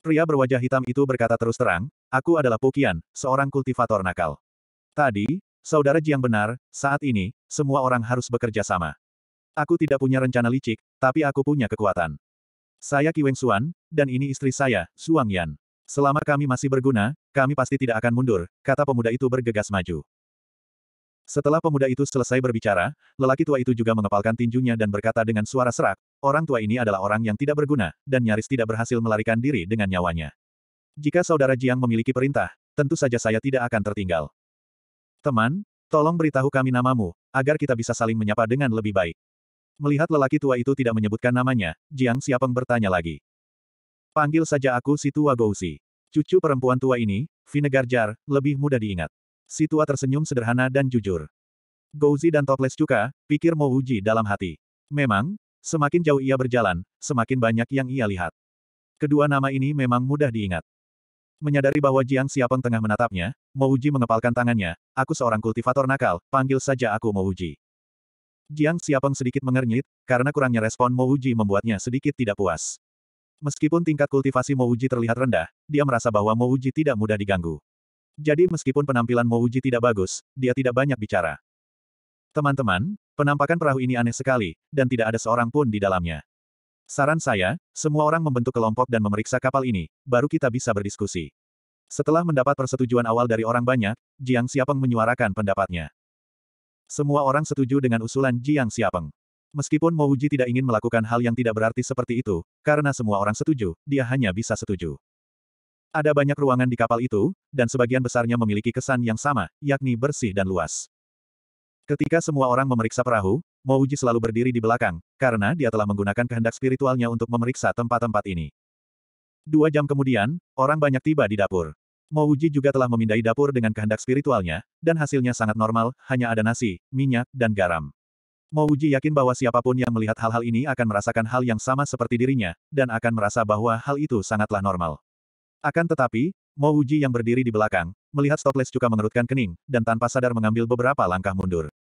Pria berwajah hitam itu berkata terus terang, aku adalah Pukian, seorang kultivator nakal. Tadi, saudara Jiang benar, saat ini, semua orang harus bekerja sama. Aku tidak punya rencana licik, tapi aku punya kekuatan. Saya Ki Weng Xuan, dan ini istri saya, Suang Yan. Selama kami masih berguna, kami pasti tidak akan mundur, kata pemuda itu bergegas maju. Setelah pemuda itu selesai berbicara, lelaki tua itu juga mengepalkan tinjunya dan berkata dengan suara serak, orang tua ini adalah orang yang tidak berguna, dan nyaris tidak berhasil melarikan diri dengan nyawanya. Jika saudara Jiang memiliki perintah, tentu saja saya tidak akan tertinggal. Teman, tolong beritahu kami namamu, agar kita bisa saling menyapa dengan lebih baik. Melihat lelaki tua itu tidak menyebutkan namanya, Jiang Siapeng bertanya lagi. Panggil saja aku si tua Gousi. Cucu perempuan tua ini, Vinegar Jar, lebih mudah diingat. Si tua tersenyum sederhana dan jujur. Gouzi dan Toples Cuka, pikir Uji dalam hati. Memang, semakin jauh ia berjalan, semakin banyak yang ia lihat. Kedua nama ini memang mudah diingat. Menyadari bahwa Jiang Siapeng tengah menatapnya, Mouji mengepalkan tangannya, aku seorang kultivator nakal, panggil saja aku Mouji. Jiang Siapeng sedikit mengernyit, karena kurangnya respon Mouji membuatnya sedikit tidak puas. Meskipun tingkat kultivasi Mouji terlihat rendah, dia merasa bahwa Mouji tidak mudah diganggu. Jadi meskipun penampilan Mouji tidak bagus, dia tidak banyak bicara. Teman-teman, penampakan perahu ini aneh sekali, dan tidak ada seorang pun di dalamnya. Saran saya, semua orang membentuk kelompok dan memeriksa kapal ini, baru kita bisa berdiskusi. Setelah mendapat persetujuan awal dari orang banyak, Jiang Xiapeng menyuarakan pendapatnya. Semua orang setuju dengan usulan Jiang Xiapeng. Meskipun Mouji tidak ingin melakukan hal yang tidak berarti seperti itu, karena semua orang setuju, dia hanya bisa setuju. Ada banyak ruangan di kapal itu, dan sebagian besarnya memiliki kesan yang sama, yakni bersih dan luas. Ketika semua orang memeriksa perahu, Mouji selalu berdiri di belakang, karena dia telah menggunakan kehendak spiritualnya untuk memeriksa tempat-tempat ini. Dua jam kemudian, orang banyak tiba di dapur. Mouji juga telah memindai dapur dengan kehendak spiritualnya, dan hasilnya sangat normal, hanya ada nasi, minyak, dan garam. Mo Uji yakin bahwa siapapun yang melihat hal-hal ini akan merasakan hal yang sama seperti dirinya, dan akan merasa bahwa hal itu sangatlah normal. Akan tetapi, Mo Uji yang berdiri di belakang, melihat Stopless Cuka mengerutkan kening, dan tanpa sadar mengambil beberapa langkah mundur.